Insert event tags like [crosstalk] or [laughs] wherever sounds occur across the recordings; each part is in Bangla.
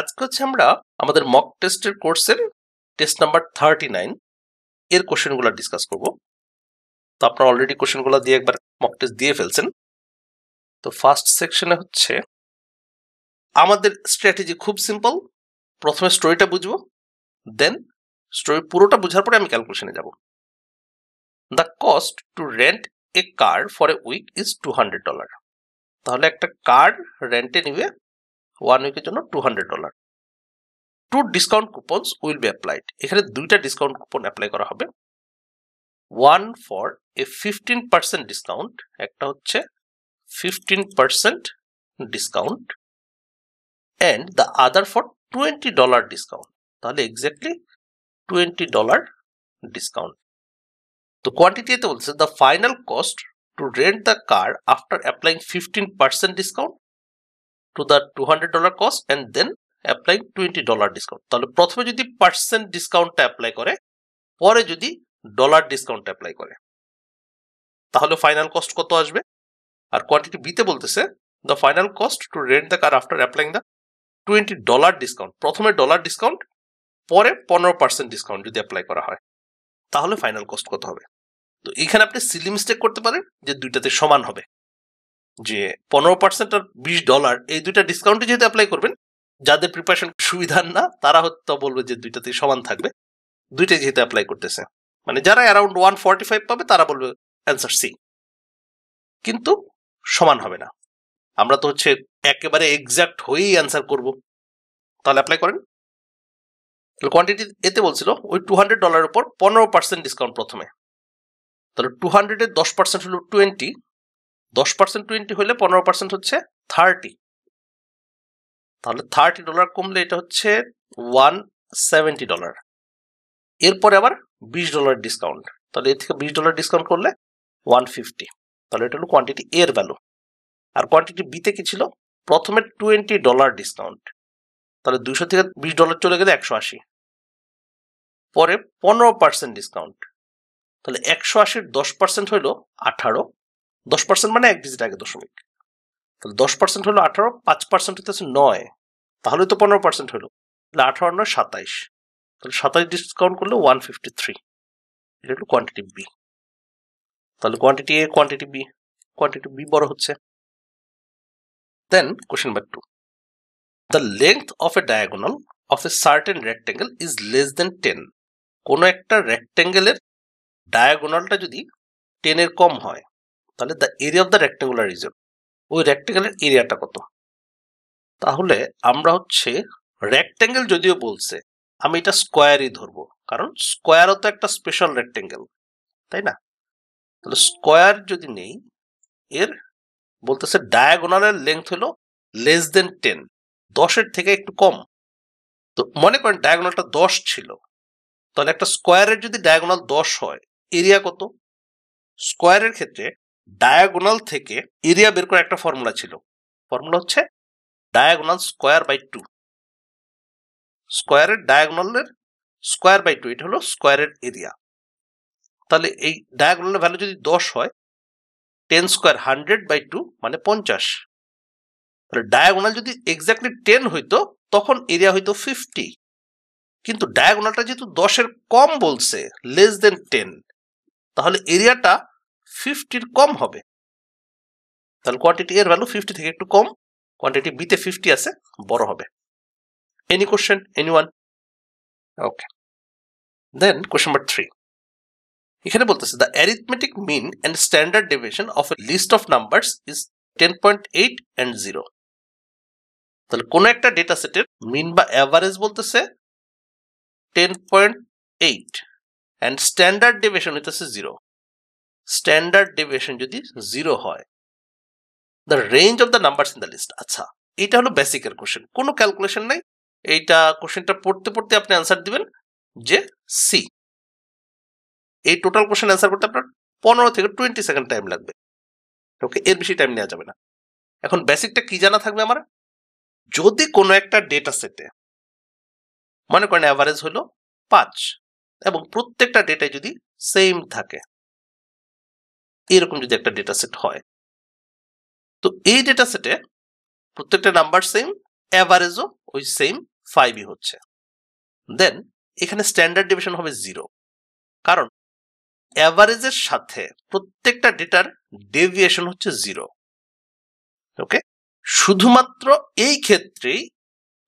আজকে হচ্ছে আমরা আমাদের মক টেস্টের কোর্সের টেস্ট নাম্বার থার্টি নাইন এর কোশ্চেনগুলো ডিসকাস করব তো আপনারা অলরেডি কোশ্চেনগুলো দিয়ে একবার মক টেস্ট দিয়ে ফেলছেন তো ফার্স্ট সেকশনে হচ্ছে আমাদের স্ট্র্যাটেজি খুব সিম্পল প্রথমে স্টোরিটা বুঝবো দেন স্টোরি পুরোটা বোঝার পরে আমি ক্যালকুলেশনে যাব the cost to rent a car for a week is two hundred dollar তাহলে একটা কার রেন্টে নিবে ওয়ান উইকের জন্য two hundred dollar two discount coupons will be applied এখানে দুইটা ডিসকাউন্ট কুপন অ্যাপ্লাই করা হবে one for a fifteen percent discount একটা হচ্ছে fifteen percent discount and the other for twenty dollar discount তাহলে এক্স্যাক্টলি টোয়েন্টি ডলার ডিসকাউন্ট তো কোয়ান্টিটিতে বলছে the final cost to rent the car after applying fifteen percent discount to the two hundred dollar cost and then apply twenty dollar discount তাহলে প্রথমে যদি পার্সেন্ট ডিসকাউন্টটা অ্যাপ্লাই করে পরে যদি ডলার ডিসকাউন্ট অ্যাপ্লাই করে তাহলে ফাইনাল কস্ট কত আসবে আর কোয়ান্টিটি বিতে বলতেছে the final cost to rent the car after applying the twenty dollar discount প্রথমে ডলার ডিসকাউন্ট পরে পনেরো পার্সেন্ট ডিসকাউন্ট যদি অ্যাপ্লাই করা হয় তাহলে ফাইনাল কস্ট কত হবে তো এখানে আপনি সিলি মিস্টেক করতে পারেন যে দুইটাতে সমান হবে যে পনেরো পার্সেন্ট আর বিশ ডলার এই দুইটা ডিসকাউন্টে যেহেতু অ্যাপ্লাই করবেন যাদের প্রিপারেশন সুবিধার না তারা হয়তো বলবে যে দুইটাতেই সমান থাকবে দুইটাই যেহেতু অ্যাপ্লাই করতেছে মানে যারা অ্যারাউন্ড ওয়ান ফর্টি ফাইভ পাবে তারা বলবে অ্যান্সার সি কিন্তু সমান হবে না আমরা তো হচ্ছে একেবারে এক্সাক্ট হয়েই অ্যান্সার করব তাহলে অ্যাপ্লাই করেন কোয়ান্টিটি এতে বলছিল ওই টু হান্ড্রেড ডলারের উপর পনেরো পার্সেন্ট ডিসকাউন্ট প্রথমে তাহলে টু হান্ড্রেডের দশ পার্সেন্ট হলো টোয়েন্টি দশ পার্সেন্ট টোয়েন্টি হলে পনেরো পার্সেন্ট হচ্ছে থার্টি তাহলে থার্টি ডলার কমলে এটা হচ্ছে ওয়ান সেভেন্টি ডলার এরপরে আবার বিশ ডলার ডিসকাউন্ট তাহলে এর থেকে বিশ ডলার ডিসকাউন্ট করলে ওয়ান ফিফটি তাহলে এটা হলো কোয়ান্টিটি এর ভ্যালু আর কোয়ান্টিটি বিতে কি ছিল প্রথমে টোয়েন্টি ডলার ডিসকাউন্ট তাহলে দুশো থেকে বিশ ডলার চলে গেলে একশো আশি পরে পনেরো পার্সেন্ট ডিসকাউন্ট তাহলে একশো আশির দশ পার্সেন্ট হইল আঠারো দশ পার্সেন্ট মানে এক ডিজিট আগে দশমিক তাহলে দশ পার্সেন্ট হলো আঠারো পাঁচ পার্সেন্ট হচ্ছে নয় তাহলে তো পনেরো পার্সেন্ট হলো তাহলে আঠারো নয় সাতাইশ তাহলে সাতাইশ ডিসকাউন্ট করলে ওয়ান ফিফটি থ্রি এটা হলো কোয়ান্টিটি বি তাহলে quantity A quantity B quantity B বড় হচ্ছে then question number two the length of a diagonal of a certain rectangle is less than ten কোনো একটা রেক্টেঙ্গেলের ডায়াগোনালটা যদি টেনের কম হয় তাহলে the area of the rectangular region ওই রেক্টেঙ্গেলের এরিয়াটা কত তাহলে আমরা হচ্ছে রেক্টেঙ্গেল যদিও বলছে আমি এটা স্কোয়ারই ধরবো কারণ স্কোয়ারও তো একটা স্পেশাল রেক্টেঙ্গেল তাই না তাহলে স্কোয়ার যদি নেই এর বলতেছে ডায়াগোনালের লেন্থ হলো লেস দেন টেন দশের থেকে একটু কম তো মনে করেন ডায়াগোনালটা দশ ছিল তাহলে একটা স্কোয়ারের যদি ডায়াগোনাল দশ হয় এরিয়া কত স্কোয়ারের ক্ষেত্রে ডায়াগোনাল থেকে এরিয়া বের করার একটা ফর্মুলা ছিল ফর্মুলা হচ্ছে ডায়াগোনাল স্কোয়ার বাই টু স্কোয়ারের ডায়াগোনালের স্কোয়ার বাই টু এটা হলো স্কোয়ারের এরিয়া তাহলে এই ডায়াগোনালের ভ্যালু যদি দশ হয় ten square hundred by two মানে পঞ্চাশ তাহলে ডায়াগোনাল যদি এক্স্যাক্টলি টেন হইতো তখন এরিয়া হইতো ফিফটি কিন্তু ডায়াগোনালটা যেহেতু দশের কম বলছে লেস দেন টেন তাহলে এরিয়াটা ফিফটির কম হবে তাহলে কোয়ান্টিটি এর ভ্যালু ফিফটি থেকে একটু কম কোয়ান্টিটি বিতে ফিফটি আছে বড় হবে any question any one okay then question number three এখানে বলতেছে the arithmetic mean and standard division of a list of numbers is ten point eight and zero তাহলে কোনো একটা ডেটা সেটের মিন বা অ্যাভারেজ বলতেছে ten point eight and standard deviation হইতেছে জিরো স্ট্যান্ডার্ড ডেভিয়েশন যদি জিরো হয় the range of the numbers in the list আচ্ছা এটা হলো বেসিকের কোশ্চেন কোনো ক্যালকুলেশন নাই এইটা কোশ্চেনটা পড়তে পড়তে আপনি অ্যান্সার দিবেন যে সি এই টোটাল কোশ্চেন অ্যান্সার করতে আপনার পনেরো থেকে টোয়েন্টি সেকেন্ড টাইম লাগবে ওকে এর বেশি টাইম নেওয়া যাবে না এখন বেসিকটা কি জানা থাকবে আমার যদি কোনো একটা ডেটা সেটে মনে করেন অ্যাভারেজ হলো পাঁচ এবং প্রত্যেকটা ডেটায় যদি সেম থাকে এরকম যদি একটা ডেটা সেট হয় তো এই ডেটা সেটে প্রত্যেকটা নাম্বার সেম অ্যাভারেজও ওই সেম ফাইভই হচ্ছে দেন এখানে স্ট্যান্ডার্ড ডিভিশন হবে জিরো কারণ অ্যাভারেজের সাথে প্রত্যেকটা ডেটার ডেভিয়েশন হচ্ছে জিরো ওকে শুধুমাত্র এই ক্ষেত্রেই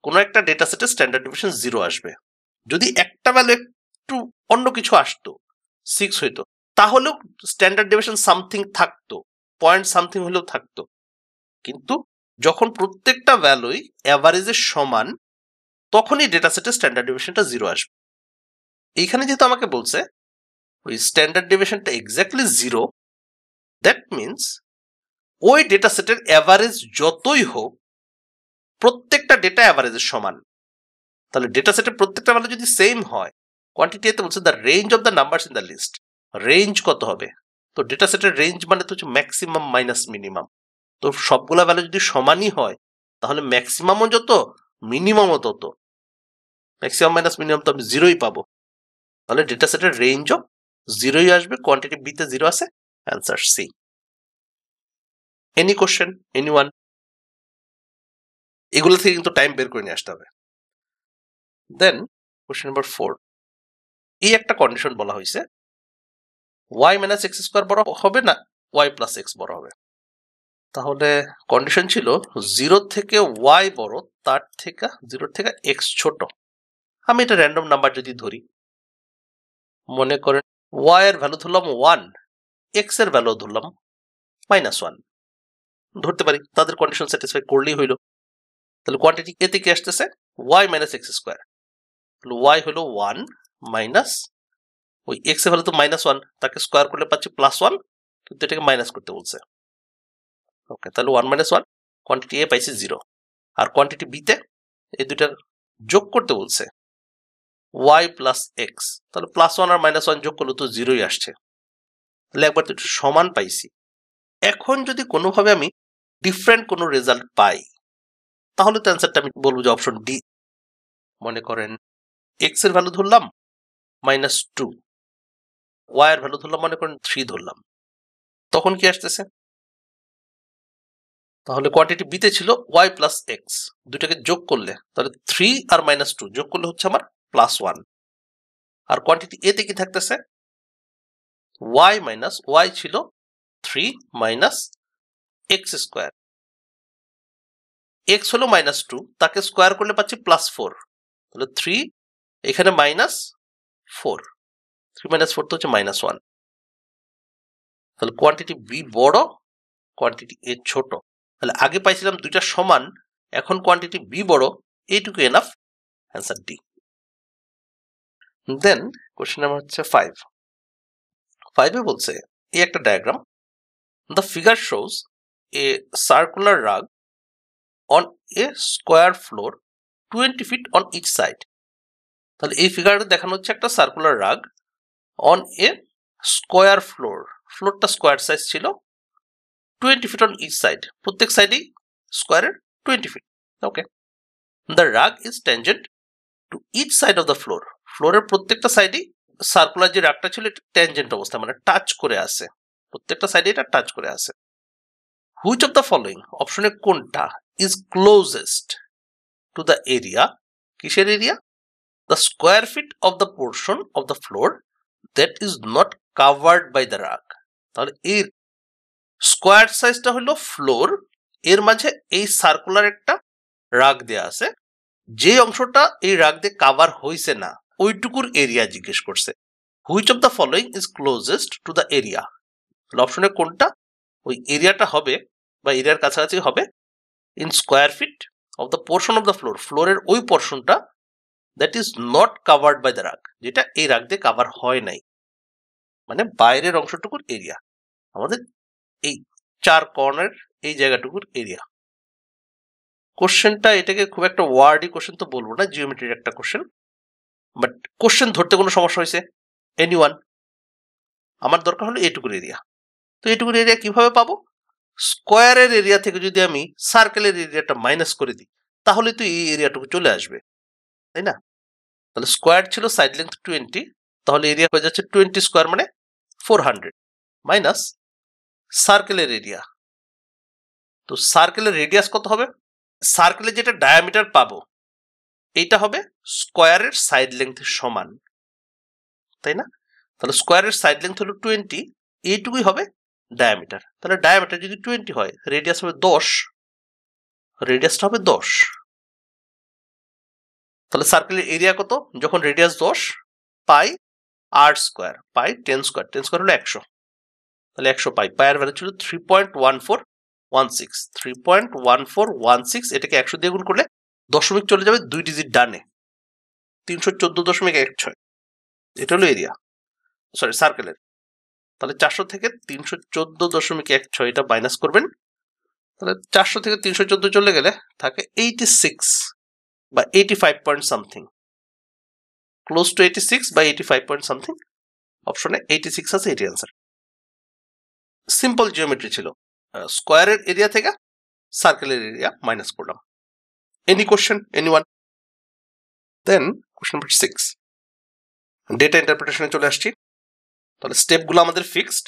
কোনো একটা ডেটা সেটে স্ট্যান্ডার্ড ডিভিশন জিরো আসবে যদি একটা ভ্যালু একটু অন্য কিছু আসতো সিক্স হইতো তাহলেও স্ট্যান্ডার্ড ডেভিশন সামথিং থাকতো পয়েন্ট সামথিং হলেও থাকতো কিন্তু যখন প্রত্যেকটা ভ্যালুই অ্যাভারেজের সমান তখনই ডেটা সেটে স্ট্যান্ডার্ড ডিভিশনটা জিরো আসবে এইখানে যেহেতু আমাকে বলছে ওই স্ট্যান্ডার্ড ডেভিশনটা এক্স্যাক্টলি জিরো দ্যাট মিনস ওই ডেটা সেটের অ্যাভারেজ যতই হোক প্রত্যেকটা ডেটা অ্যাভারেজের সমান তাহলে ডেটা সেটের প্রত্যেকটা ভ্যালু যদি সেম হয় কোয়ান্টিটিতে বলছে the range of the number in the list range কত হবে তো ডেটা সেটের রেঞ্জ মানে তো হচ্ছে ম্যাক্সিমাম মাইনাস মিনিমাম তো সবগুলা ভ্যালু যদি সমানই হয় তাহলে ম্যাক্সিমামও যত মিনিমামও তত ম্যাক্সিমাম মাইনাস মিনিমাম তো আমি জিরোই পাবো তাহলে ডেটা সেটের রেঞ্জও জিরোই আসবে কোয়ান্টিটি বিতে জিরো আছে answer C any question any one এগুলো থেকে কিন্তু টাইম বের করে নিয়ে আসতে হবে দেন কোশ্চেন নাম্বার ফোর এই একটা কন্ডিশন বলা হয়েছে ওয়াই মাইনাস এক্স স্কোয়ার বড় হবে না ওয়াই প্লাস এক্স বড় হবে তাহলে কন্ডিশন ছিল জিরো থেকে ওয়াই বড় তার থেকে জিরোর থেকে এক্স ছোট আমি এটা র্যান্ডম নাম্বার যদি ধরি মনে করেন ওয়াই এর ভ্যালু ধরলাম ওয়ান এক্স এর ভ্যালু ধরলাম মাইনাস ওয়ান ধরতে পারি তাদের কন্ডিশন স্যাটিসফাই করলেই হইল তাহলে কোয়ান্টিটি এতে কি আসতেছে Y minus X square Y হলো ওয়ান মাইনাস ওই এক্স এর ভ্যালু তো মাইনাস ওয়ান তাকে স্কোয়ার করলে পাচ্ছি প্লাস ওয়ান কিন্তু এটাকে মাইনাস করতে বলছে ওকে তাহলে one minus one quantity A পাইছে জিরো আর কোয়ান্টিটি বিতে এই দুইটার যোগ করতে বলছে ওয়াই প্লাস এক্স তাহলে প্লাস ওয়ান আর মাইনাস ওয়ান যোগ করলে তো জিরোই আসছে তাহলে একবার তো সমান পাইছি এখন যদি কোনোভাবে আমি ডিফারেন্ট কোনো রেজাল্ট পাই তাহলে তো অ্যান্সারটা আমি বলবো যে অপশন ডি মনে করেন এক্স এর ভ্যালু ধরলাম মাইনাস টু ওয়াই ভ্যালু ধরলাম মনে করেন থ্রি ধরলাম তখন কি আসতেছে তাহলে কোয়ান্টিটি বিতে ছিল ওয়াই প্লাস এক্স দুটাকে যোগ করলে তাহলে থ্রি আর মাইনাস টু যোগ করলে হচ্ছে আমার প্লাস ওয়ান আর কোয়ান্টিটি এতে কি থাকতেছে ওয়াই মাইনাস ওয়াই ছিল three minus X square X হলো মাইনাস টু তাকে স্কোয়ার করলে পাচ্ছি প্লাস ফোর তাহলে থ্রি এখানে minus four three minus four তো হচ্ছে মাইনাস ওয়ান তাহলে কোয়ান্টিটি বি বড় কোয়ান্টিটি এ ছোট তাহলে আগে পাইছিলাম দুইটা সমান এখন কোয়ান্টিটি বি বড় এইটুকু enough answer D then question number হচ্ছে ফাইভ ফাইভে বলছে এই একটা diagram the figure shows a circular rug on a square floor twenty feet on each side তাহলে এই ফিগারে দেখানো হচ্ছে একটা circular rug on a square floor ফ্লোরটা স্কোয়ার সাইজ ছিল twenty feet on each side প্রত্যেক সাইডেই স্কোয়ারের twenty feet okay the rug is tangent to each side of the floor ফ্লোরের প্রত্যেকটা সাইডেই সার্কুলার যে রাগটা ছিল এটা ট্যানজেন্ট অবস্থা মানে টাচ করে আসে প্রত্যেকটা সাইডে এটা টাচ করে আসে হুইচ অফ দ্য ফলোয়িং অপশনে কোনটা is closest to the area কিসের area the square feet of the portion of the floor that is not covered by the rug তাহলে এর স্কোয়ার সাইজটা হলো ফ্লোর এর মাঝে এই সার্কুলার একটা রাগ দেয়া আছে যে অংশটা এই রাগ দিয়ে কাভার হয়েছে না ওইটুকুর এরিয়া জিজ্ঞেস করছে which of the following is closest to the area তাহলে অপশনে কোনটা ওই এরিয়াটা হবে বা এরিয়ার কাছাকাছি হবে in square feet of the portion of the floor ফ্লোরের ওই পোর্শনটা that is not covered by the rug যেটা এই রাগ দিয়ে কাভার হয় নাই মানে বাইরের অংশটুকুর এরিয়া আমাদের এই চার কর্নের এই জায়গাটুকুর এরিয়া কোশ্চেনটা এটাকে খুব একটা ওয়ার্ডি কোশ্চেন তো বলবো না জিওমেট্রির একটা কোশ্চেন বাট কোশ্চেন ধরতে কোনো সমস্যা হয়েছে এনি ওয়ান আমার দরকার হলো এটুকুর এরিয়া তো এটুকুর এরিয়া কিভাবে পাবো স্কোয়ারের এরিয়া থেকে যদি আমি সার্কেলের এরিয়াটা মাইনাস করে দিই তাহলে তো এই এরিয়াটুকু চলে আসবে তাই না তাহলে স্কোয়ার ছিল সাইড লেন্থ টোয়েন্টি তাহলে এরিয়া হয়ে যাচ্ছে টোয়েন্টি স্কোয়ার মানে ফোর হান্ড্রেড মাইনাস সার্কেলের এরিয়া তো সার্কেলের রেডিয়াস কত হবে সার্কেলে যেটা ডায়ামিটার পাবো এইটা হবে স্কোয়ারের সাইড লেন্থের সমান তাই না তাহলে স্কোয়ারের সাইড লেন্থ হলো টোয়েন্টি এইটুকুই হবে ডায়ামিটার তাহলে ডায়ামিটার যদি টোয়েন্টি হয় রেডিয়াস হবে দশ রেডিয়াসটা হবে দশ তাহলে সার্কেলের এরিয়া কত যখন রেডিয়াস দশ পাই আর square pi ten square ten square হলো একশো তাহলে একশো পাই পায়ের ভ্যালু ছিল three point one four one six three point one four one six এটাকে একশো দিয়ে গুণ করলে দশমিক চলে যাবে দুই ডিজিট ডানে তিনশো চোদ্দ দশমিক এক ছয় এটা হলো এরিয়া সরি সার্কেলের তাহলে চারশো থেকে তিনশো চোদ্দ দশমিক এক ছয় এটা মাইনাস করবেন তাহলে চারশো থেকে তিনশো চোদ্দ চলে গেলে থাকে এইটি সিক্স বা eighty five point something close to eighty six বা এইটি ফাইভ পয়েন্ট সামথিং অপশনে এইটি সিক্স আছে এটি অ্যান্সার সিম্পল জিওমেট্রি ছিল স্কোয়ারের এরিয়া থেকে সার্কেলের এরিয়া মাইনাস করলাম any question any one then question number six data ইন্টারপ্রিটেশনে চলে আসছি তাহলে স্টেপগুলো আমাদের ফিক্সড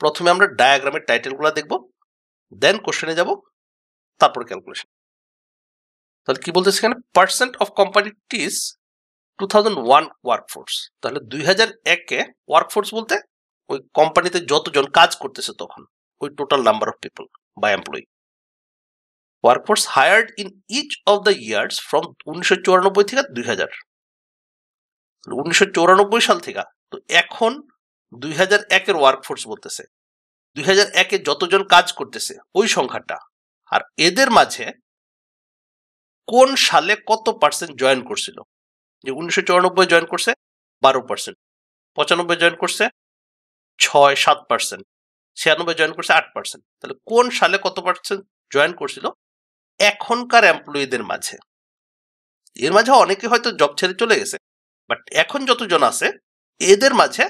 প্রথমে আমরা ডায়াগ্রামের টাইটেলগুলো দেখব দেন কোশ্চেনে যাব তারপর ক্যালকুলেশন তাহলে কি বলতে সেখানে পার্সেন্ট অফ কোম্পানিটিস টু থাউজেন্ড ওয়ার্কফোর্স তাহলে দুই হাজার একে ওয়ার্কফোর্স বলতে ওই কোম্পানিতে যতজন কাজ করতেছে তখন ওই টোটাল নাম্বার অফ পিপল বা employee workforce hired in each of the years from উনিশশো চুরানব্বই থেকে দুই হাজার উনিশশো চৌরানব্বই সাল থেকে তো এখন দুই হাজার একের ওয়ার্কফোর্স বলতেছে দুই হাজার একে যতজন কাজ করতেছে ওই সংখ্যাটা আর এদের মাঝে কোন সালে কত পার্সেন্ট জয়েন করছিল যে উনিশশো চুরানব্বই জয়েন করছে বারো পার্সেন্ট পঁচানব্বই জয়েন করছে ছয় সাত পার্সেন্ট ছিয়ানব্বই জয়েন করছে আট পার্সেন্ট তাহলে কোন সালে কত পার্সেন্ট জয়েন করছিল এখনকার এমপ্লয়ীদের মাঝে এর মাঝে অনেকে হয়তো জব ছেড়ে চলে গেছে বাট এখন যতজন আছে এদের মাঝে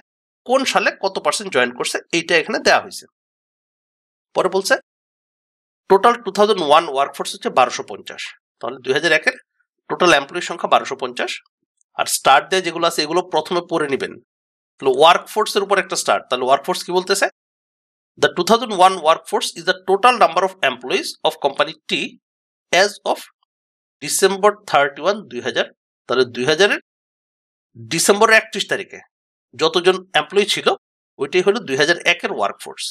কোন সালে কত পার্সেন্ট জয়েন করছে এইটা এখানে দেওয়া হয়েছে পরে বলছে total two thousand one workforce হচ্ছে বারোশো পঞ্চাশ তাহলে দুই হাজার একের টোটাল এমপ্লয়ির সংখ্যা বারোশো পঞ্চাশ আর স্টার্ট দেয় যেগুলো আছে এগুলো প্রথমে পড়ে নেবেন তাহলে ওয়ার্ক ফোর্সের উপর একটা স্টার্ট তাহলে ওয়ার্ক ফোর্স কি বলতেছে the two thousand one work force is the total number of employees of company T as of December thirty one দুই হাজার তাহলে দুই হাজারের ডিসেম্বরের একত্রিশ তারিখে যতজন এমপ্লয়ি ছিল ওইটাই হলো দুই হাজার একের ওয়ার্ক ফোর্স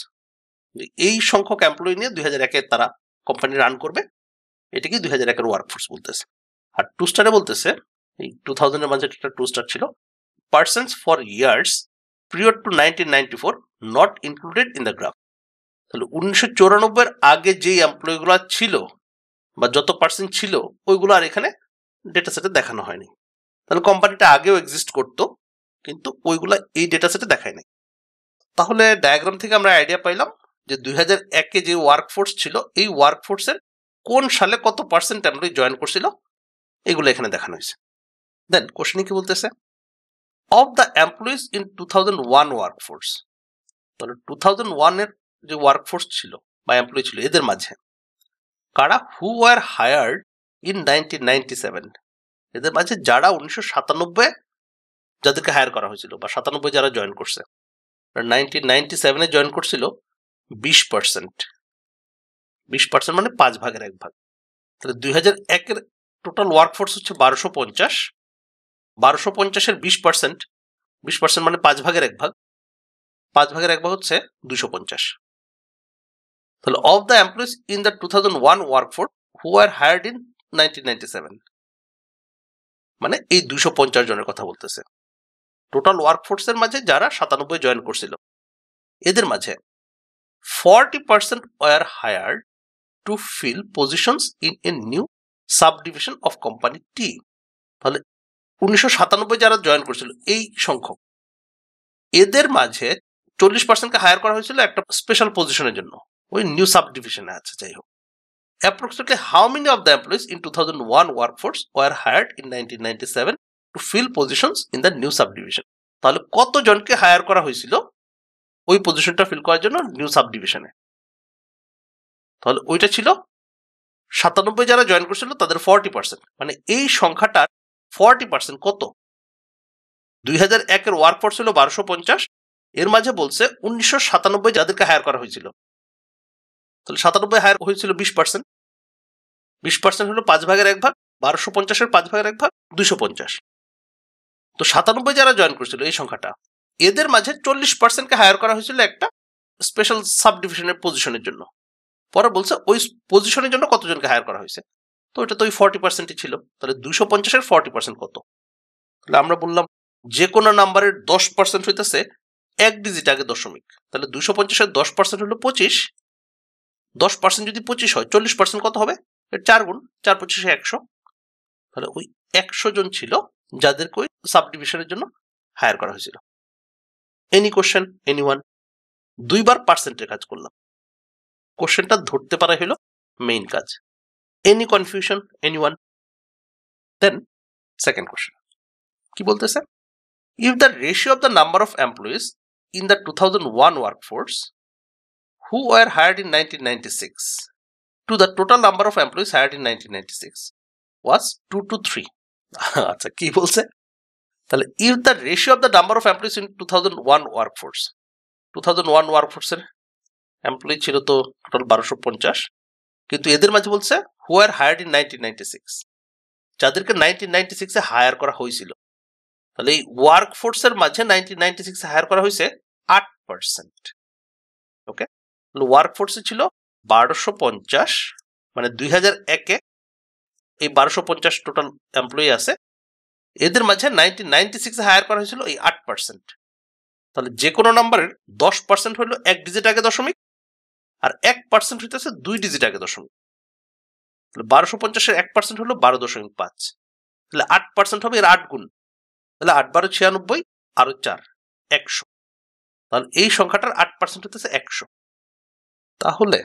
এই সংখ্যক এমপ্লয়ি নিয়ে দুই হাজার একে তারা কোম্পানি রান করবে এটাকে দুই হাজার একের ওয়ার্কফোর্স বলতেছে আর টু স্টারে বলতেছে এই টু থাউজেন্ডের মাঝে একটা টু স্টার ছিল percents for years period to nineteen ninety four not included in the graph তাহলে উনিশশো চৌরানব্বইয়ের আগে যেই এমপ্লয়িগুলো ছিল বা যত পার্সেন্ট ছিল ওইগুলো আর এখানে ডেটা সেটে দেখানো হয়নি তাহলে কোম্পানিটা আগেও এক্সিস্ট করতো কিন্তু ওইগুলো এই ডেটা সেটে দেখায় নাই তাহলে ডায়াগ্রাম থেকে আমরা আইডিয়া পাইলাম যে দুই হাজার একে যে ওয়ার্কফোর্স ছিল এই ওয়ার্কফোর্সের কোন সালে কত পার্সেন্ট এমপ্লয়ি জয়েন করছিল এগুলো এখানে দেখানো হয়েছে দেন কোশ্চেনে কি বলতেছে of the employees in two thousand one work force তাহলে টু থাউজেন্ড ওয়ানের যে ওয়ার্ক ফোর্স ছিল বা এমপ্লয়ি ছিল এদের মাঝে কারা who were hired in nineteen ninety seven এদের মাঝে যারা উনিশশো সাতানব্বই যাদেরকে হায়ার করা হয়েছিল বা সাতানব্বই যারা জয়েন করছে নাইনটিন নাইনটি সেভেনে জয়েন করছিল বিশ পার্সেন্ট বিশ পার্সেন্ট মানে পাঁচ ভাগের এক ভাগ তাহলে দুই হাজার একের টোটাল ওয়ার্কফোর্স হচ্ছে বারোশো পঞ্চাশ বারোশো পঞ্চাশের বিশ পার্সেন্ট বিশ পার্সেন্ট মানে পাঁচ ভাগের এক ভাগ পাঁচ ভাগের এক ভাগ হচ্ছে দুশো পঞ্চাশ তাহলে of the employees in the two thousand one workforce who are hired in nineteen ninety seven মানে এই দুশো পঞ্চাশ জনের কথা বলতেছে টোটাল ওয়ার্কফোর্সের মাঝে যারা সাতানব্বই জয়েন করছিল এদের মাঝে forty percent were hired to fill positions in a new subdivision of company টি তাহলে উনিশশো সাতানব্বই যারা জয়েন করেছিল এই সংখ্যক এদের মাঝে চল্লিশ পার্সেন্টকে হায়ার করা হয়েছিল একটা স্পেশাল পজিশনের জন্য ওই নিউ সাবডিভিশনে আছে যাই হোক approximately how many of the employees in two thousand one work force were hired in nineteen ninety seven to fill positions in the new subdivision তাহলে কতজনকে হায়ার করা হয়েছিল ওই পজিশনটা ফিল করার জন্য নিউ সাবডিভিশনে তাহলে ওইটা ছিল সাতানব্বই যারা জয়েন করছিল তাদের ফর্টি পার্সেন্ট মানে এই সংখ্যাটার ফর্টি পার্সেন্ট কত দুই হাজার একের ওয়ার্ক ফোর্স ছিল বারোশো পঞ্চাশ এর মাঝে বলছে উনিশশো সাতানব্বই যাদেরকে হায়ার করা হয়েছিল তাহলে সাতানব্বই হায়ার হয়েছিল বিশ পার্সেন্ট বিশ পার্সেন্ট হলো পাঁচ ভাগের এক ভাগ বারোশো পঞ্চাশের পাঁচ ভাগের এক ভাগ দুইশো পঞ্চাশ তো সাতানব্বই যারা জয়েন করছিল এই সংখ্যাটা এদের মাঝে চল্লিশ পার্সেন্টকে হায়ার করা হয়েছিল একটা স্পেশাল সাব ডিভিশনের পজিশনের জন্য পরে বলছে ওই পজিশনের জন্য কতজনকে হায়ার করা হয়েছে তো এটা তো ওই ফর্টি পার্সেন্টই ছিল তাহলে দুশো পঞ্চাশের ফর্টি পার্সেন্ট কত তাহলে আমরা বললাম যে কোনো নাম্বারের দশ পার্সেন্ট হইতেছে এক ডিজিট আগে দশমিক তাহলে দুশো পঞ্চাশের দশ পার্সেন্ট হলো পঁচিশ দশ পার্সেন্ট যদি পঁচিশ হয় চল্লিশ পার্সেন্ট কত হবে চার গুণ চার পঁচিশে একশো তাহলে ওই একশো জন ছিল যাদেরকে ওই সাব ডিভিশনের জন্য হায়ার করা হয়েছিল এনি কোশ্চেন এনি ওয়ান দুইবার পার্সেন্টের কাজ করলাম কোশ্চেনটা ধরতে পারা হলো মেইন কাজ any confusion any one then second question কি বলতেছে if the ratio of the number of employees in the two thousand one force who were hired in nineteen ninety six to the total number of employees hired in nineteen ninety six was two to three আচ্ছা কি বলছে তাহলে if the ratio of the number of employees in two thousand one work force two thousand one ফোর্সের এমপ্লয়ি ছিল তো টোটাল বারোশো পঞ্চাশ কিন্তু এদের মাঝে বলছে who are hired in nineteen ninety six যাদেরকে নাইনটিন নাইনটি সিক্সে হায়ার করা হয়েছিল তাহলে এই ওয়ার্ক ফোর্সের মাঝে নাইনটিন নাইনটি সিক্সে হায়ার করা হয়েছে আট পার্সেন্ট ওকে ওয়ার্ক ফোর্সে ছিল বারোশো পঞ্চাশ মানে দুই হাজার একে এই বারোশো পঞ্চাশ টোটাল এমপ্লয়ি আছে এদের মাঝে নাইনটিন নাইনটি সিক্সে হায়ার করা হয়েছিল এই আট পার্সেন্ট তাহলে যে কোনো নাম্বারের দশ পার্সেন্ট হলো এক ডিজিট আগে দশমিক আর এক পার্সেন্ট হইতেছে দুই ডিজিট আগে দশমিক তাহলে বারোশো পঞ্চাশের এক পার্সেন্ট হলো বারো দশমিক পাঁচ তাহলে আট পার্সেন্ট হবে এর আট গুণ তাহলে আট বারো ছিয়ানব্বই আরো চার একশো তাহলে এই সংখ্যাটার আট পার্সেন্ট হইতেছে একশো তাহলে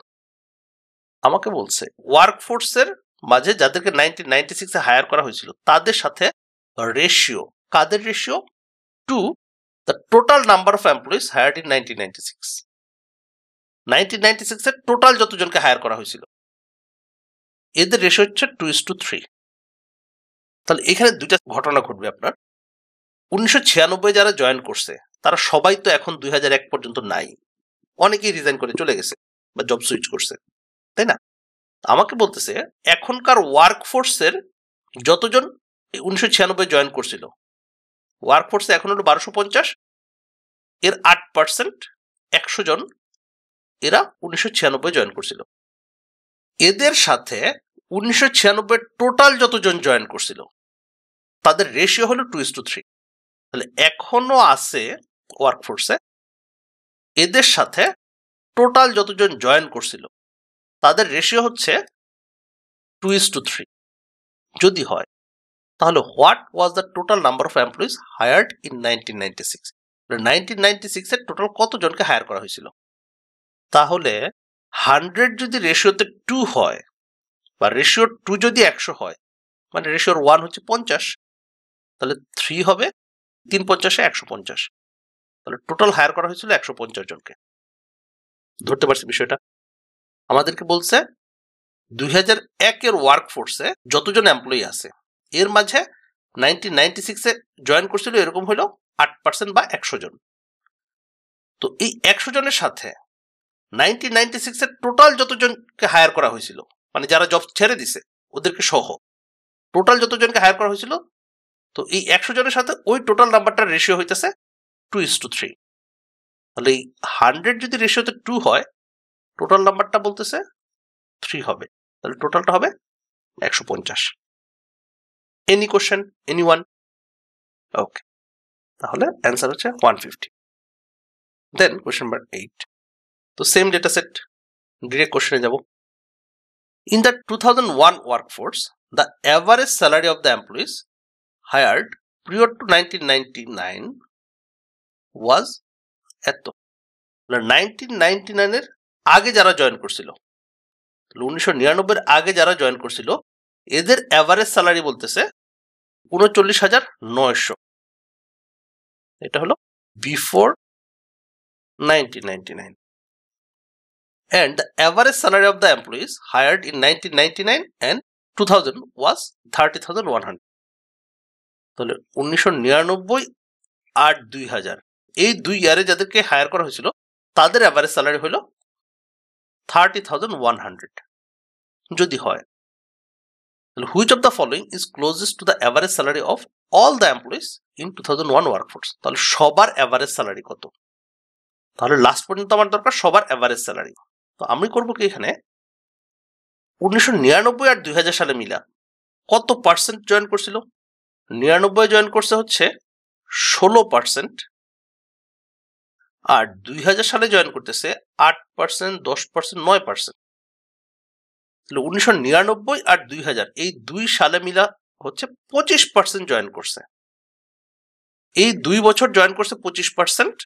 আমাকে বলছে ওয়ার্ক ফোর্সের মাঝে যাদেরকে নাইনটিন নাইনটি সিক্সে হায়ার করা হয়েছিল তাদের সাথে রেশিও কাদের ratio to the total number of employees hired in nineteen ninety six nineteen ninety সিক্সের টোটাল যতজনকে হায়ার করা হয়েছিল এদের রেশো হচ্ছে টু ইস টু থ্রি তাহলে এখানে দুইটা ঘটনা ঘটবে আপনার উনিশশো ছিয়ানব্বই যারা জয়েন করছে তারা সবাই তো এখন দুই এক পর্যন্ত নাই অনেকেই রিজাইন করে চলে গেছে বা জব সুইচ করছে তাই না আমাকে বলতেছে এখনকার ওয়ার্ক ফোর্সের যতজন উনিশশো ছিয়ানব্বই জয়েন করছিল ওয়ার্ক ফোর্সে এখন হলো বারোশো পঞ্চাশ এর আট পার্সেন্ট একশো জন এরা উনিশশো জয়েন করছিল এদের সাথে উনিশশো ছিয়ানব্বই টোটাল যতজন জয়েন করছিল তাদের রেশিও হলো টু ইস টু থ্রি তাহলে এখনও আছে ওয়ার্কফোর্সে এদের সাথে টোটাল যতজন জয়েন করছিল তাদের রেশিও হচ্ছে টু ইস টু থ্রি যদি হয় তাহলে what was the total number of employees hired in nineteen ninety six nineteen ninety সিক্সের টোটাল কতজনকে হায়ার করা হয়েছিল তাহলে হান্ড্রেড যদি রেশিওতে টু হয় বা রেশিও টু যদি একশো হয় মানে রেশিওর ওয়ান হচ্ছে পঞ্চাশ তাহলে থ্রি হবে তিন পঞ্চাশে একশো পঞ্চাশ তাহলে টোটাল হায়ার করা হয়েছিল একশো পঞ্চাশ জনকে ধরতে পারছি বিষয়টা আমাদেরকে বলছে দুই হাজার একের ওয়ার্কফোর্সে যতজন এমপ্লয়ি আছে এর মাঝে নাইনটিন নাইনটি সিক্সে জয়েন করছিল এরকম হলো আট পার্সেন্ট বা একশো জন তো এই একশো জনের সাথে নাইনটিন নাইনটি সিক্সের টোটাল যতজনকে হায়ার করা হয়েছিল মানে যারা জব ছেড়ে দিছে ওদেরকে সহ টোটাল যতজনকে হায়ার করা হয়েছিল তো এই একশো জনের সাথে ওই টোটাল নাম্বারটার রেশিও হইতেছে টু ইস টু থ্রি তাহলে এই হান্ড্রেড যদি রেশিওতে টু হয় টোটাল নাম্বারটা বলতেছে থ্রি হবে তাহলে টোটালটা হবে একশো পঞ্চাশ any question any one okay তাহলে অ্যান্সার হচ্ছে one fifty then question number eight তো সেম ডেটা সেট ডিরেক্ট কোশ্চেনে যাব in the two thousand one work force the average salary of the employees hired prior to nineteen ninety nine was এত নাইনটিন নাইনটি নাইনের আগে যারা জয়েন করছিল উনিশশো নিরানব্বইয়ের আগে যারা জয়েন করছিল এদের অ্যাভারেজ স্যালারি বলতেছে উনচল্লিশ হাজার নয়শো এটা হলো before nineteen ninety nine and the average salary of the employees hired in 1999 and 2000 was 30,100 তাহলে উনিশশো নিরানব্বই আর দুই হাজার এই দুই ইয়ারে যাদেরকে হায়ার করা হয়েছিল তাদের অ্যাভারেজ স্যালারি হলো থার্টি থাউজেন্ড ওয়ান হান্ড্রেড যদি হয় তাহলে which of the following is closest to the average salary of all the employees in two thousand one workforce তাহলে সবার অ্যাভারেজ স্যালারি কত তাহলে লাস্ট পর্যন্ত আমার দরকার সবার অ্যাভারেজ স্যালারি তো আমি করবো কি এখানে উনিশশো নিরানব্বই আর দুই সালে মিলা কত পার্সেন্ট জয়েন করছিল নিরানব্বই জয়েন করছে হচ্ছে ষোলো পার্সেন্ট আর দুই হাজার সালে জয়েন করতেছে আট পার্সেন্ট দশ পার্সেন্ট নয় পার্সেন্ট তাহলে উনিশশো নিরানব্বই আর দুই হাজার এই দুই সালে মিলা হচ্ছে পঁচিশ পার্সেন্ট জয়েন করছে এই দুই বছর জয়েন করছে পঁচিশ পার্সেন্ট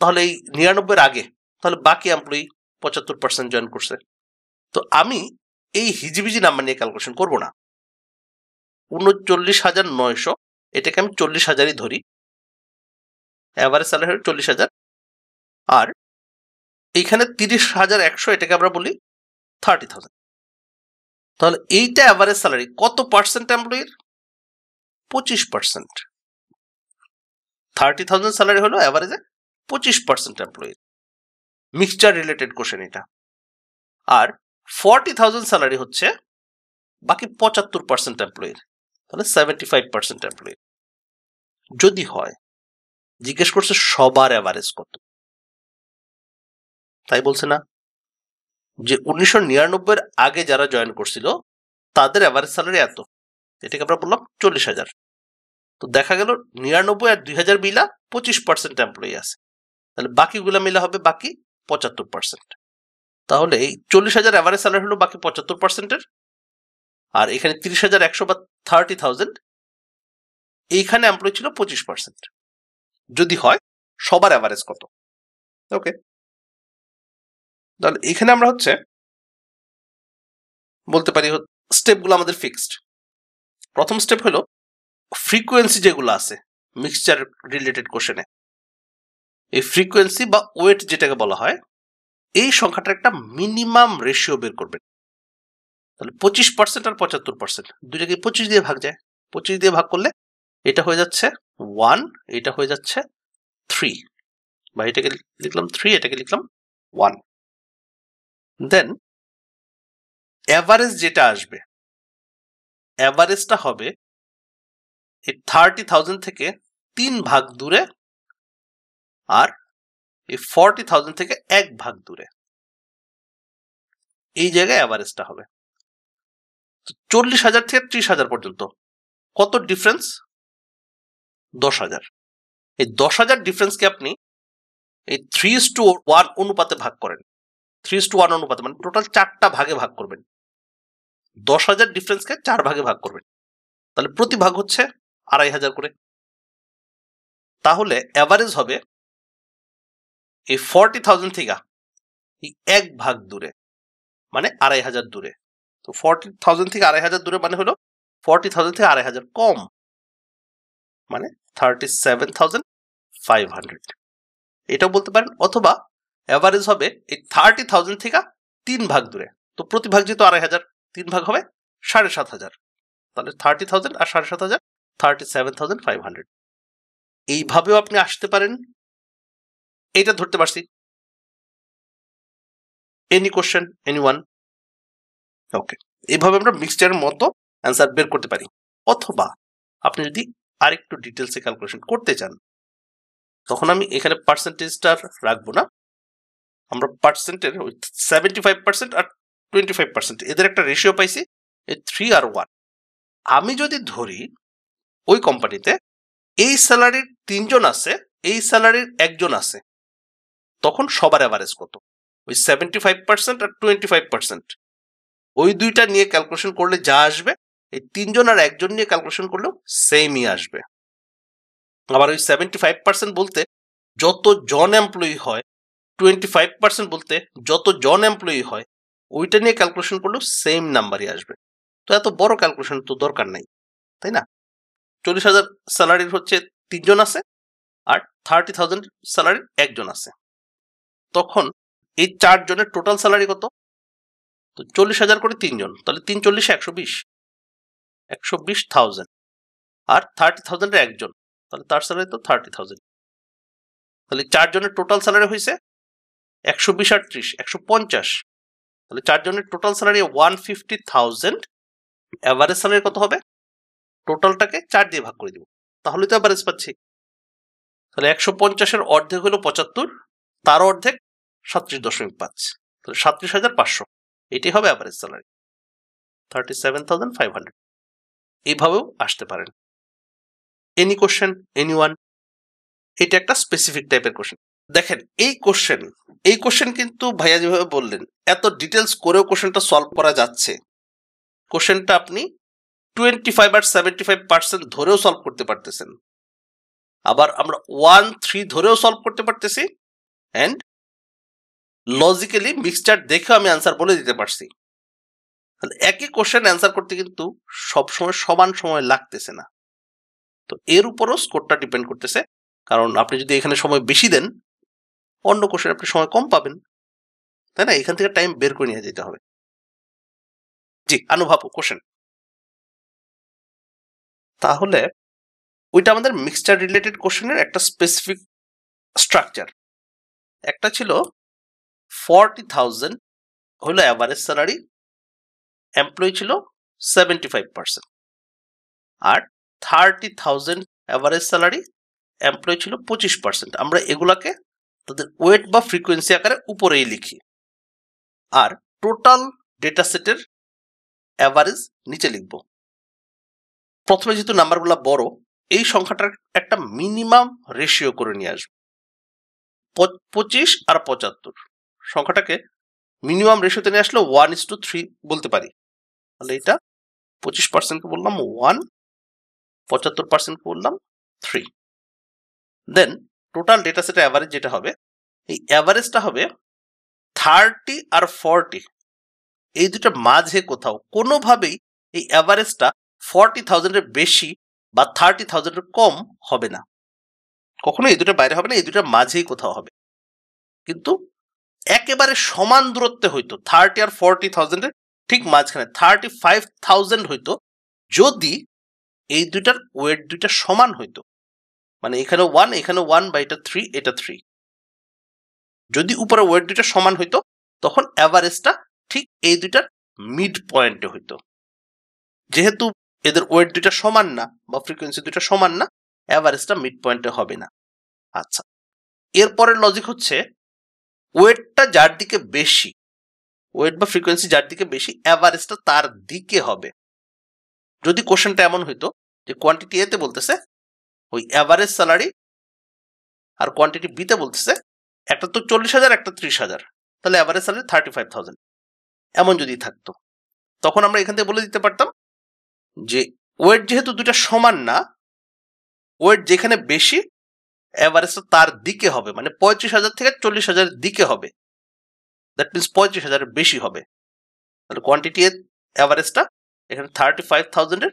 তাহলে এই নিরানব্বইয়ের আগে তাহলে বাকি এমপ্লয়ি পঁচাত্তর পার্সেন্ট জয়েন করছে তো আমি এই হিজিবিজি নাম্বার নিয়ে ক্যালকুলেশন করব না উনচল্লিশ হাজার নয়শো এটাকে আমি চল্লিশ হাজারই ধরি অ্যাভারেজ স্যালারি হলো চল্লিশ হাজার আর এইখানে তিরিশ হাজার একশো এটাকে আমরা বলি থার্টি থাউজেন্ড তাহলে এইটা অ্যাভারেজ স্যালারি কত পার্সেন্ট এমপ্লয়ির পঁচিশ পার্সেন্ট থার্টি থাউজেন্ড স্যালারি হলো অ্যাভারেজে পঁচিশ পার্সেন্ট এমপ্লয়ির মিক্সচার রিলেটেড কোশ্চেন এটা আর ফর্টি থাউজেন্ড স্যালারি হচ্ছে বাকি পঁচাত্তর পার্সেন্ট এমপ্লয়ের তাহলে সেভেন্টি ফাইভ পার্সেন্ট এমপ্লয়ের যদি হয় জিজ্ঞেস করছে সবার অ্যাভারেজ কত তাই বলছে না যে উনিশশো নিরানব্বইয়ের আগে যারা জয়েন করছিল তাদের অ্যাভারেজ স্যালারি এত এটাকে আমরা বললাম চল্লিশ হাজার তো দেখা গেল নিরানব্বই আর দুই হাজার মিলা পঁচিশ পার্সেন্ট এমপ্লয়ি আছে তাহলে বাকিগুলো মিলা হবে বাকি পঁচাত্তর পার্সেন্ট তাহলে চল্লিশ হাজার অ্যাভারেজ স্যালারি হলো বাকি পঁচাত্তর পার্সেন্টের আর এখানে তিরিশ হাজার একশো বা থার্টি থাউজেন্ড এইখানে এমপ্লয় ছিল পঁচিশ পার্সেন্ট যদি হয় সবার অ্যাভারেজ কত ওকে তাহলে এখানে আমরা হচ্ছে বলতে পারি স্টেপগুলো আমাদের ফিক্সড প্রথম স্টেপ হলো ফ্রিকুয়েন্সি যেগুলো আছে মিক্সচার রিলেটেড কোশ্চেনে এই ফ্রিকোয়েন্সি বা ওয়েট যেটাকে বলা হয় এই সংখ্যাটা একটা মিনিমাম রেশিও বের করবেন তাহলে পঁচিশ পার্সেন্ট আর পঁচাত্তর পার্সেন্ট দুইটাকে পঁচিশ দিয়ে ভাগ যায় পঁচিশ দিয়ে ভাগ করলে এটা হয়ে যাচ্ছে ওয়ান এটা হয়ে যাচ্ছে থ্রি বা এটাকে লিখলাম থ্রি এটাকে লিখলাম ওয়ান দেন অ্যাভারেজ যেটা আসবে অ্যাভারেজটা হবে এই থার্টি থাউজেন্ড থেকে তিন ভাগ দূরে আর এই ফর্টি থাউজেন্ড থেকে এক ভাগ দূরে এই জায়গায় অ্যাভারেজটা হবে চল্লিশ হাজার থেকে ত্রিশ হাজার পর্যন্ত কত ডিফারেন্স দশ হাজার এই দশ হাজার ডিফারেন্সকে আপনি এই থ্রি টু ওয়ান অনুপাতে ভাগ করেন থ্রি টু ওয়ান অনুপাতে মানে টোটাল চারটা ভাগে ভাগ করবেন দশ হাজার ডিফারেন্সকে চার ভাগে ভাগ করবেন তাহলে প্রতি ভাগ হচ্ছে আড়াই হাজার করে তাহলে অ্যাভারেজ হবে এই ফর্টি থাউজেন্ড থেকে এই এক ভাগ দূরে মানে আড়াই হাজার দূরে তো ফর্টি থাউজেন্ড থেকে আড়াই হাজার দূরে মানে হলো ফর্টি থাউজেন্ড থেকে আড়াই হাজার কম মানে thirty seven thousand five hundred এটাও বলতে পারেন অথবা অ্যাভারেজ হবে এই থার্টি থাউজেন্ড থেকে তিন ভাগ দূরে তো প্রতি ভাগ যেহেতু আড়াই হাজার তিন ভাগ হবে সাড়ে সাত হাজার তাহলে থার্টি থাউজেন্ড আর সাড়ে সাত হাজার thirty seven thousand five hundred এইভাবেও আপনি আসতে পারেন এইটা ধরতে পারছি any question any one okay এইভাবে আমরা মিক্সচারের মতো অ্যান্সার বের করতে পারি অথবা আপনি যদি আরেকটু ডিটেলসে ক্যালকুলেশন করতে চান তখন আমি এখানে পার্সেন্টেজটা রাখবো না আমরা পার্সেন্টের ওই সেভেন্টি ফাইভ পার্সেন্ট আর টোয়েন্টি ফাইভ পার্সেন্ট এদের একটা রেশিও পাইছি এই থ্রি আর ওয়ান আমি যদি ধরি ওই কোম্পানিতে এই স্যালারির তিনজন আছে এই স্যালারির একজন আছে তখন সবার অ্যাভারেজ কত ওই সেভেন্টি ফাইভ পার্সেন্ট আর টোয়েন্টি ফাইভ পার্সেন্ট ওই দুইটা নিয়ে ক্যালকুলেশন করলে যা আসবে এই তিনজন আর একজন নিয়ে ক্যালকুলেশন করলেও সেমই আসবে আবার ওই সেভেন্টি ফাইভ পার্সেন্ট বলতে যত জন এমপ্লয়ি হয় টোয়েন্টি ফাইভ পার্সেন্ট বলতে যত জন এমপ্লয়ি হয় ওইটা নিয়ে ক্যালকুলেশন করলেও সেম নাম্বারই আসবে তো এত বড় ক্যালকুলেশন তো দরকার নাই তাই না চল্লিশ হাজার স্যালারির হচ্ছে তিনজন আছে আর থার্টি থাউজেন্ড স্যালারির একজন আছে তখন এই চারজনের টোটাল স্যালারি কত তো চল্লিশ হাজার করে তিনজন তাহলে তিন চল্লিশে একশো বিশ একশো বিশ থাউজেন্ড আর থার্টি থাউজেন্ডের একজন তাহলে তার স্যালারি তো থার্টি থাউজেন্ড তাহলে চারজনের টোটাল স্যালারি হয়েছে একশো বিশ আর ত্রিশ একশো পঞ্চাশ তাহলে চারজনের total salary one fifty thousand average salary কত হবে টোটালটাকে চার দিয়ে ভাগ করে দিব তাহলে তো অ্যাভারেজ পাচ্ছি তাহলে একশো পঞ্চাশের অর্ধেক হলো পঁচাত্তর তার অর্ধেক সাতত্রিশ দশমিক পাঁচ তাহলে সাতত্রিশ হাজার পাঁচশো এটি হবে average salary thirty seven thousand five hundred এইভাবেও আসতে পারেন এনি কোশ্চেন এনি ওয়ান এটা একটা স্পেসিফিক টাইপের কোশ্চেন দেখেন এই কোশ্চেন এই কোশ্চেন কিন্তু ভাইয়া যেভাবে বললেন এত ডিটেলস করেও কোশ্চেনটা সলভ করা যাচ্ছে কোশ্চেনটা আপনি টোয়েন্টি ফাইভ আর সেভেন্টি ফাইভ পার্সেন্ট ধরেও সলভ করতে পারতেছেন আবার আমরা ওয়ান থ্রি ধরেও সলভ করতে পারতেছি অ্যান্ড লজিক্যালি মিক্সচার দেখেও আমি অ্যান্সার বলে দিতে পারছি তাহলে একই কোশ্চেন অ্যান্সার করতে কিন্তু সবসময় সমান সময় লাগতেছে না তো এর উপরও স্কোরটা ডিপেন্ড করতেছে কারণ আপনি যদি এখানে সময় বেশি দেন অন্য কোশ্চেন আপনি সময় কম পাবেন তাই না এখান থেকে টাইম বের করে নিয়ে যেতে হবে জি আনুভাব কোশ্চেন তাহলে ওইটা আমাদের মিক্সচার রিলেটেড কোশ্চেনের একটা স্পেসিফিক স্ট্রাকচার একটা ছিল ফর্টি থাউজেন্ড হইল অ্যাভারেজ স্যালারি এমপ্লয়ি ছিল সেভেন্টি ফাইভ পার্সেন্ট আর thirty thousand average salary employee ছিল পঁচিশ পার্সেন্ট আমরা এগুলাকে তাদের ওয়েট বা ফ্রিকোয়েন্সি আকারে উপরেই লিখি আর টোটাল ডেটা সেটের অ্যাভারেজ নিচে লিখব প্রথমে যেহেতু নাম্বারগুলো বড় এই সংখ্যাটার একটা মিনিমাম রেশিও করে নিয়ে আসবো পঁচিশ আর পঁচাত্তর সংখ্যাটাকে মিনিমাম রেশিওতে নিয়ে আসলে ওয়ান ইস টু থ্রি বলতে পারি তাহলে এটা পঁচিশ পার্সেন্টকে বললাম ওয়ান পঁচাত্তর পার্সেন্টকে বললাম থ্রি দেন টোটাল ডেটা সেটা অ্যাভারেজ যেটা হবে এই অ্যাভারেজটা হবে থার্টি আর ফর্টি এই দুটা মাঝে কোথাও কোনোভাবেই এই অ্যাভারেজটা ফর্টি থাউজেন্ডের বেশি বা থার্টি থাউজেন্ডের কম হবে না কখনো এই দুটো বাইরে হবে না এই দুটোর মাঝেই কোথাও হবে কিন্তু একেবারে সমান দূরত্বে হইতো থার্টি আর ফোরটি থাউজেন্ডের ঠিক মাঝখানে থার্টি ফাইভ থাউজেন্ড হইতো যদি এই দুইটার ওয়েট দুইটা সমান হইতো মানে এখানে ওয়ান এখানে ওয়ান বা এটা থ্রি এটা থ্রি যদি উপরে ওয়েট দুইটা সমান হইতো তখন অ্যাভারেজটা ঠিক এই দুইটার মিড পয়েন্টে হইতো যেহেতু এদের ওয়েট দুইটা সমান না বা ফ্রিকোয়েন্সি দুইটা সমান না অ্যাভারেজটা মিড পয়েন্টে হবে না আচ্ছা এরপরের লজিক হচ্ছে ওয়েটটা যার দিকে বেশি ওয়েট বা ফ্রিকোয়েন্সি যার দিকে বেশি অ্যাভারেজটা তার দিকে হবে যদি কোশ্চেনটা এমন হইতো যে কোয়ান্টিটি এতে বলতেছে ওই অ্যাভারেজ স্যালারি আর কোয়ান্টিটি বিতে বলতেছে একটা তো চল্লিশ হাজার একটা ত্রিশ হাজার তাহলে average salary thirty five thousand এমন যদি থাকতো তখন আমরা এখান থেকে বলে দিতে পারতাম যে ওয়েট যেহেতু দুটা সমান না ওয়েট যেখানে বেশি অ্যাভারেজটা তার দিকে হবে মানে পঁয়ত্রিশ হাজার থেকে চল্লিশ হাজারের দিকে হবে দ্যাট মিনস পঁয়ত্রিশ হাজারের বেশি হবে তাহলে কোয়ান্টিটি অ্যাভারেজটা এখানে থার্টি ফাইভ থাউজেন্ডের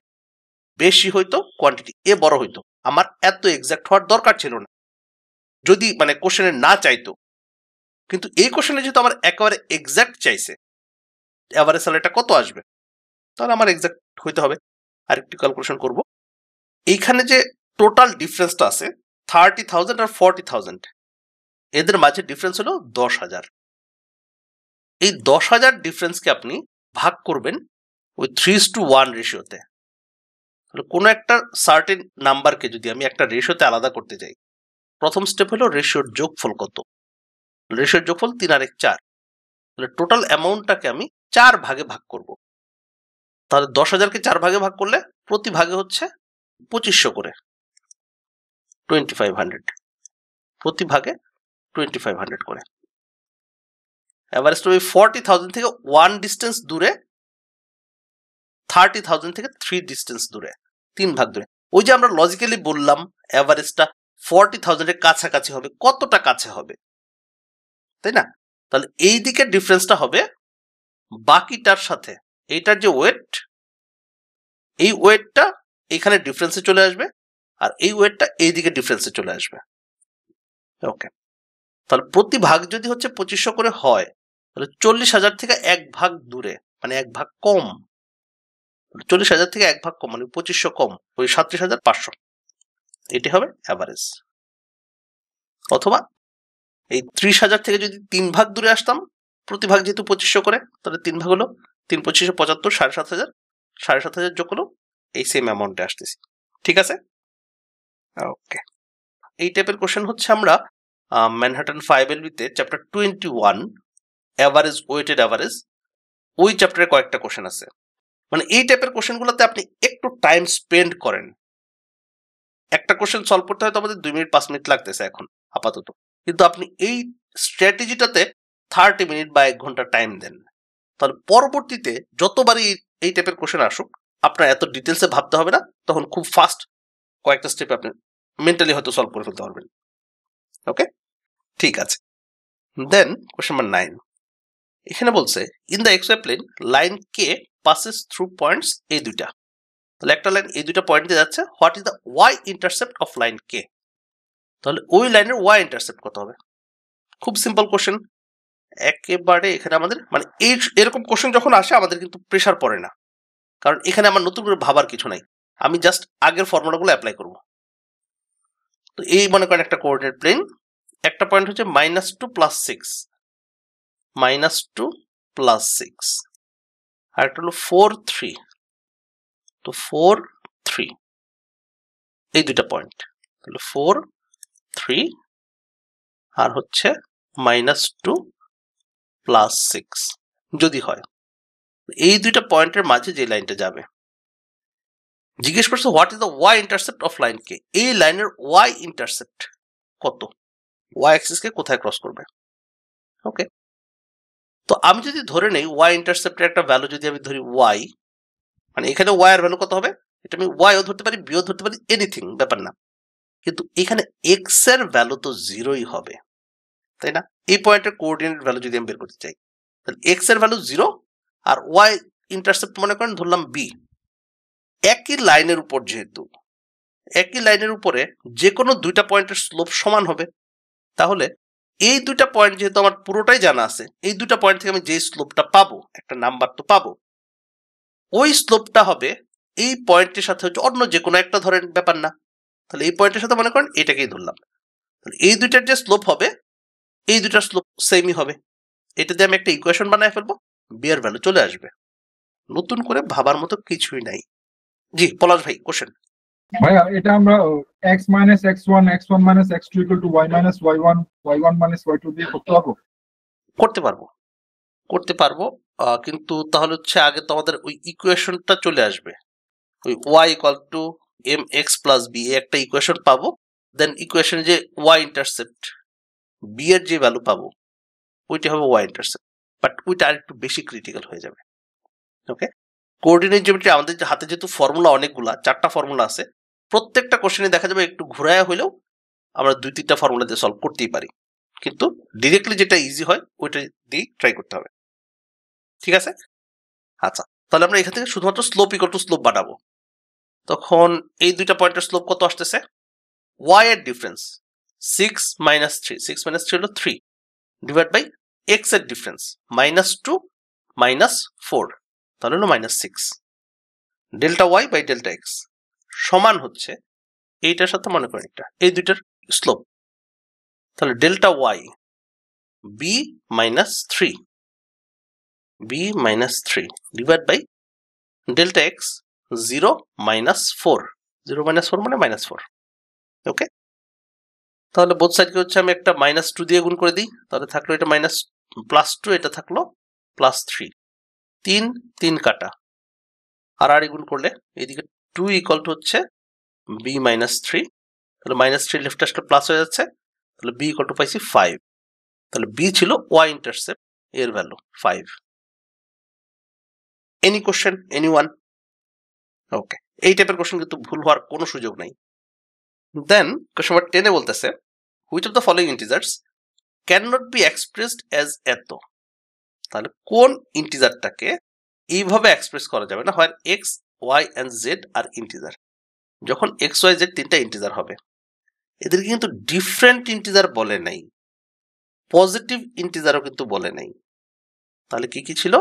বেশি হইতো কোয়ান্টিটি এ বড় হইতো আমার এত এক্সাক্ট হওয়ার দরকার ছিল না যদি মানে কোশ্চেনে না চাইতো কিন্তু এই কোশ্চেনে যেহেতু আমার একেবারে এক্সাক্ট চাইছে অ্যাভারেজ স্যালারিটা কত আসবে তাহলে আমার এক্সাক্ট হইতে হবে আরেকটি ক্যালকুলেশন করব এইখানে যে টোটাল ডিফারেন্সটা আছে থার্টি থাউজেন্ড আর ফর্টি থাউজেন্ড এদের মাঝে ডিফারেন্স হলো দশ হাজার এই দশ হাজার ডিফারেন্সকে আপনি ভাগ করবেন ওই থ্রি টু ওয়ান রেশিওতে কোনো একটা সার্টেন নাম্বারকে যদি আমি একটা রেশিওতে আলাদা করতে চাই প্রথম স্টেপ হলো রেশিওর যোগফল কত রেশিওর যোগফল তিন আর এক চার তাহলে টোটাল অ্যামাউন্টটাকে আমি চার ভাগে ভাগ করব তাহলে দশ হাজারকে চার ভাগে ভাগ করলে প্রতি ভাগে হচ্ছে পঁচিশশো করে টোয়েন্টি ফাইভ হান্ড্রেড প্রতি ভাগে টোয়েন্টি ফাইভ হান্ড্রেড করে অ্যাভারেজ ওই ফর্টি থাউজেন্ড থেকে ওয়ান ডিস্টেন্স দূরে থার্টি থাউজেন্ড থেকে থ্রি ডিস্টেন্স দূরে তিন ভাগ দূরে ওই যে আমরা লজিক্যালি বললাম অ্যাভারেজটা ফর্টি থাউজেন্ডের কাছাকাছি হবে কতটা কাছে হবে তাই না তাহলে এই দিকে ডিফারেন্সটা হবে বাকিটার সাথে এইটার যে ওয়েট এই ওয়েটটা এখানে ডিফারেন্সে চলে আসবে আর এই ওয়েটটা এইদিকে ডিফারেন্সে চলে আসবে ওকে তাহলে প্রতি ভাগ যদি হচ্ছে পঁচিশশো করে হয় তাহলে চল্লিশ হাজার থেকে এক ভাগ দূরে মানে এক ভাগ কম চল্লিশ হাজার থেকে এক ভাগ কম মানে পঁচিশশো কম ওই সাতত্রিশ হাজার পাঁচশো এটি হবে অ্যাভারেজ অথবা এই ত্রিশ হাজার থেকে যদি তিন ভাগ দূরে আসতাম প্রতি ভাগ যেহেতু পঁচিশশো করে তাহলে তিন ভাগ হলো তিন পঁচিশশো পঁচাত্তর সাড়ে সাত হাজার সাড়ে সাত হাজার যোগ হলো এই সেম অ্যামাউন্টে আসতেছি ঠিক আছে ওকে এই টাইপের কোশ্চেন হচ্ছে আমরা ম্যানহাটন ফাইভ এল এলবিতে chapter twenty one average weighted average ওই চ্যাপ্টারে কয়েকটা কোশ্চেন আছে মানে এই টাইপের কোশ্চেনগুলোতে আপনি একটু টাইম স্পেন্ড করেন একটা কোশ্চেন সলভ করতে হয়তো আমাদের দুই মিনিট পাঁচ মিনিট লাগতেছে এখন আপাতত কিন্তু আপনি এই স্ট্র্যাটেজিটাতে থার্টি মিনিট বা এক ঘন্টা টাইম দেন তাহলে পরবর্তীতে যতবারই এই টাইপের কোশ্চেন আসুক আপনার এত ডিটেলসে ভাবতে হবে না তখন খুব ফাস্ট কয়েকটা স্টেপে আপনি মেন্টালি হয়তো সলভ করে ফেলতে পারবেন ওকে ঠিক আছে দেন কোশ্চেন নাম্বার নাইন এখানে বলছে in the xy plane line k passes through points এই দুইটা তাহলে একটা লাইন এই দুইটা পয়েন্ট দিয়ে যাচ্ছে what is the y intercept of line k তাহলে ওই লাইনের ওয়াই ইন্টারসেপ্ট কত হবে খুব সিম্পল কোশ্চেন একেবারে এখানে আমাদের মানে এই এরকম কোশ্চেন যখন আসে আমাদের কিন্তু প্রেশার পড়ে না কারণ এখানে আমার নতুন করে ভাবার কিছু নাই আমি জাস্ট আগের ফর্মুলাগুলো অ্যাপ্লাই করবো তো এই মনে করেন একটা কোঅর্ডিনেট প্লেন একটা পয়েন্ট হচ্ছে minus two plus six minus two plus six আর একটা হলো ফোর থ্রি তো ফোর থ্রি এই দুইটা পয়েন্ট তাহলে ফোর থ্রি আর হচ্ছে মাইনাস টু প্লাস সিক্স যদি হয় এই দুইটা পয়েন্টের মাঝে যে লাইনটা যাবে জিজ্ঞেস করছে what is the y intercept of line k এই লাইনের ওয়াই ইন্টারসেপ্ট কত ওয়াই কে কোথায় ক্রস করবে ওকে তো আমি যদি ধরে নেই ওয়াই ইন্টারসেপ্টের একটা ভ্যালু যদি আমি ধরি ওয়াই মানে এখানে ওয়াই এর ভ্যালু কত হবে এটা আমি ওয়াইও ধরতে পারি বিও ধরতে পারি এনিথিং ব্যাপার না কিন্তু এখানে এক্স এর ভ্যালু তো জিরোই হবে তাই না এই পয়েন্টের কোঅর্ডিনেট ভ্যালু যদি আমি বের করতে চাই তাহলে এক্স এর ভ্যালু জিরো আর ওয়াই ইন্টারসেপ্ট মনে করেন ধরলাম বি একই লাইনের উপর যেহেতু একই লাইনের উপরে যে কোনো দুইটা পয়েন্টের স্লোপ সমান হবে তাহলে এই দুইটা পয়েন্ট যেহেতু আমার পুরোটাই জানা আছে এই দুইটা পয়েন্ট থেকে আমি যে স্লোপটা পাবো একটা নাম্বার তো পাবো ওই স্লোপটা হবে এই পয়েন্টের সাথে হচ্ছে অন্য যে কোনো একটা ধরেন ব্যাপার না তাহলে এই পয়েন্টের সাথে মনে করেন এটাকেই ধরলাম তাহলে এই দুইটার যে স্লোপ হবে এই দুইটার স্লোপ সেমই হবে এটা দিয়ে আমি একটা ইকুয়েশন বানায় ফেলবো বিয়ার ভ্যালু চলে আসবে নতুন করে ভাবার মতো কিছুই নাই জি পলাশ ভাই কোশ্চেন ভাইয়া এটা আমরা x minus x1 x1 minus x2 equal to y minus y1 y1 minus y2 দিয়ে করতে পারবো করতে পারবো করতে পারবো কিন্তু তাহলে হচ্ছে আগে তোমাদের ওই ইকুয়েশনটা চলে আসবে ওই y equal to m x plus b একটা ইকুয়েশন পাবো দেন ইকুয়েশনে যে ওয়াই ইন্টারসেপ্ট বি এর যে ভ্যালু পাবো ওইটা হবে ওয়াই ইন্টারসেপ্ট বাট ওইটা আরেকটু বেশি ক্রিটিক্যাল হয়ে যাবে ওকে কোঅর্ডিনেট জিওমেট্রি আমাদের হাতে যেহেতু ফর্মুলা অনেকগুলা চারটা ফর্মুলা আছে প্রত্যেকটা কোশ্চেনে দেখা যাবে একটু ঘুরায় হলেও আমরা দুই তিনটা ফর্মুলা দিয়ে সলভ করতেই পারি কিন্তু ডিরেক্টলি যেটা ইজি হয় ওইটা দিয়েই ট্রাই করতে হবে ঠিক আছে আচ্ছা তাহলে আমরা এখান থেকে শুধুমাত্র স্লোপ ইকল টু স্লোপ বাড়াবো তখন এই দুইটা পয়েন্টের স্লোপ কত আসতেছে ওয়াই এর difference six minus three six minus three হলো থ্রি ডিভাইড বাই এক্স এর difference minus two minus four তাহলে হলো minus six delta y by delta x সমান হচ্ছে এইটার সাথে মনে করেন এটা এই দুইটার স্লোপ তাহলে delta y b minus three b minus three divide by delta x zero minus four zero minus four মানে মাইনাস ফোর ওকে তাহলে বোধ সাইডকে হচ্ছে আমি একটা মাইনাস টু দিয়ে গুণ করে দিই তাহলে থাকলো এটা মাইনাস প্লাস টু এটা থাকলো প্লাস থ্রি তিন তিন কাটা আর আর গুণ করলে এইদিকে টু ইকুয়াল টু হচ্ছে বি মাইনাস থ্রি তাহলে মাইনাস থ্রি লেফট আসলে প্লাস হয়ে যাচ্ছে তাহলে বি ইকুয়াল টু পাইছি ফাইভ তাহলে বি ছিল ওয়াই ইন্টারসেপ্ট এর value five any question any one okay এই টাইপের কোশ্চেন কিন্তু ভুল হওয়ার কোনো সুযোগ নাই দেন কোশ্চেন নাম্বার টেনে বলতেছে which of the following integers can not be expressed as এত তাহলে কোন ইন্টিজারটাকে এইভাবে এক্সপ্রেস করা যাবে না হয় এক্স ওয়াই অ্যান্ড জেড আর ইন্টিজার যখন এক্স ওয়াই জেড তিনটা ইন্টিজার হবে এদের কিন্তু ডিফারেন্ট ইন্টিজার বলে নাই পজিটিভ ইন্টিজারও কিন্তু বলে নাই তাহলে কি কি ছিল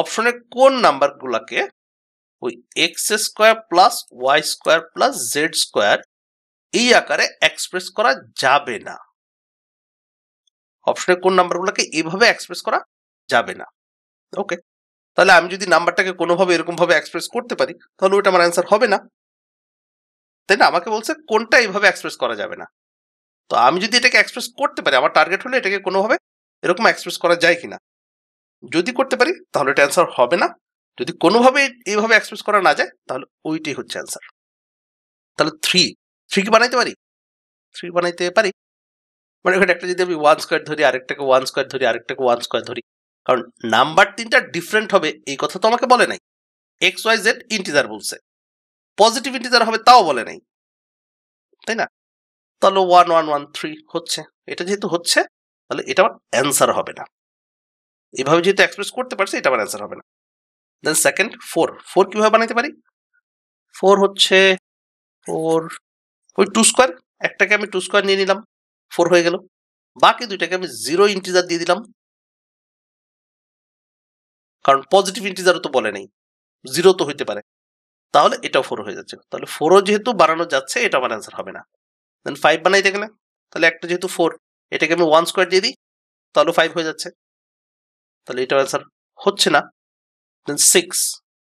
অপশনে কোন নাম্বারগুলোকে ওই x square plus y square plus z square এই আকারে এক্সপ্রেস করা যাবে না অপশনে কোন নাম্বারগুলোকে এইভাবে এক্সপ্রেস করা যাবে না ওকে তাহলে আমি যদি নাম্বারটাকে কোনোভাবে এরকমভাবে এক্সপ্রেস করতে পারি তাহলে ওটা আমার অ্যান্সার হবে না তাই না আমাকে বলছে কোনটা এইভাবে এক্সপ্রেস করা যাবে না তো আমি যদি এটাকে এক্সপ্রেস করতে পারি আমার টার্গেট হলে এটাকে কোনোভাবে এরকম এক্সপ্রেস করা যায় কি না যদি করতে পারি তাহলে এটা অ্যান্সার হবে না যদি কোনোভাবে এইভাবে এক্সপ্রেস করা না যায় তাহলে ওইটাই হচ্ছে অ্যান্সার তাহলে থ্রি থ্রি কি বানাইতে পারি থ্রি বানাইতে পারি মানে ওখানে একটা যদি আমি ওয়ান স্কোয়ার ধরি আরেকটাকে ওয়ান স্কোয়ার ধরি আরেকটাকে ওয়ান স্কোয়ার ধরি কারণ নাম্বার তিনটা ডিফারেন্ট হবে এই কথা তো আমাকে বলে নাই এক্স ওয়াই জেড ইন্টিজার বলছে পজিটিভ ইন্টিজার হবে তাও বলে নাই তাই না তাহলে ওয়ান ওয়ান ওয়ান থ্রি হচ্ছে এটা যেহেতু হচ্ছে তাহলে এটা আমার অ্যান্সার হবে না এভাবে যেহেতু এক্সপ্রেস করতে পারছি এটা আমার অ্যান্সার হবে না দেন সেকেন্ড ফোর ফোর কীভাবে বানাইতে পারি ফোর হচ্ছে ফোর ওই টু স্কোয়ার একটাকে আমি টু স্কোয়ার নিয়ে নিলাম ফোর হয়ে গেল বাকি দুইটাকে আমি জিরো ইন্টিজার দিয়ে দিলাম কারণ পজিটিভ ইন্টিজারও তো বলে নেই জিরো তো হইতে পারে তাহলে এটাও ফোর হয়ে যাচ্ছে তাহলে ফোরও যেহেতু বানানো যাচ্ছে এটা আমার অ্যান্সার হবে না দেন ফাইভ বানাইতে গেলে তাহলে একটা যেহেতু ফোর এটাকে আমি ওয়ান স্কোয়ার দিয়ে দিই তাহলে ফাইভ হয়ে যাচ্ছে তাহলে এটাও অ্যান্সার হচ্ছে না দেন সিক্স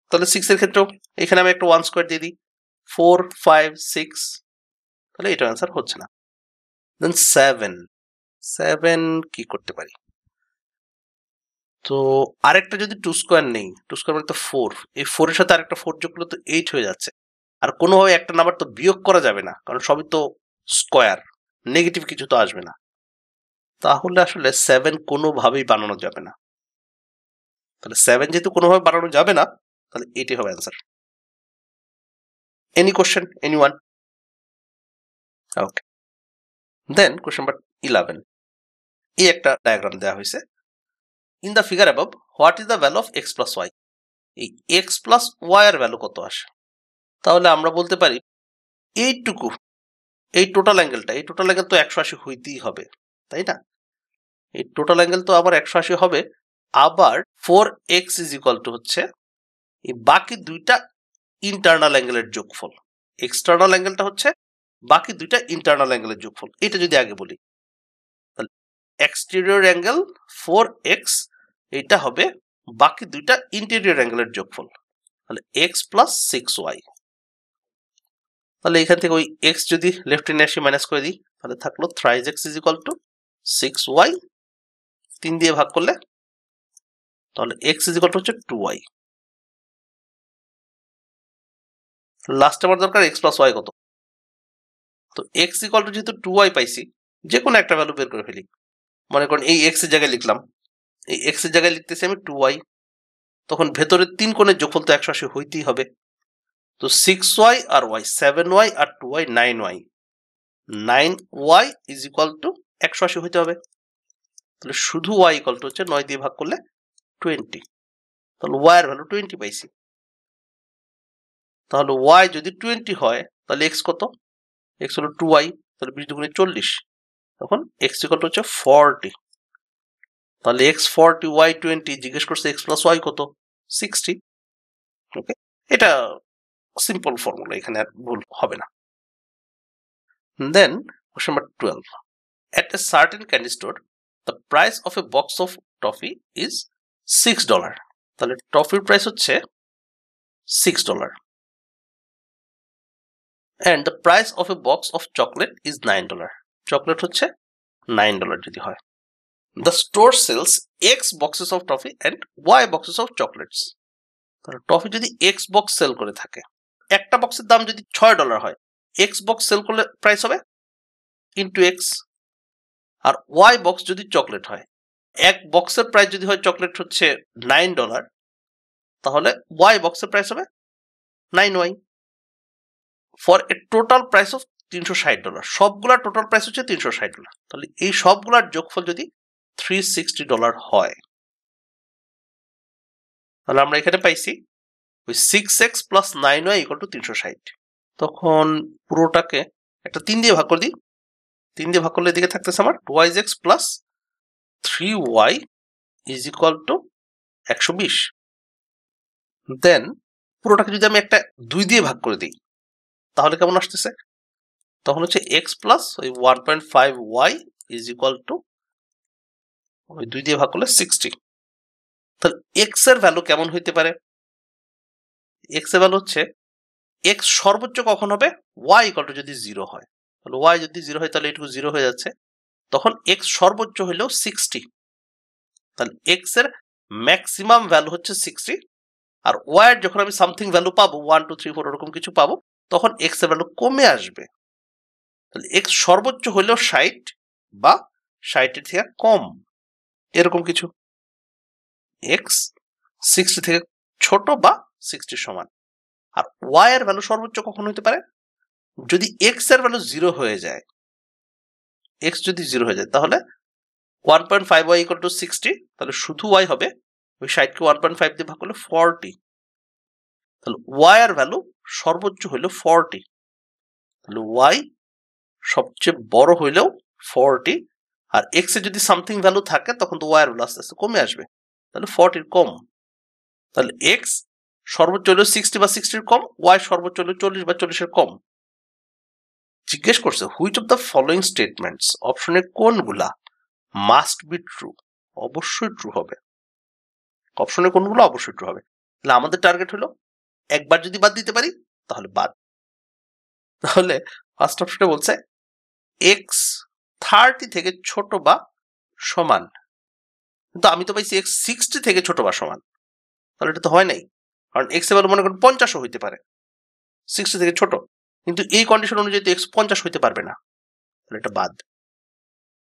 তাহলে সিক্সের ক্ষেত্রেও এখানে আমি একটা ওয়ান স্কোয়ার দিয়ে দিই ফোর ফাইভ সিক্স তাহলে এটাও অ্যান্সার হচ্ছে না দেন সেভেন সেভেন কি করতে পারি তো আরেকটা যদি টু স্কোয়ার নেই টু স্কোয়ার মানে তো ফোর এই ফোরের সাথে আরেকটা ফোর যোগ করলে তো এইট হয়ে যাচ্ছে আর কোনোভাবে একটা নাম্বার তো বিয়োগ করা যাবে না কারণ সবই তো স্কোয়ার নেগেটিভ কিছু তো আসবে না তাহলে আসলে সেভেন কোনোভাবেই বানানো যাবে না তাহলে সেভেন যেহেতু কোনোভাবে বানানো যাবে না তাহলে এটি হবে answer any question any one okay then question number eleven এই একটা ডায়াগ্রাম দেওয়া হয়েছে in the figure above what is the value of x plus y এই এক্স প্লাস ওয়াইয়ের ভ্যালু কত আসে তাহলে আমরা বলতে পারি এইটুকু এই টোটাল অ্যাঙ্গেলটা এই টোটাল অ্যাঙ্গেল তো একশো আশি হইতেই হবে তাই না এই টোটাল অ্যাঙ্গেল তো আবার একশো আশি হবে আবার four x is equal to হচ্ছে এই বাকি দুইটা ইন্টারনাল অ্যাঙ্গেলের যোগফল এক্সটার্নাল অ্যাঙ্গেলটা হচ্ছে বাকি দুইটা ইন্টারনাল অ্যাঙ্গেলের যোগফল এটা যদি আগে বলি এক্সটেরিয়র অ্যাঙ্গেল ফোর এক্স এটা হবে বাকি দুইটা ইন্টেরিয়র অ্যাঙ্গেলের যোগফল তাহলে এক্স প্লাস সিক্স ওয়াই তাহলে এখান থেকে ওই এক্স যদি লেফট হ্যান্ড আসি মাইনাস করে দিই তাহলে থাকলো thrice x is equal to six y তিন দিয়ে ভাগ করলে তাহলে এক্স ইজ ইকাল টু হচ্ছে টু ওয়াই লাস্ট আমার দরকার এক্স প্লাস ওয়াই কত তো এক্স ইকাল টু যেহেতু টু ওয়াই পাইছি যে কোনো একটা ভ্যালু বের করে ফেলি মনে করেন এই এক্সের জায়গায় লিখলাম এই এক্সের জায়গায় লিখতেছি আমি টু ওয়াই তখন ভেতরের তিন কোণের যোগফল তো একশো আশি হইতেই হবে তো সিক্স ওয়াই আর ওয়াই সেভেন ওয়াই আর two y nine y nine y is equal to একশো আশি হইতে হবে তাহলে শুধু ওয়াই ইকুয়াল টু হচ্ছে নয় দিয়ে ভাগ করলে টোয়েন্টি তাহলে ওয়াই এর ভ্যালু টোয়েন্টি পাইছি তাহলে ওয়াই যদি টোয়েন্টি হয় তাহলে এক্স কত এক্স হলো টু ওয়াই তাহলে বিশ দুগুণে চল্লিশ তখন এক্স ইকুয়াল টু হচ্ছে ফর্টি তাহলে এক্স ফর্টি ওয়াই টোয়েন্টি জিজ্ঞেস করছে এক্স প্লাস ওয়াই কত সিক্সটি ওকে এটা সিম্পল ফর্মুলা এখানে আর ভুল হবে না then question number twelve at a certain candy store the price of a box of toffee is six dollar তাহলে টফির প্রাইস হচ্ছে six dollar and the price of a box of chocolate is nine dollar chocolate হচ্ছে নাইন ডলার যদি হয় the store sells X boxes of toffee and Y boxes of chocolates তাহলে টফি যদি এক্স বক্স সেল করে থাকে একটা বক্সের দাম যদি ছয় ডলার হয় এক্স বক্স সেল করলে প্রাইস হবে ইন্টু এক্স আর ওয়াই বক্স যদি চকলেট হয় এক বক্সের প্রাইস যদি হয় চকলেট হচ্ছে নাইন ডলার তাহলে ওয়াই বক্সের প্রাইস হবে nine y for a total price of তিনশো ষাট ডলার সবগুলা টোটাল প্রাইস হচ্ছে তিনশো ষাট ডলার তাহলে এই সবগুলার যোগফল যদি থ্রি সিক্সটি ডলার হয় তাহলে আমরা এখানে পাইছি ওই six x plus nine y equal to তিনশো ষাট তখন পুরোটাকে একটা তিন দিয়ে ভাগ করে দিই তিন দিয়ে ভাগ করলে এদিকে থাকতেছে আমার twice x plus three y is equal to একশো বিশ দেন পুরোটাকে যদি আমি একটা দুই দিয়ে ভাগ করে দিই তাহলে কেমন আসতেছে তখন হচ্ছে এক্স প্লাস ওই one point five y is equal to ওই মানে দুই দিয়ে ভাগ করলে সিক্সটি তাহলে এক্স এর ভ্যালু কেমন হইতে পারে এক্স এর ভ্যালু হচ্ছে এক্স সর্বোচ্চ কখন হবে ওয়াই ইকল যদি জিরো হয় তাহলে ওয়াই যদি জিরো হয় তাহলে এটুকু জিরো হয়ে যাচ্ছে তখন এক্স সর্বোচ্চ হইলেও সিক্সটি তাহলে এক্স এর ম্যাক্সিমাম ভ্যালু হচ্ছে সিক্সটি আর ওয়াই ওয়াইয়ের যখন আমি সামথিং ভ্যালু পাবো ওয়ান টু থ্রি ফোর ওরকম কিছু পাবো তখন এক্স এর ভ্যালু কমে আসবে তাহলে এক্স সর্বোচ্চ হইলেও ষাট বা ষাটের থেকে কম এরকম কিছু এক্স সিক্সটি থেকে ছোট বা সিক্সটির সমান আর ওয়াই এর ভ্যালু সর্বোচ্চ কখন হতে পারে যদি এক্স এর ভ্যালু জিরো হয়ে যায় এক্স যদি জিরো হয়ে যায় তাহলে one point five y equal to sixty তাহলে শুধু ওয়াই হবে ওই সাইডকে ওয়ান পয়েন্ট ফাইভ দিয়ে ভাগ করলে ফর্টি তাহলে ওয়াই এর ভ্যালু সর্বোচ্চ হইল ফর্টি তাহলে ওয়াই সবচেয়ে বড় হইলেও ফর্টি আর এ যদি সামথিং ভ্যালু থাকে তখন তো ওয়াই ভ্যালু আস্তে আস্তে কমে আসবে তাহলে ফর্টির কম তাহলে এক্স সর্বোচ্চ হলো সিক্সটি বা সিক্সটির কম ওয়াই সর্বোচ্চ হলো চল্লিশ বা চল্লিশের কম জিজ্ঞেস করছে which of the following statements অপশনে কোনগুলা মাস্ট বি ট্রু অবশ্যই ট্রু হবে অপশনে কোনগুলো অবশ্যই ট্রু হবে তাহলে আমাদের টার্গেট হলো একবার যদি বাদ দিতে পারি তাহলে বাদ তাহলে ফার্স্ট অপশনে বলছে এক্স থার্টি থেকে ছোট বা সমান কিন্তু আমি তো পাইছি এক্স সিক্সটি থেকে ছোট বা সমান তাহলে এটা তো হয় নাই কারণ এক্স এবার মনে করেন পঞ্চাশও হইতে পারে সিক্সটি থেকে ছোট কিন্তু এই কন্ডিশন অনুযায়ী তো এক্স পঞ্চাশ হইতে পারবে না তাহলে এটা বাদ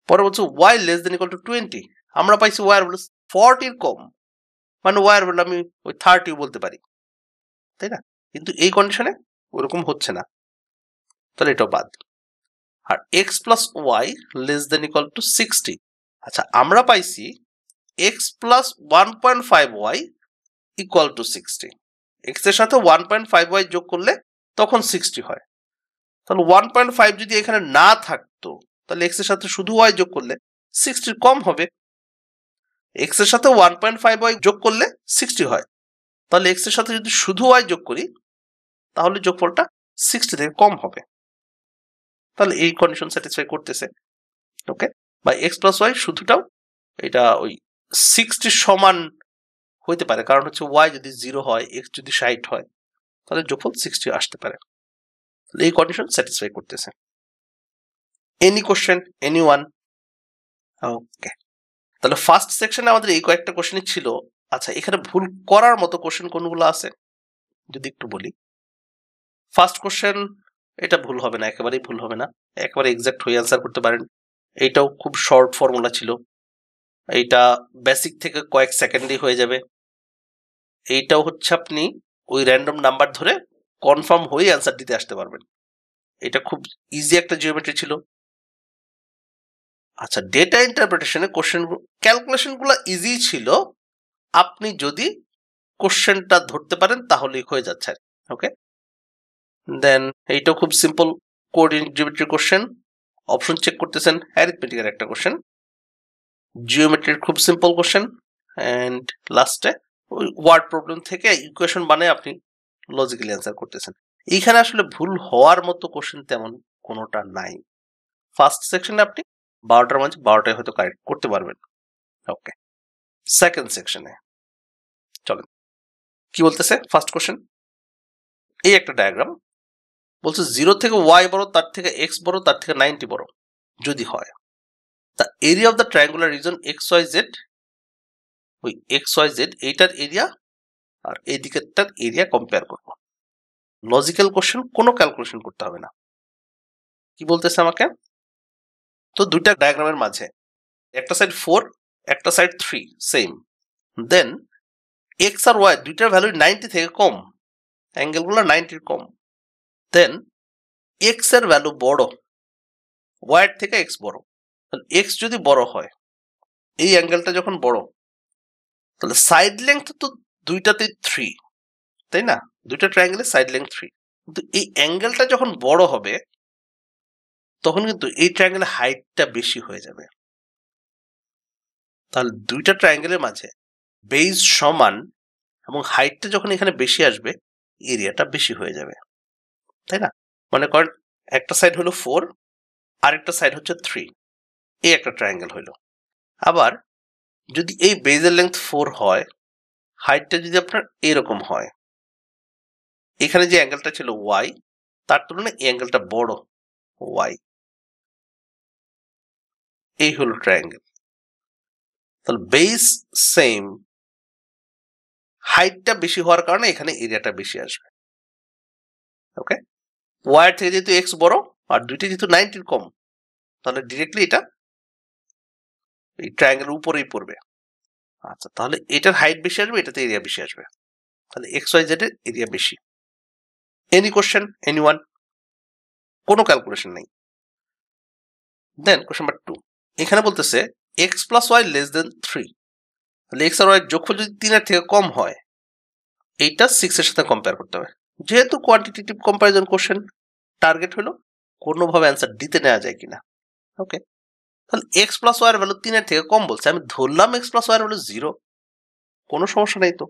পরে বলছে y less than equal to twenty আমরা পাইছি ওয়াই বলে ফর্টির কম মানে ওয়াই বলে আমি ওই থার্টিও বলতে পারি তাই না কিন্তু এই কন্ডিশনে ওরকম হচ্ছে না তাহলে এটাও বাদ আর x plus y less than equal to sixty আচ্ছা আমরা পাইছি x plus one point five y equal to sixty x এর সাথে ওয়ান পয়েন্ট ফাইভ ওয়াই যোগ করলে তখন সিক্সটি হয় তাহলে ওয়ান পয়েন্ট ফাইভ যদি এখানে না থাকতো তাহলে এক্স এর সাথে শুধু ওয়াই যোগ করলে সিক্সটির কম হবে এক্স এর সাথে ওয়ান পয়েন্ট ফাইভ ওয়াই যোগ করলে সিক্সটি হয় তাহলে এক্স এর সাথে যদি শুধু ওয়াই যোগ করি তাহলে যোগফলটা সিক্সটি থেকে কম হবে তাহলে এই কন্ডিশন স্যাটিসফাই করতেছে ওকে বা এক্স প্লাস ওয়াই শুধুটাও এটা ওই সিক্সটির সমান হইতে পারে কারণ হচ্ছে ওয়াই যদি জিরো হয় এক্স যদি ষাট হয় তাহলে যখন সিক্সটি আসতে পারে তাহলে এই কন্ডিশন স্যাটিসফাই করতেছে any question any one okay তাহলে ফার্স্ট সেকশনে আমাদের এই কয়েকটা কোশ্চেনই ছিল আচ্ছা এখানে ভুল করার মতো কোশ্চেন কোনগুলো আছে যদি একটু বলি ফার্স্ট কোশ্চেন এটা ভুল হবে না একেবারেই ভুল হবে না একেবারে এক্স্যাক্ট হয়ে অ্যান্সার করতে পারেন এইটাও খুব শর্ট ফর্মুলা ছিল এইটা বেসিক থেকে কয়েক সেকেন্ডই হয়ে যাবে এইটাও হচ্ছে আপনি ওই র্যান্ডম নাম্বার ধরে কনফার্ম হয়ে অ্যান্সার দিতে আসতে পারবেন এটা খুব ইজি একটা জিওমেট্রি ছিল আচ্ছা ডেটা ইন্টারপ্রিটেশনে কোশ্চেন ক্যালকুলেশনগুলো ইজি ছিল আপনি যদি কোশ্চেনটা ধরতে পারেন তাহলেই হয়ে যাচ্ছে ওকে দেন এইটাও খুব simple coordinate geometry question option check করতেছেন অ্যারিথমেটিকের একটা কোশ্চেন জিওমেট্রির খুব সিম্পল কোশ্চেন অ্যান্ড লাস্টে ওই ওয়ার্ড প্রবলেম থেকে ইকুয়েশন বানিয়ে আপনি লজিক্যালি অ্যান্সার করতেছেন এইখানে আসলে ভুল হওয়ার মতো কোশ্চেন তেমন কোনোটা নাই ফার্স্ট সেকশনে আপনি বারোটার মাঝে বারোটায় হয়তো কারেক্ট করতে পারবেন ওকে সেকেন্ড সেকশনে চলেন কি বলতেছে ফার্স্ট কোশ্চেন এই একটা ডায়াগ্রাম বলছে জিরো থেকে ওয়াই বড় তার থেকে এক্স বড় তার থেকে নাইনটি বড় যদি হয় তা area of the triangular region x y z ওই এক্স ওয়াই জেড এইটার এরিয়া আর এদিকেরটার এরিয়া কম্পেয়ার করব লজিক্যাল কোশ্চেন কোনো ক্যালকুলেশন করতে হবে না কি বলতেছে আমাকে তো দুইটা ডায়াগ্রামের মাঝে একটা সাইড ফোর একটা side three same then x আর ওয়াই দুইটার ভ্যালু নাইনটি থেকে কম অ্যাঙ্গেলগুলো নাইনটির কম দেন এক্স এর ভ্যালু বড় ওয়াইয়ের থেকে এক্স বড় তাহলে এক্স যদি বড় হয় এই অ্যাঙ্গেলটা যখন বড় তাহলে সাইড লেংথ তো দুইটাতে থ্রি তাই না দুইটা ট্রায়াঙ্গেলের সাইড লেংথ থ্রি কিন্তু এই অ্যাঙ্গেলটা যখন বড় হবে তখন কিন্তু এই ট্রায়াঙ্গেলের হাইটটা বেশি হয়ে যাবে তাহলে দুইটা ট্রায়াঙ্গেলের মাঝে বেইজ সমান এবং হাইটটা যখন এখানে বেশি আসবে এরিয়াটা বেশি হয়ে যাবে তাই না মনে করেন একটা সাইড হলো ফোর আরেকটা সাইড হচ্ছে থ্রি এই একটা ট্রায়াঙ্গেল হইল আবার যদি এই বেজের লেন্থ ফোর হয় হাইটটা যদি আপনার এরকম হয় এখানে যে অ্যাঙ্গেলটা ছিল ওয়াই তার তুলনায় এই অ্যাঙ্গেলটা বড় ওয়াই এই হলো ট্রায়াঙ্গেল তাহলে বেস সেম হাইটটা বেশি হওয়ার কারণে এখানে এরিয়াটা বেশি আসবে ওকে ওয়াই থেকে যেহেতু এক্স বড় আর দুইটি যেহেতু নাইনটির কম তাহলে ডিরেক্টলি এটা এই ট্রায়াঙ্গেলের উপরেই পড়বে আচ্ছা তাহলে এটার হাইট বেশি আসবে এটাতে এরিয়া বেশি আসবে তাহলে এক্স ওয়াই জেডের এরিয়া বেশি এনি কোশ্চেন এনি ওয়ান কোনো ক্যালকুলেশন নেই দেন কোশ্চেন নাম্বার টু এখানে বলতেছে x plus y less than three তাহলে এক্স আর ওয়াই যোগফল যদি তিনের থেকে কম হয় এইটা সিক্সের সাথে কম্পেয়ার করতে হবে যেহেতু কোয়ান্টিটেটিভ কম্পারিজন কোশ্চেন টার্গেট হলো কোনোভাবে অ্যান্সার দিতে নেওয়া যায় কিনা ওকে তাহলে এক্স প্লাস ওয়ার ভ্যালু তিনের থেকে কম বলছে আমি ধরলাম এক্স প্লাস ওয়ার ভ্যালু জিরো কোনো সমস্যা নেই তো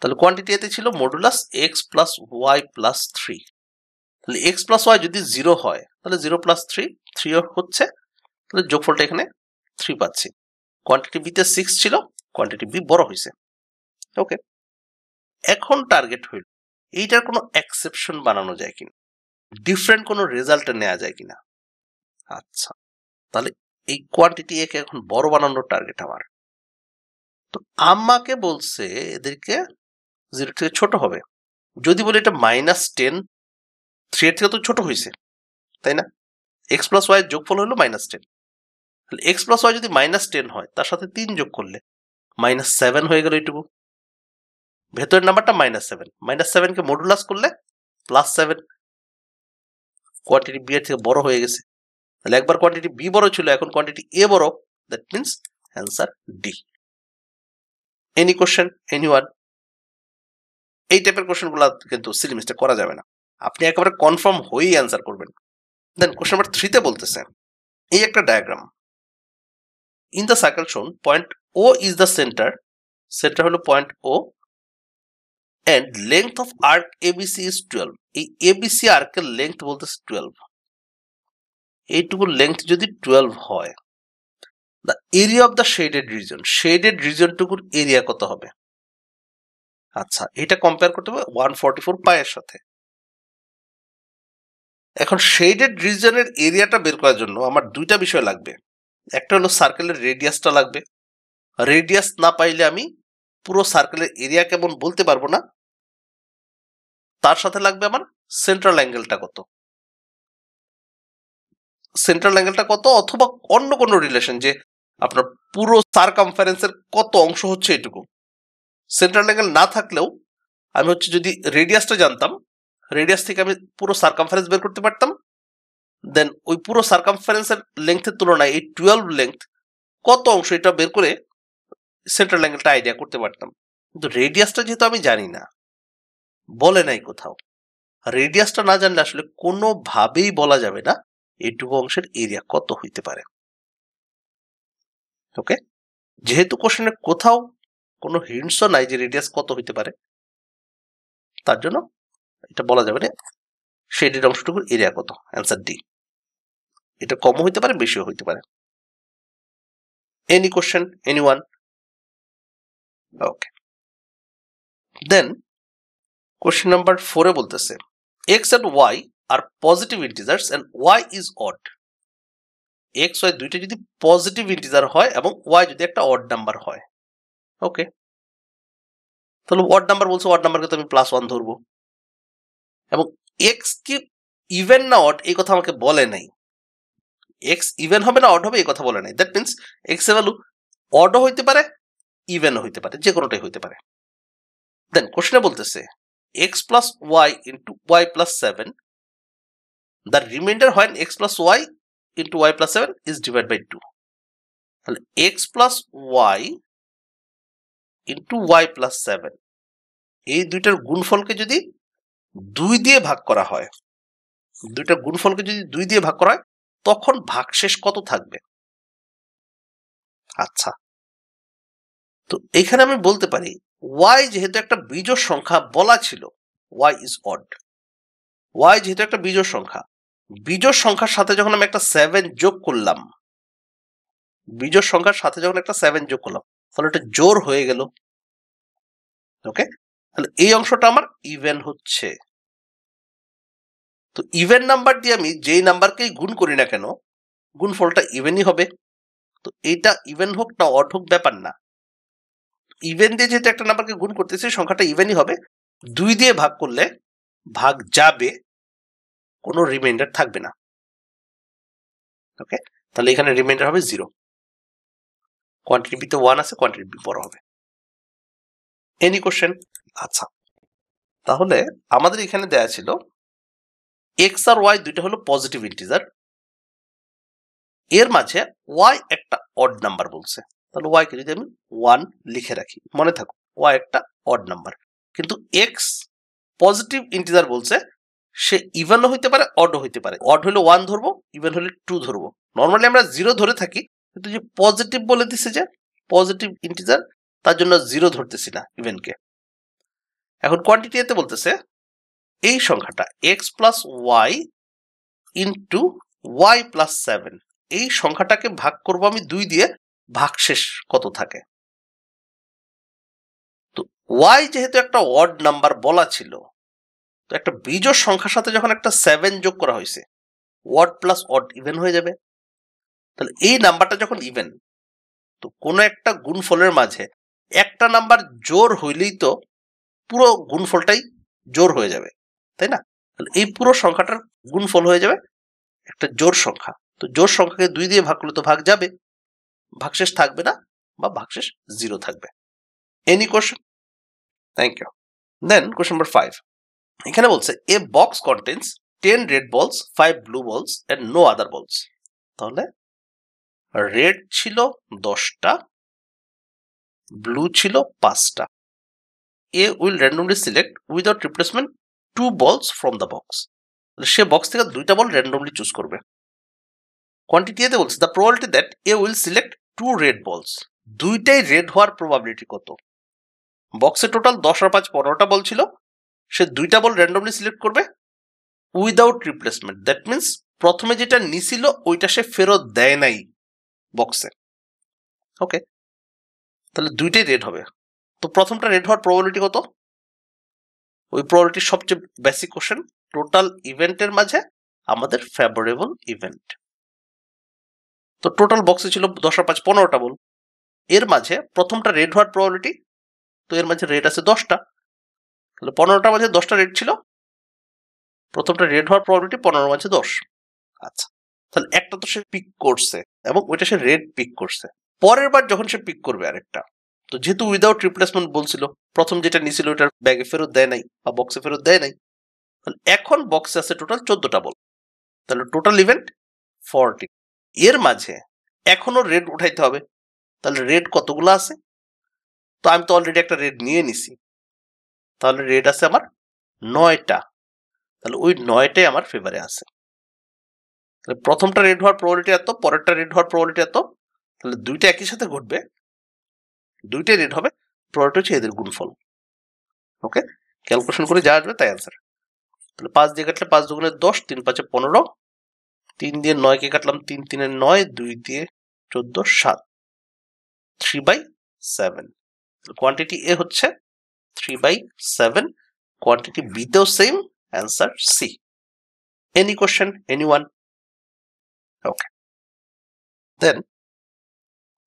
তাহলে কোয়ান্টিটি এতে ছিল modulus x plus y plus three তাহলে এক্স প্লাস ওয়াই যদি জিরো হয় তাহলে জিরো প্লাস থ্রি থ্রি হচ্ছে তাহলে যোগফলটা এখানে থ্রি পাচ্ছি কোয়ান্টিটি বিতে সিক্স ছিল কোয়ান্টিটি বি বড় হয়েছে ওকে এখন টার্গেট হইল এইটার কোনো এক্সেপশন বানানো যায় কিনা ডিফারেন্ট কোনো রেজাল্ট নেওয়া যায় কিনা আচ্ছা তাহলে এই কোয়ান্টিটি একে এখন বড় বানানোর টার্গেট আমার তো আমাকে বলছে এদেরকে জিরো থেকে ছোট হবে যদি বলি এটা মাইনাস টেন থ্রি এর থেকে তো ছোট হয়েছে তাই না এক্স প্লাস ওয়াই যোগফল হলো মাইনাস টেন তাহলে এক্স প্লাস ওয়াই যদি মাইনাস টেন হয় তার সাথে তিন যোগ করলে মাইনাস সেভেন হয়ে গেল এইটুকু ভেতরের নাম্বারটা মাইনাস সেভেন মাইনাস সেভেনকে মডুলাস করলে প্লাস সেভেন কোয়ান্টিটি বি এর থেকে বড় হয়ে গেছে তাহলে একবার কোয়ান্টিটি বি বড় ছিল এখন কোয়ান্টিটি এ বড় that means answer D any question any anyone এই টাইপের কোশ্চেনগুলো কিন্তু সিলেবাসটা করা যাবে না আপনি একেবারে কনফার্ম হয়েই অ্যান্সার করবেন দেন কোশ্চেন নাম্বার থ্রিতে বলতেছে এই একটা diagram in the circle shown point O is the centre centre হলো point O and length of arc ABC is twelve এই এবিসি আর্কের লেংথ বলতেছে টুয়েলভ এইটুকু লেংথ যদি টুয়েলভ হয় the area of the shaded region shaded রিজনটুকুর এরিয়া কত হবে আচ্ছা এটা কম্পেয়ার করতে হবে ওয়ান ফর্টি ফোর পায়ের সাথে এখন শেডেড রিজনের এরিয়াটা বের করার জন্য আমার দুইটা বিষয় লাগবে একটা হলো সার্কেলের রেডিয়াসটা লাগবে রেডিয়াস না পাইলে আমি পুরো সার্কেলের এরিয়া কেমন বলতে পারবো না তার সাথে লাগবে আমার সেন্ট্রাল অ্যাঙ্গেলটা কত সেন্ট্রাল অ্যাঙ্গেলটা কত অথবা অন্য কোনো রিলেশন যে আপনার পুরো সারকামফারেন্সের কত অংশ হচ্ছে এটুকু সেন্ট্রাল অ্যাঙ্গেল না থাকলেও আমি হচ্ছে যদি রেডিয়াসটা জানতাম রেডিয়াস থেকে আমি পুরো সারকামফারেন্স বের করতে পারতাম দেন ওই পুরো সারকামফারেন্সের লেংথের তুলনায় এই টুয়েলভ লেংথ কত অংশ এটা বের করে সেন্ট্রাল অ্যাঙ্গেলটা আইডিয়া করতে পারতাম কিন্তু রেডিয়াসটা যেহেতু আমি জানি না বলে নাই কোথাও রেডিয়াসটা না জানলে আসলে কোনোভাবেই বলা যাবে না এইটুকু অংশের এরিয়া কত হইতে পারে ওকে যেহেতু কোশ্চেনে কোথাও কোনো হিন্টসও নাই যে রেডিয়াস কত হইতে পারে তার জন্য এটা বলা যাবে না শেডের অংশটুকুর এরিয়া কত অ্যান্সার ডি এটা কমও হইতে পারে বেশিও হইতে পারে any question any one okay then question number ফোরে বলতেছে x and y are positive integers and y is odd x y দুইটা যদি পজিটিভ ইন্টিজার হয় এবং ওয়াই যদি একটা অড নাম্বার হয় ওকে তাহলে ওয়ার্ড নাম্বার বলছো ওয়ার্ড নাম্বারকে তো আমি প্লাস ওয়ান ধরবো এবং এক্স কি ইভেন না অড এই কথা আমাকে বলে নাই এক্স ইভেন হবে না অড হবে এই কথা বলে নাই দ্যাট মিনস এক্স এ ভ্যালু অডও হইতে পারে ইভেনও হইতে পারে যে কোনোটাই হইতে পারে দেন কোশ্চেনে বলতেছে x plus y into y plus 7. The remainder when x plus y into y plus 7 is divided by 2. তাহলে x plus y into y plus 7 এই দুইটার গুণফলকে যদি দুই দিয়ে ভাগ করা হয় দুইটার গুণফলকে যদি দুই দিয়ে ভাগ করা হয় তখন ভাগশেষ কত থাকবে আচ্ছা তো এখানে আমি বলতে পারি ওয়াই যেহেতু একটা বিজোর সংখ্যা বলা ছিল ওয়াই ইজ অড ওয়াই যেহেতু একটা বিজোর সংখ্যা বিজোর সংখ্যার সাথে যখন আমি একটা সেভেন যোগ করলাম বিজোর সংখ্যার সাথে যখন একটা সেভেন যোগ করলাম তাহলে এটা জোর হয়ে গেল ওকে তাহলে এই অংশটা আমার ইভেন হচ্ছে তো ইভেন নাম্বার দিয়ে আমি যেই নাম্বারকেই গুণ করি না কেন গুণ ফলটা ইভেনই হবে তো এইটা ইভেন হোক না অড হোক ব্যাপার না ইভেন দিয়ে যেহেতু একটা নাম্বারকে গুণ করতেছি সংখ্যাটা ইভেনই হবে দুই দিয়ে ভাগ করলে ভাগ যাবে কোনো রিমাইন্ডার থাকবে না ওকে তাহলে এখানে রিমাইন্ডার হবে জিরো কোয়ান্টিটি বিতে ওয়ান আছে কোয়ান্টিটি বি বড় হবে এনি কোশ্চেন আচ্ছা তাহলে আমাদের এখানে দেয়া ছিল এক্স আর ওয়াই দুইটা হলো পজিটিভ ইন্টিজার এর মাঝে ওয়াই একটা অড নাম্বার বলছে তাহলে ওয়াইকে যদি আমি ওয়ান লিখে রাখি মনে থাকো ওয়াই একটা অড নাম্বার কিন্তু এক্স পজিটিভ ইন্টিজার বলছে সে ইভেনও হইতে পারে অডও হইতে পারে অড হলে ওয়ান ধরবো ইভেন হলে টু ধরবো নর্মালি আমরা জিরো ধরে থাকি কিন্তু যে পজিটিভ বলে দিছে যে পজিটিভ ইন্টিজার তার জন্য জিরো ধরতেছি না ইভেনকে এখন কোয়ান্টিটি এতে বলতেছে এই সংখ্যাটা x plus y into y plus seven এই সংখ্যাটাকে ভাগ করব আমি দুই দিয়ে ভাগশেষ কত থাকে তো ওয়াই যেহেতু একটা ওয়ার্ড নাম্বার বলা ছিল তো একটা বীজ সংখ্যার সাথে যখন একটা সেভেন যোগ করা হয়েছে ওয়ার্ড প্লাস ওয়ার্ড ইভেন হয়ে যাবে তাহলে এই নাম্বারটা যখন ইভেন তো কোনো একটা গুণফলের মাঝে একটা নাম্বার জোর হইলেই তো পুরো গুণফলটাই জোর হয়ে যাবে তাই না তাহলে এই পুরো সংখ্যাটার গুণফল হয়ে যাবে একটা জোর সংখ্যা তো জোর সংখ্যাকে দুই দিয়ে ভাগ করলে তো ভাগ যাবে ভাগশেষ থাকবে না বা ভাগশেষ জিরো থাকবে any question thank you then question number five এখানে বলছে a box contains ten red balls five blue balls and no other balls তাহলে রেড ছিল দশটা ব্লু ছিল পাঁচটা A will randomly select without replacement two balls from the box সে বক্স থেকে দুইটা বল র্যান্ডমলি চুজ করবে কোয়ান্টিটি এতে বলছে the probability that A will select two red balls দুইটাই রেড হওয়ার প্রবাবিলিটি কত বক্সে টোটাল দশ আর পাঁচ পনেরোটা বল ছিল সে দুইটা বল র্যান্ডমলি সিলেক্ট করবে উইদাউট রিপ্লেসমেন্ট দ্যাট মিন্স প্রথমে যেটা নিছিল ওইটা সে ফেরত দেয় নাই বক্সে ওকে তাহলে দুইটাই রেড হবে তো প্রথমটা রেড হওয়ার প্রবাবিলিটি কত ওই প্রবাবিলিটির সবচেয়ে বেসিক কোশ্চেন টোটাল ইভেন্টের মাঝে আমাদের ফেভারেবল ইভেন্ট তো টোটাল বক্সে ছিল দশটা পাঁচ পনেরোটা বল এর মাঝে প্রথমটা রেড হওয়ার প্রবাবিলিটি তো এর মাঝে রেড আছে দশটা তাহলে পনেরোটার মাঝে দশটা রেড ছিল প্রথমটা রেড হওয়ার প্রবাবিলিটি পনেরো মাঝে দশ আচ্ছা তাহলে একটা তো সে পিক করছে এবং ওইটা সে রেড পিক করছে পরের বার যখন সে পিক করবে আরেকটা তো যেহেতু উইদাউট রিপ্লেসমেন্ট বলছিল প্রথম যেটা নিয়েছিল ওটার ব্যাগে ফেরত দেয় নাই বা বক্সে ফেরত দেয় নাই তাহলে এখন বক্সে আছে টোটাল চোদ্দটা বল তাহলে টোটাল ইভেন্ট ফর্টি এর মাঝে এখনও রেড উঠাইতে হবে তাহলে রেড কতগুলো আছে তো আমি তো অলরেডি একটা রেড নিয়ে নিছি তাহলে রেড আছে আমার নয়টা তাহলে ওই নয়টাই আমার ফেভারে আছে তাহলে প্রথমটা রেড হওয়ার প্রবলিটি এত পরেরটা রেড হওয়ার প্রবলিটি এত তাহলে দুইটা একই সাথে ঘটবে দুইটাই রেড হবে প্রবলিটি হচ্ছে এদের গুণফল ওকে ক্যালকুলেশন করে যা আসবে তাই আনসার তাহলে পাঁচ দিয়ে কাটলে পাঁচ দুগুণে দশ তিন পাঁচে পনেরো তিন দিয়ে নয়কে কাটলাম তিন তিনে নয় দুই দিয়ে চোদ্দ সাত three by seven quantity A হচ্ছে থ্রি বাই সেভেন কোয়ান্টিটি বিতেও same answer C any question any one okay then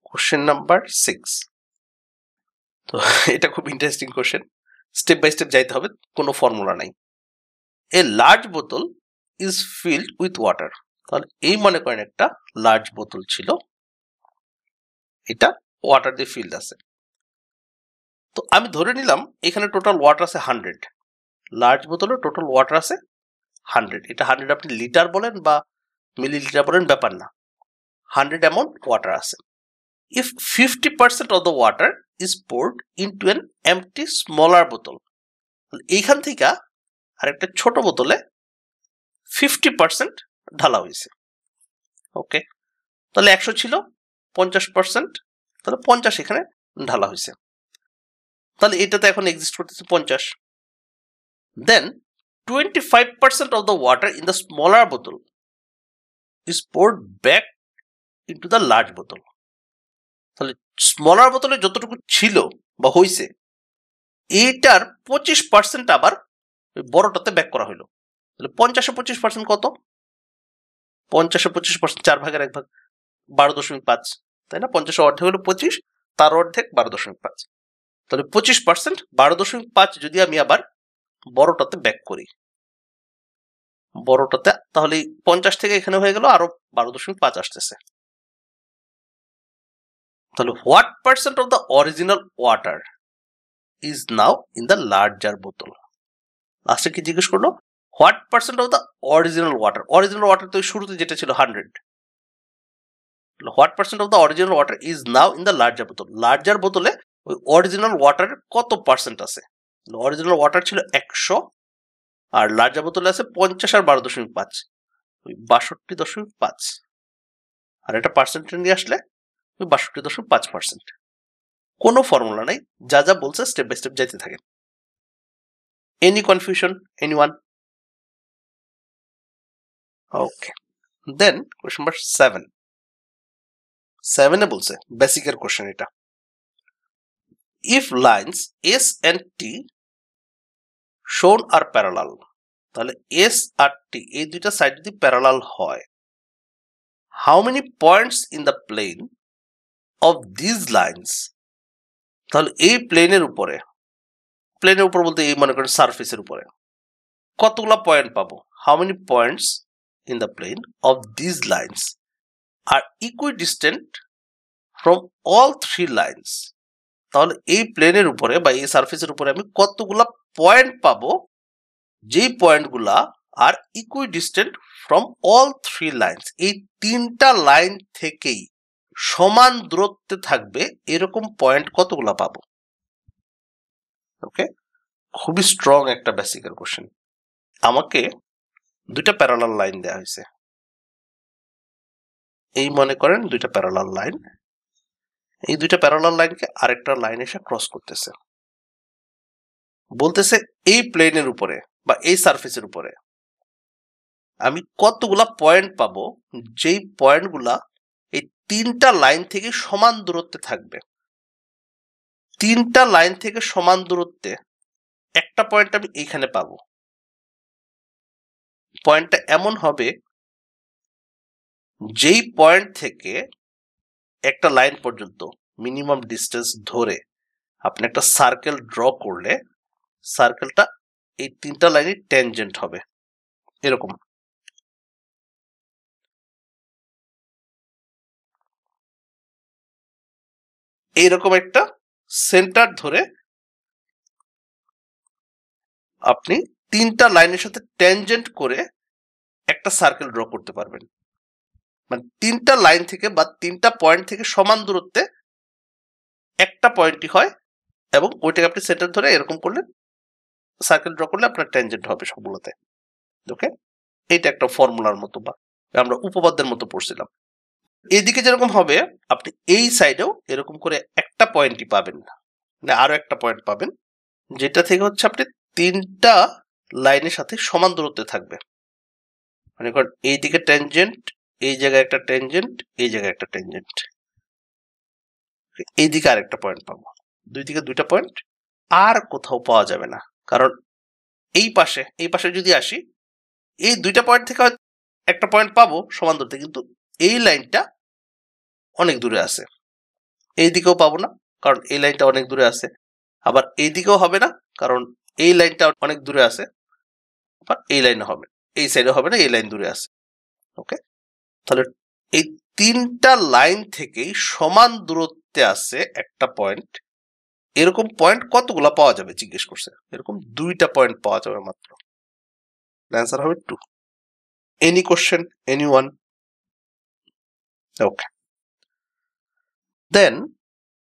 question number six তো এটা খুব interesting question step by step যাইতে হবে কোনো ফর্মুলা নাই এ লার্জ বোতল ইজ ফিল্ড উইথ ওয়াটার তাহলে এই মনে করেন একটা লার্জ বোতল ছিল এটা ওয়াটার দিয়ে ফিল্ড আছে তো আমি ধরে নিলাম এখানে টোটাল ওয়াটার আছে হান্ড্রেড লার্জ বোতলে টোটাল ওয়াটার আছে হান্ড্রেড এটা হান্ড্রেড আপনি লিটার বলেন বা মিলি লিটার বলেন ব্যাপার না হান্ড্রেড অ্যামাউন্ট ওয়াটার আছে if fifty percent of the water is poured into an empty smaller বোতল এইখান থেকে আর একটা ছোট বোতলে ফিফটি পার্সেন্ট ঢালা হয়েছে ওকে তাহলে একশো ছিল পঞ্চাশ পার্সেন্ট তাহলে পঞ্চাশ এখানে ঢালা হয়েছে তাহলে এটাতে এখন এক্সিস্ট করতেছে পঞ্চাশ then twenty five percent of the water in the smaller বোতল is poured back into the large বোতল তাহলে স্মলার বোতলে যতটুকু ছিল বা হয়েছে এইটার পঁচিশ পার্সেন্ট আবার বড়টাতে ব্যাক করা হলো তাহলে পঞ্চাশে পঁচিশ পার্সেন্ট কত পঞ্চাশে পঁচিশ পার্সেন্ট চার ভাগের এক ভাগ বারো দশমিক পাঁচ তাই না পঞ্চাশে অর্ধেক হলো পঁচিশ তার অর্ধেক বারো দশমিক পাঁচ তাহলে পঁচিশ পার্সেন্ট বারো দশমিক পাঁচ যদি আমি আবার বড়টাতে ব্যাক করি বড়টাতে তাহলে পঞ্চাশ থেকে এখানে হয়ে গেল আরো বারো দশমিক পাঁচ আসতেছে তাহলে what percent of the original water is now in the larger বোতল লাস্টে কি জিজ্ঞেস করলো what percent of the original water original water তো শুরুতে যেটা ছিল hundred what percent of the original water is now in the larger বোতল লার্জার বোতলে ওই অরিজিনাল ওয়াটারের কত পার্সেন্ট আছে অরিজিনাল ওয়াটার ছিল একশো আর লার্জার বোতলে আছে পঞ্চাশ আর বারো দশমিক পাঁচ ওই বাষট্টি দশমিক পাঁচ আর এটা পার্সেন্টে নিয়ে আসলে ওই বাষট্টি দশমিক পাঁচ পার্সেন্ট কোনো ফর্মুলা নাই যা যা বলছে স্টেপ বাই স্টেপ যাইতে থাকে any confusion any one okay then question number seven সেভেনে বলছে বেসিকের কোয়েশ্চেন এটা if lines S and T shown are parallel তাহলে এস আর টি এই দুইটা সাইড যদি প্যারালাল হয় how many points in the plane of these lines তাহলে এই প্লেনের উপরে প্লেনের উপর বলতে এই মনে করেন সার্ফেসের উপরে কতগুলো পয়েন্ট পাবো how many points in the plane of these lines are equidistant from all three lines তাহলে এই প্লেনের উপরে বা এই সারফেসের উপরে আমি কতগুলা পয়েন্ট পাবো যেই পয়েন্টগুলা are equidistant from all three lines এই তিনটা লাইন থেকেই সমান দূরত্বে থাকবে এরকম পয়েন্ট কতগুলা পাবো ওকে খুবই স্ট্রং একটা বেসিক্যাল কোশ্চেন আমাকে দুইটা প্যারালাল লাইন দেয়া হয়েছে এই মনে করেন দুইটা প্যারালাল লাইন এই দুইটা প্যারালাল লাইনকে আরেকটা লাইন এসে ক্রস করতেছে বলতেছে এই প্লেনের উপরে বা এই সার্ফেসের উপরে আমি কতগুলা পয়েন্ট পাবো যেই পয়েন্টগুলা এই তিনটা লাইন থেকে সমান দূরত্বে থাকবে তিনটা লাইন থেকে সমান দূরত্বে একটা পয়েন্ট আমি এইখানে পাবো পয়েন্টটা এমন হবে যেই পয়েন্ট থেকে একটা লাইন পর্যন্ত মিনিমাম ডিস্টেন্স ধরে আপনি একটা সার্কেল ড্র করলে সার্কেলটা এই তিনটা লাইনই ট্যানজেন্ট হবে এরকম এইরকম একটা সেন্টার ধরে আপনি তিনটা লাইনের সাথে ট্যানজেন্ট করে একটা সার্কেল ড্র করতে পারবেন মানে তিনটা লাইন থেকে বা তিনটা পয়েন্ট থেকে সমান দূরত্বে একটা পয়েন্টই হয় এবং ওইটাকে আপনি সেন্টার ধরে এরকম করলে সার্কেল ড্র করলে আপনার ট্যানজেন্ট হবে সবগুলোতে ওকে এইটা একটা ফর্মুলার মতো বা আমরা উপপাদ্যের মতো পড়ছিলাম এদিকে যেরকম হবে আপনি এই সাইডেও এরকম করে একটা পয়েন্টই পাবেন মানে আরও একটা পয়েন্ট পাবেন যেটা থেকে হচ্ছে আপনি তিনটা লাইনের সাথে সমান দূরত্বে থাকবে মানে এই দিকে ট্যানজেন্ট এই জায়গায় একটা ট্যানজেন্ট এই জায়গায় একটা ট্যানজেন্ট এই দিকে আরেকটা পয়েন্ট পাবো দুই দিকে দুইটা পয়েন্ট আর কোথাও পাওয়া যাবে না কারণ এই পাশে এই পাশে যদি আসি এই দুইটা পয়েন্ট থেকে একটা পয়েন্ট পাবো সমান দূরত্বে কিন্তু এই লাইনটা অনেক দূরে আছে এই দিকেও পাবো না কারণ এই লাইনটা অনেক দূরে আছে আবার এই দিকেও হবে না কারণ এই লাইনটা অনেক দূরে আছে আবার এই লাইনে হবে এই সাইডে হবে না এই লাইন দূরে আছে ওকে তাহলে এই তিনটা লাইন থেকেই সমান দূরত্বে আছে একটা পয়েন্ট এরকম পয়েন্ট কতগুলো পাওয়া যাবে জিজ্ঞেস করছে এরকম দুইটা পয়েন্ট পাওয়া যাবে মাত্র অ্যান্সার হবে two any question any one okay then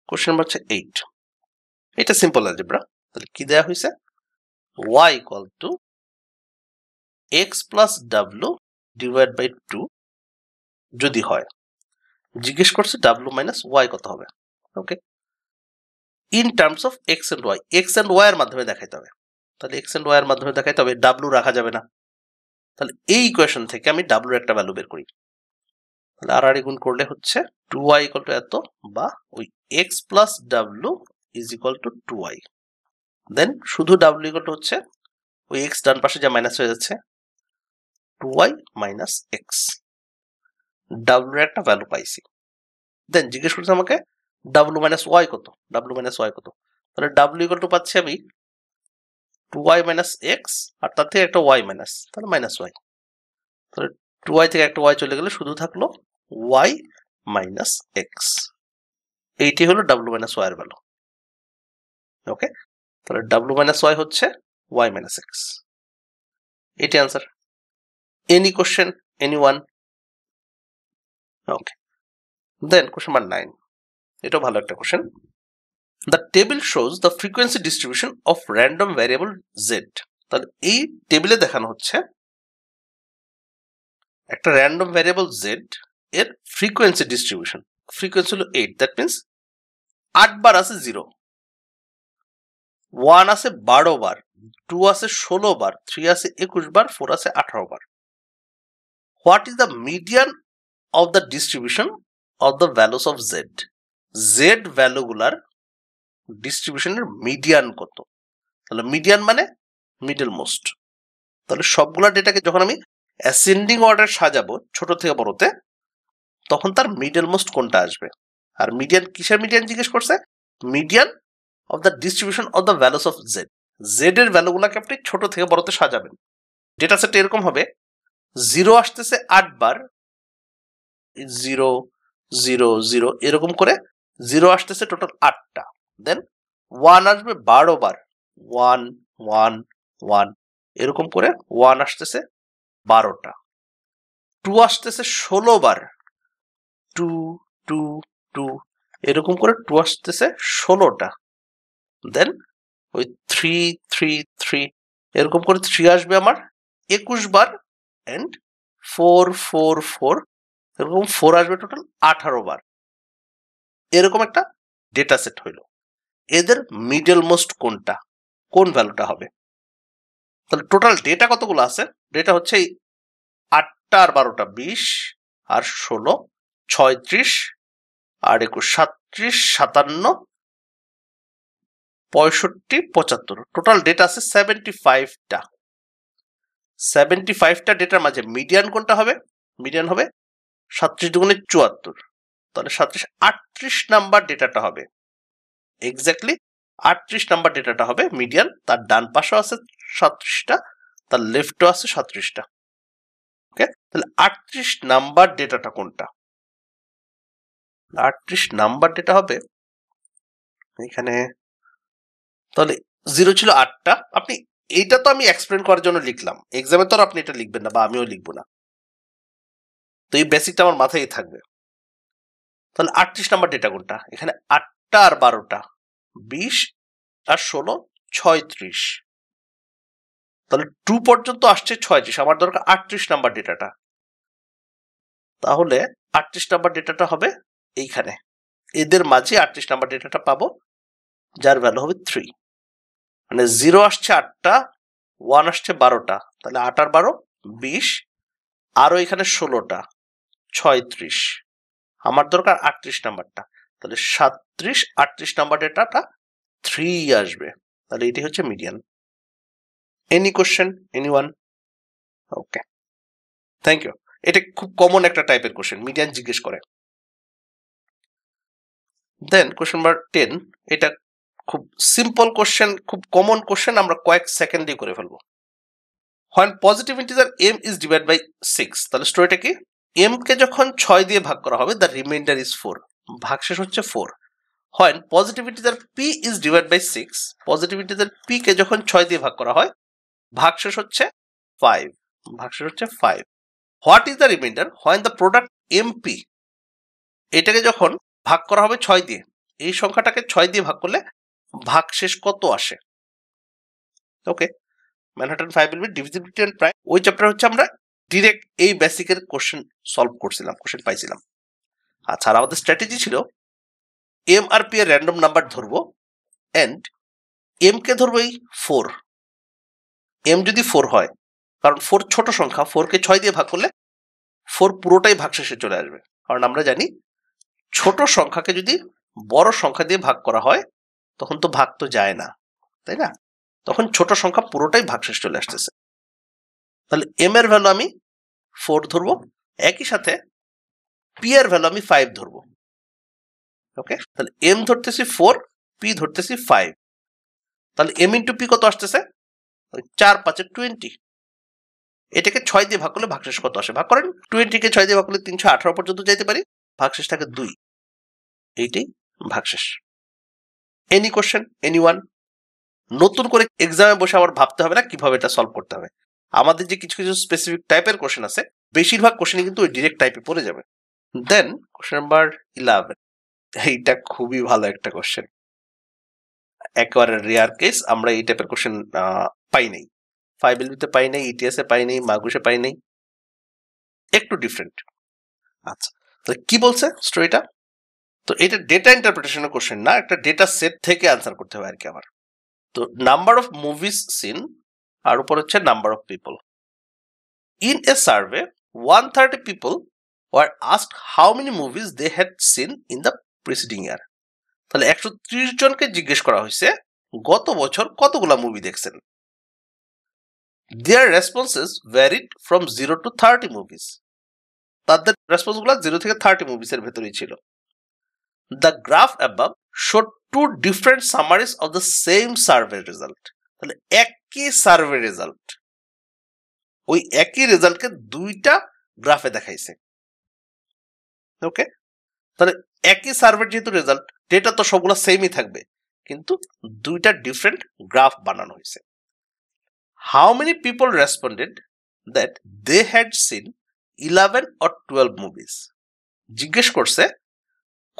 question number হচ্ছে এইট এটা সিম্পল অ্যালজেব্রা তাহলে কি দেয়া হয়েছে y equal to x plus ডাব্লু ডিভাইড বাই টু যদি হয় জিজ্ঞেস করছে ডাব্লু মাইনাস ওয়াই কত হবে okay in terms of x and y x and y এর মাধ্যমে দেখাইতে হবে তাহলে এক্স অ্যান্ড ওয়াই এর মাধ্যমে দেখাইতে হবে ডাব্লু রাখা যাবে না তাহলে এই ইকুয়েশন থেকে আমি ডাব্লুর একটা ভ্যালু বের করি তাহলে আর আড়ি গুণ করলে হচ্ছে টু ওয়াই ইকুয়াল টু এত বা ওই এক্স প্লাস ডাব্লু is equal to two y then শুধু ডাব্লু ইকুয়াল টু হচ্ছে ওই এক্স ডান পাশে যা মাইনাস হয়ে যাচ্ছে টু ওয়াই মাইনাস এক্স একটা ভ্যালু পাইছি দেন জিজ্ঞেস করছে আমাকে w minus ওয়াই কত w minus ওয়াই কত তাহলে w ইকুয়াল টু পাচ্ছি আমি টু ওয়াই x এক্স আর তার থেকে একটা ওয়াই minus তাহলে মাইনাস ওয়াই তাহলে টু ওয়াই থেকে একটা ওয়াই চলে গেলে শুধু থাকলো ওয়াই মাইনাস এক্স এইটি হলো w minus y এর ভ্যালু ওকে তাহলে w minus ওয়াই হচ্ছে ওয়াই minus এক্স এটি answer Any question? Anyone? Okay. Then question number 9. এটাও ভালো একটা question the table shows the frequency distribution of random variable z তাহলে এই টেবিলে দেখানো হচ্ছে একটা র্যান্ডম ভ্যারিয়েবল জেড এর ফ্রিকোয়েন্সি ডিস্ট্রিবিউশন ফ্রিকোয়েন্সি হলো এইট দ্যাট মিনস আটবার আছে জিরো ওয়ান আছে বারো বার টু আছে ষোলো বার থ্রি আছে একুশ বার ফোর আছে আঠারো বার what is the median of the distribution of the values of z z value গুলার ডিস্ট্রিবিউশনের মিডিয়ান কত তাহলে মিডিয়ান মানে মিডল মোস্ট তাহলে সবগুলা ডেটাকে যখন আমি অ্যাসেন্ডিং অর্ডার সাজাবো ছোট থেকে বড়তে তখন তার মিডল মোস্ট কোনটা আসবে আর মিডিয়ান কিসের মিডিয়ান জিজ্ঞেস করছে median of the distribution of the values of z জেড এর ভ্যালুগুলোকে আপনি ছোট থেকে বড়তে সাজাবেন ডেটা সেট এরকম হবে জিরো আসতেছে আট বার জিরো জিরো জিরো এরকম করে জিরো আসতেছে টোটাল আটটা দেন ওয়ান আসবে বারো বার ওয়ান ওয়ান ওয়ান এরকম করে ওয়ান আসতেছে বারোটা টু আসতেছে ষোলো বার টু টু টু এরকম করে টু আসতেছে ষোলোটা দেন ওই থ্রি থ্রি থ্রি এরকম করে থ্রি আসবে আমার একুশ বার অ্যান্ড ফোর ফোর ফোর এরকম ফোর আসবে টোটাল আঠারো বার এরকম একটা ডেটা সেট হইল এদের মিডল মোস্ট কোনটা কোন ভ্যালুটা হবে তাহলে টোটাল ডেটা কতগুলো আছে ডেটা হচ্ছে এই আটটা আর বারোটা বিশ আর ষোলো ছয়ত্রিশ আর একুশ সাতত্রিশ সাতান্ন পঁয়ষট্টি পঁচাত্তর টোটাল ডেটা আছে সেভেন্টি ফাইভটা সেভেন্টি ফাইভটা ডেটার মাঝে মিডিয়ান কোনটা হবে মিডিয়ান হবে সাতত্রিশ দুগুণে চুয়াত্তর তাহলে সাতত্রিশ আটত্রিশ নাম্বার ডেটাটা হবে এক্স্যাক্টলি আটত্রিশ নাম্বার ডেটাটা হবে মিডিয়ান তার ডান পাশেও আছে সাতত্রিশটা তার লেফটেও আছে সাতত্রিশটা ওকে তাহলে আটত্রিশ নাম্বার ডেটাটা কোনটা আটত্রিশ নাম্বার ডেটা হবে এখানে তাহলে জিরো ছিল আটটা আপনি এইটা তো আমি এক্সপ্লেন করার জন্য লিখলাম এক্সামে তো আপনি এটা লিখবেন না বা আমিও লিখবো না তো এই বেসিকটা আমার মাথায় থাকবে তাহলে আটত্রিশ নাম্বার ডেটা কোনটা এখানে আটটা আর বারোটা বিশ আর ষোলো ছয়ত্রিশ তাহলে টু পর্যন্ত আসছে ছয়ত্রিশ আমার দরকার আটত্রিশ নাম্বার ডেটাটা তাহলে আটত্রিশ নাম্বার ডেটাটা হবে এইখানে এদের মাঝে আটত্রিশ নাম্বার ডেটাটা পাবো যার ভ্যালু হবে থ্রি মানে জিরো আসছে আটটা ওয়ান আসছে বারোটা তাহলে আট আর বারো বিশ আরও এখানে ষোলোটা ছয়ত্রিশ আমার দরকার আটত্রিশ নাম্বারটা তাহলে সাতত্রিশ আটত্রিশ নাম্বার ডেটাটা থ্রি আসবে তাহলে এটি হচ্ছে median any question any one okay thank you এটা খুব কমন একটা টাইপের কোশ্চেন মিডিয়ান জিজ্ঞেস করে দেন কোশ্চেন নাম্বার টেন এটা খুব সিম্পল কোশ্চেন খুব কমন কোশ্চেন আমরা কয়েক সেকেন্ডে করে ফেলবো when positive integer m is divide by six তাহলে স্টোরিটা কি এম কে যখন ছয় দিয়ে ভাগ করা হবে দ্য রিমাইন্ডার ইজ ফোর শেষ হচ্ছে four when positive integer p is divide by six positive integer p কে যখন ছয় দিয়ে ভাগ করা হয় শেষ হচ্ছে ফাইভ শেষ হচ্ছে five what is the remainder when the product m p এটাকে যখন ভাগ করা হবে ছয় দিয়ে এই সংখ্যাটাকে ছয় দিয়ে ভাগ করলে ভাগশেষ কত আসে okay Manhattan five will be divisibility and prime ওই চ্যাপ্টার হচ্ছে আমরা ডিরেক্ট এই বেসিকের কোশ্চেন সলভ করছিলাম কোশ্চেন পাইছিলাম আচ্ছা আর আমাদের স্ট্র্যাটেজি ছিল এম আর পি এর র্যান্ডম নাম্বার ধরবো অ্যান্ড এম কে ধরবো এই ফোর এম যদি ফোর হয় কারণ ফোর ছোট সংখ্যা ফোরকে ছয় দিয়ে ভাগ করলে ফোর পুরোটাই ভাগশেষে চলে আসবে কারণ আমরা জানি ছোট সংখ্যাকে যদি বড় সংখ্যা দিয়ে ভাগ করা হয় তখন তো ভাগ তো যায় না তাই না তখন ছোট সংখ্যা পুরোটাই শেষ চলে আসতেছে তাহলে এম এর ভ্যালু আমি ফোর ধরবো একই সাথে পি এর ভ্যালু আমি ফাইভ ধরবো ওকে তাহলে এম ধরতেছি ফোর পি ধরতেছি ফাইভ তাহলে এম ইন্টু পি কত আসতেছে চার পাঁচে টোয়েন্টি এটাকে ছয় দিয়ে ভাগ করলে ভাগশেষ কত আসে ভাগ করেন টোয়েন্টিকে ছয় দিয়ে ভাগ করলে তিনশো আঠারো পর্যন্ত যাইতে পারি ভাগশেষ থাকে দুই এইটাই ভাগশেষ এনি কোশ্চেন এনি ওয়ান নতুন করে এক্সামে বসে আবার ভাবতে হবে না কিভাবে এটা সলভ করতে হবে আমাদের যে কিছু কিছু স্পেসিফিক টাইপের কোশ্চেন আছে বেশিরভাগ কোশ্চেনই কিন্তু ওই ডিরেক্ট টাইপে পড়ে যাবে দেন কোশ্চেন নাম্বার ইলেভেন এইটা খুবই ভালো একটা কোশ্চেন একেবারে রেয়ার কেস আমরা এই টাইপের কোশ্চেন পাই নাই ফাইভ এলবিতে পাই নাই ইটিএসে e পাই নাই মাগুসে পাই নাই একটু ডিফারেন্ট আচ্ছা তো কি বলছে স্টোরিটা তো এটা ডেটা ইন্টারপ্রিটেশনের কোশ্চেন না একটা ডেটা সেট থেকে আনসার করতে হবে আর কি আমার তো নাম্বার অফ মুভিস সিন আর উপর হচ্ছে number of people in a survey one thirty people were ask how many movies they had seen in the preceding year তাহলে একশো ত্রিশ জনকে জিজ্ঞেস করা হয়েছে গত বছর কতগুলা মুভি দেখছেন their responses varied from zero to thirty movies তাদের রেসপন্সগুলো জিরো থেকে থার্টি মুভিসের ভেতরেই ছিল The graph above showed two different summaries of the same survey result. তাহলে একই সার্ভে রেজাল্ট ওই একই রেজাল্টকে দুইটা গ্রাফে দেখাইছে ওকে তাহলে একই সার্ভের যেহেতু রেজাল্ট ডেটা তো সবগুলো সেমই থাকবে কিন্তু দুইটা ডিফারেন্ট গ্রাফ বানানো হয়েছে how many people responded that they had seen eleven or twelve movies জিজ্ঞেস করছে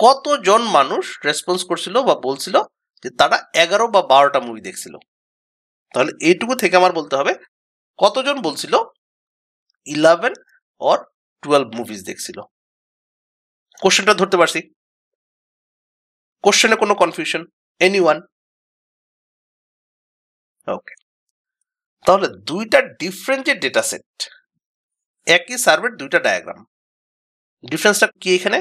কতজন মানুষ রেসপন্স করছিল বা বলছিল যে তারা এগারো বা বারোটা মুভি দেখছিল তাহলে এইটুকু থেকে আমার বলতে হবে কতজন বলছিল ইলেভেন অর টুয়েলভ মুভিজ দেখছিল কোশ্চেনটা ধরতে পারছি কোশ্চেনে কোনো কনফিউশন এনি ওয়ান ওকে তাহলে দুইটা ডিফারেন্ট যে ডেটা সেট একই সার্ভের দুইটা ডায়াগ্রাম ডিফারেন্সটা কি এখানে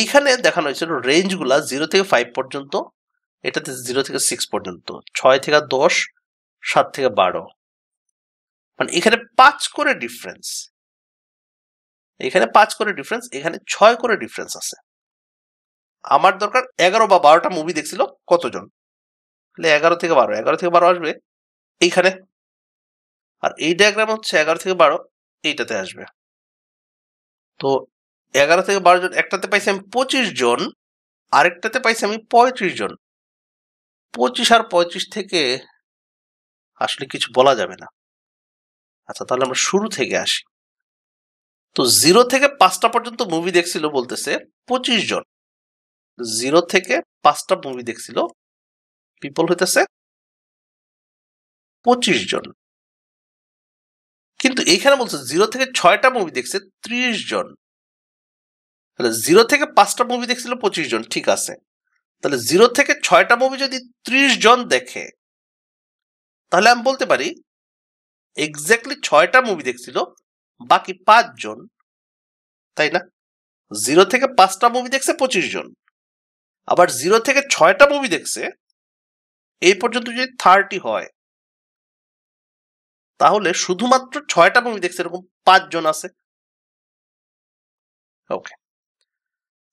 এইখানে দেখানো হয়েছিল রেঞ্জগুলা জিরো থেকে ফাইভ পর্যন্ত এটাতে জিরো থেকে সিক্স পর্যন্ত ছয় থেকে দশ সাত থেকে বারো মানে এখানে পাঁচ করে ডিফারেন্স এখানে পাঁচ করে ডিফারেন্স এখানে ছয় করে ডিফারেন্স আছে আমার দরকার এগারো বা বারোটা মুভি দেখছিল কতজন তাহলে এগারো থেকে বারো এগারো থেকে বারো আসবে এইখানে আর এই ডায়াগ্রাম হচ্ছে এগারো থেকে বারো এইটাতে আসবে তো এগারো থেকে বারো জন একটাতে পাইছি আমি পঁচিশ জন আরেকটাতে পাইছি আমি পঁয়ত্রিশ জন পঁচিশ আর পঁয়ত্রিশ থেকে আসলে কিছু বলা যাবে না আচ্ছা তাহলে আমরা শুরু থেকে আসি তো জিরো থেকে পাঁচটা পর্যন্ত মুভি দেখছিল বলতেছে পঁচিশ জন জিরো থেকে পাঁচটা মুভি দেখছিল পিপল হইতেছে পঁচিশ জন কিন্তু এইখানে বলছে জিরো থেকে ছয়টা মুভি দেখছে ত্রিশ জন তাহলে জিরো থেকে পাঁচটা মুভি দেখছিল পঁচিশ জন ঠিক আছে তাহলে জিরো থেকে ছয়টা মুভি যদি ত্রিশ জন দেখে তাহলে আমি বলতে পারি এক্স্যাক্টলি ছয়টা মুভি দেখছিল বাকি পাঁচজন তাই না জিরো থেকে পাঁচটা মুভি দেখছে পঁচিশ জন আবার জিরো থেকে ছয়টা মুভি দেখছে এই পর্যন্ত যদি থার্টি হয় তাহলে শুধুমাত্র ছয়টা মুভি দেখছে এরকম পাঁচজন আছে ওকে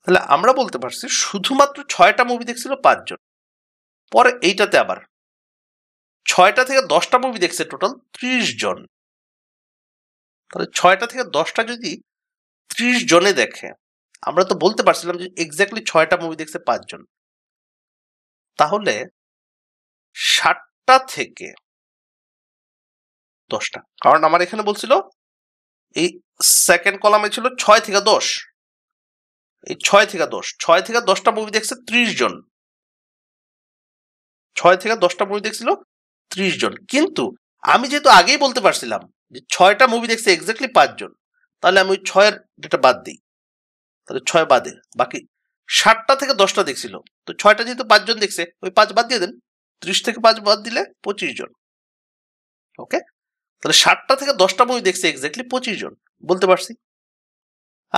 তাহলে আমরা বলতে পারছি শুধুমাত্র ছয়টা মুভি দেখছিল পাঁচজন পরে এইটাতে আবার ছয়টা থেকে দশটা মুভি দেখছে টোটাল ত্রিশ জন তাহলে ছয়টা থেকে দশটা যদি ত্রিশ জনে দেখে আমরা তো বলতে পারছিলাম যে এক্স্যাক্টলি ছয়টা মুভি দেখছে পাঁচজন তাহলে ষাটটা থেকে দশটা কারণ আমার এখানে বলছিল এই সেকেন্ড কলামে ছিল ছয় থেকে দশ এই ছয় থেকে দশ ছয় থেকে দশটা মুভি দেখছে ত্রিশ জন ছয় থেকে দশটা মুভি দেখছিল ত্রিশ জন কিন্তু আমি যেহেতু আগেই বলতে পারছিলাম যে ছয়টা মুভি দেখছে এক্স্যাক্টলি পাঁচজন তাহলে আমি ওই ছয়ের ডেটা বাদ দিই তাহলে ছয় বাদে বাকি ষাটটা থেকে দশটা দেখছিল তো ছয়টা যেহেতু পাঁচজন দেখছে ওই পাঁচ বাদ দিয়ে দেন ত্রিশ থেকে পাঁচ বাদ দিলে পঁচিশ জন ওকে তাহলে ষাটটা থেকে দশটা মুভি দেখছে এক্স্যাক্টলি পঁচিশ জন বলতে পারছি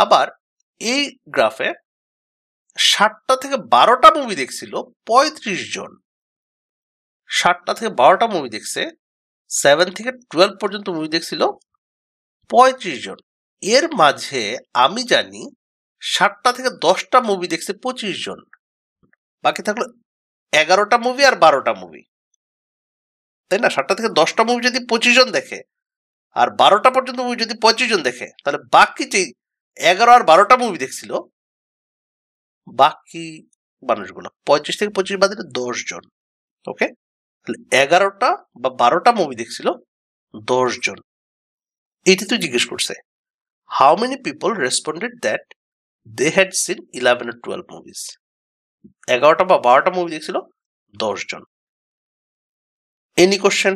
আবার এই গ্রাফে ষাটটা থেকে বারোটা মুভি দেখছিল পঁয়ত্রিশ জন ষাটটা থেকে বারোটা মুভি দেখছে সেভেন থেকে টুয়েলভ পর্যন্ত মুভি দেখছিল পঁয়ত্রিশ জন এর মাঝে আমি জানি ষাটটা থেকে দশটা মুভি দেখছে পঁচিশ জন বাকি থাকলো এগারোটা মুভি আর বারোটা মুভি তাই না ষাটটা থেকে দশটা মুভি যদি পঁচিশ জন দেখে আর বারোটা পর্যন্ত মুভি যদি পঁচিশ জন দেখে তাহলে বাকি যে এগারো আর বারোটা মুভি দেখছিল বাকি মানুষগুলো পঁয়ত্রিশ থেকে পঁচিশ বাদে জন ওকে তাহলে এগারোটা বা বারোটা মুভি দেখছিল দশজন এটা তুই জিজ্ঞেস করছে how many people responded that they had seen eleven twelve movies এগারোটা বা বারোটা মুভি দেখছিল দশজন এনি কোশ্চেন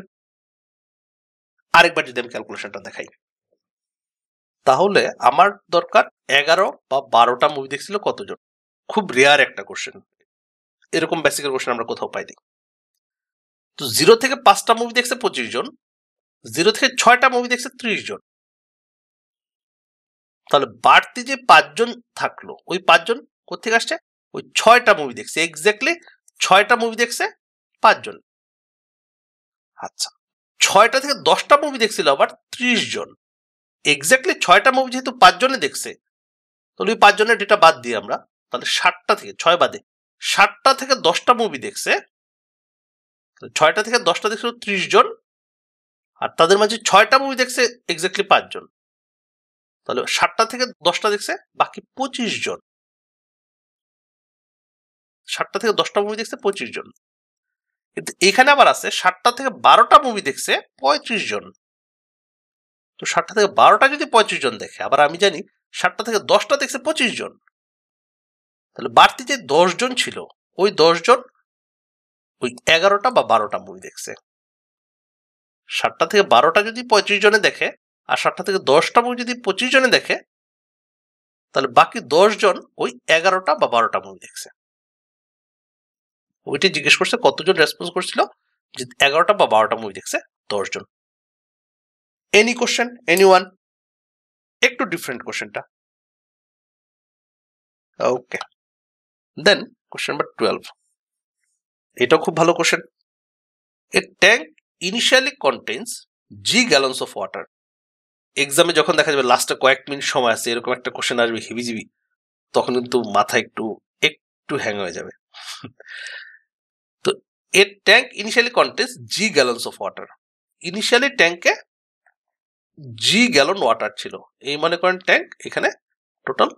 আরেকবার যদি আমি ক্যালকুলেশনটা দেখাই তাহলে আমার দরকার এগারো বা বারোটা মুভি দেখছিল কতজন খুব রেয়ার একটা কোশ্চেন এরকম বেসিকের কোশ্চেন আমরা কোথাও পাইনি তো জিরো থেকে পাঁচটা মুভি দেখছে পঁচিশ জন জিরো থেকে ছয়টা মুভি দেখছে ত্রিশ জন তাহলে বাড়তি যে পাঁচজন থাকলো ওই পাঁচজন কোথেকে আসছে ওই ছয়টা মুভি দেখছে এক্স্যাক্টলি ছয়টা মুভি দেখছে পাঁচজন আচ্ছা ছয়টা থেকে দশটা মুভি দেখছিল আবার ত্রিশ জন এক্স্যাক্টলি ছয়টা মুভি যেহেতু পাঁচজনে দেখছে তাহলে ওই পাঁচজনের ডেটা বাদ দিই আমরা তাহলে ষাটটা থেকে ছয় বাদে ষাটটা থেকে দশটা মুভি দেখছে ছয়টা থেকে দশটা দেখছে ত্রিশ জন আর তাদের মাঝে ছয়টা মুভি দেখছে এক্স্যাক্টলি পাঁচজন তাহলে ষাটটা থেকে দশটা দেখছে বাকি পঁচিশ জন ষাটটা থেকে দশটা মুভি দেখছে পঁচিশ জন কিন্তু এখানে আবার আছে ষাটটা থেকে বারোটা মুভি দেখছে পঁয়ত্রিশ জন তো ষাটটা থেকে বারোটা যদি পঁচিশ জন দেখে আবার আমি জানি ষাটটা থেকে দশটা দেখছে পঁচিশ জন তাহলে বাড়তি যে দশজন ছিল ওই দশজন ওই এগারোটা বা বারোটা মুভি দেখছে ষাটটা থেকে বারোটা যদি পঁচিশ জনে দেখে আর ষাটটা থেকে দশটা মুভি যদি পঁচিশ জনে দেখে তাহলে বাকি দশজন ওই এগারোটা বা বারোটা মুভি দেখছে ওইটি জিজ্ঞেস করছে কতজন রেসপন্স করছিল যে এগারোটা বা বারোটা মুভি দেখছে দশজন এনি কোশ্চেন এনি ওয়ান একটু ডিফারেন্ট কোশ্চেনটা okay then question number twelve এটাও খুব ভালো question a tank initially contains G gallons of water এক্সামে যখন দেখা যাবে লাস্টে কয়েক মিনিট সময় আছে এরকম একটা কোশ্চেন আসবে হেভিজিবি তখন কিন্তু মাথা একটু একটু হ্যাং হয়ে যাবে [laughs] তো এর tank initially contains G gallons of water initially ট্যাঙ্কে জি গ্যালন ওয়াটার ছিল এই মনে করেন ট্যাঙ্ক এখানে টোটাল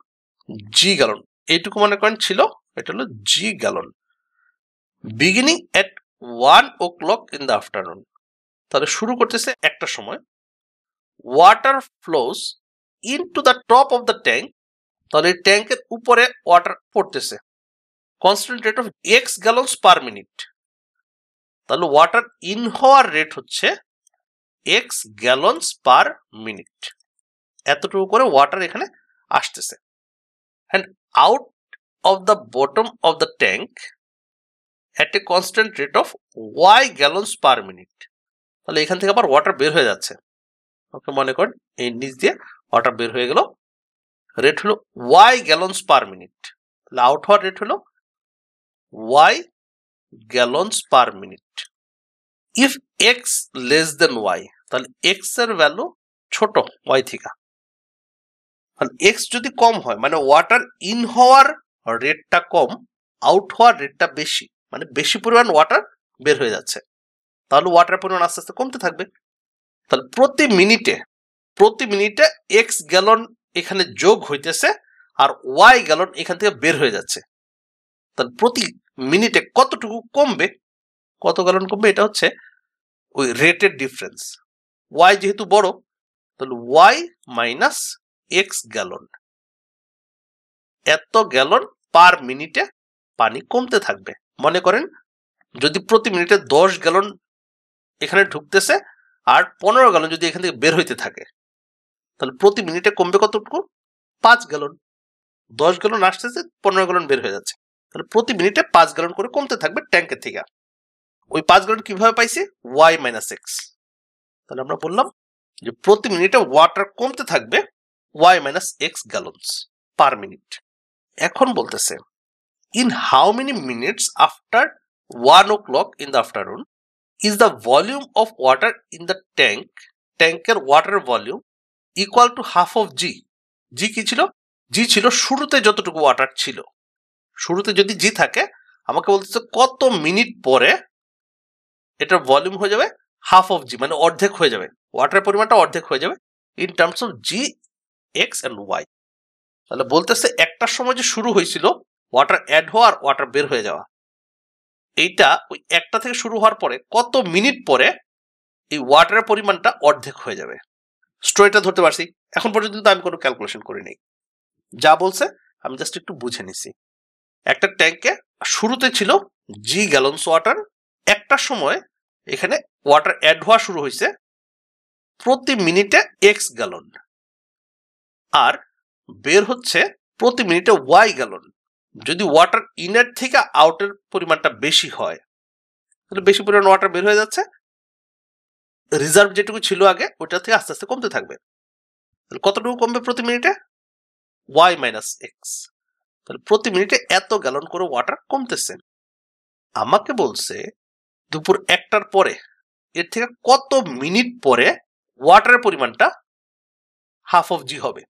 জি গ্যালন এইটুকু মনে করেন ছিল এটা হলো G gallon beginning at one o'clock in the afternoon তাহলে শুরু করতেছে একটা সময় water flows into the top of the tank তাহলে এই ট্যাঙ্কের উপরে ওয়াটার পড়তেছে constant rate of X gallons per minute তাহলে ওয়াটার ইন হওয়ার রেট হচ্ছে এক্স গ্যালন্স পার মিনিট এতটুকু করে ওয়াটার এখানে আসতেছে and out of the bottom of the tank at a constant rate of Y gallons per minute তাহলে এখান থেকে আবার ওয়াটার বের হয়ে যাচ্ছে ওকে মনে করেন এই নিচ দিয়ে ওয়াটার বের হয়ে গেল রেট হলো ওয়াই গ্যালন্স পার মিনিট তাহলে আউট হওয়ার রেট হলো Y gallons per minute if X less than Y তাহলে এক্স এর ভ্যালু ছোট ওয়াই থেকে তাহলে এক্স যদি কম হয় মানে ওয়াটার ইন হওয়ার রেটটা কম আউট হওয়ার রেটটা বেশি মানে বেশি পরিমাণ ওয়াটার বের হয়ে যাচ্ছে তাহলে ওয়াটার পরিমাণ আস্তে আস্তে কমতে থাকবে তাহলে প্রতি মিনিটে প্রতি মিনিটে এক্স গ্যালন এখানে যোগ হইতেছে আর ওয়াই গ্যালন এখান থেকে বের হয়ে যাচ্ছে তাহলে প্রতি মিনিটে কতটুকু কমবে কত গ্যালন কমবে এটা হচ্ছে ওই রেটের ডিফারেন্স ওয়াই যেহেতু বড় তাহলে ওয়াই মাইনাস এক্স গ্যালন এত গ্যালন পার মিনিটে পানি কমতে থাকবে মনে করেন যদি প্রতি মিনিটে দশ গ্যালন এখানে ঢুকতেছে আর পনেরো গ্যালন যদি এখান থেকে বের হইতে থাকে তাহলে প্রতি মিনিটে কমবে কতটুকু পাঁচ গ্যালন দশ গ্যালন আসতেছে পনেরো গ্যালন বের হয়ে যাচ্ছে তাহলে প্রতি মিনিটে পাঁচ গ্যালন করে কমতে থাকবে ট্যাঙ্কের থেকে ওই পাঁচ গ্রাম কিভাবে পাইছি ওয়াই মাইনাস এক্স তাহলে আমরা বললাম যে প্রতি মিনিটে ওয়াটার কমতে থাকবে Y minus X gallons per minute এখন বলতেছে in how many minutes after one o'clock in the afternoon is the volume of water in the tank ট্যাঙ্কের water volume equal to half of G G কি ছিল জি ছিল শুরুতে যতটুকু ওয়াটার ছিল শুরুতে যদি জি থাকে আমাকে বলতেছে কত মিনিট পরে এটার ভলিউম হয়ে যাবে হাফ অফ জি মানে অর্ধেক হয়ে যাবে ওয়াটারের পরিমাণটা অর্ধেক হয়ে যাবে in terms of G X and Y তাহলে বলতেছে একটার সময় যে শুরু হয়েছিল ওয়াটার অ্যাড হওয়া আর ওয়াটার বের হয়ে যাওয়া এইটা ওই একটা থেকে শুরু হওয়ার পরে কত মিনিট পরে এই ওয়াটারের পরিমাণটা অর্ধেক হয়ে যাবে স্টোরিটা ধরতে পারছি এখন পর্যন্ত কিন্তু আমি কোনো ক্যালকুলেশন করি নেই যা বলছে আমি জাস্ট একটু বুঝে নিছি একটা ট্যাঙ্কে শুরুতে ছিল জি গ্যালন্স ওয়াটার একটা সময় এখানে ওয়াটার অ্যাড হওয়া শুরু হয়েছে প্রতি মিনিটে এক্স গ্যালন আর বের হচ্ছে প্রতি মিনিটে ওয়াই গ্যালন যদি ওয়াটার ইনার থেকে আউটের পরিমাণটা বেশি হয় তাহলে বেশি পরিমাণ ওয়াটার বের হয়ে যাচ্ছে রিজার্ভ যেটুকু ছিল আগে ওটা থেকে আস্তে আস্তে কমতে থাকবে তাহলে কতটুকু কমবে প্রতি মিনিটে ওয়াই মাইনাস এক্স তাহলে প্রতি মিনিটে এত গ্যালন করে ওয়াটার কমতেছে আমাকে বলছে দুপুর একটার পরে এর থেকে কত মিনিট পরে ওয়াটারের পরিমাণটা হাফ অফ জি হবে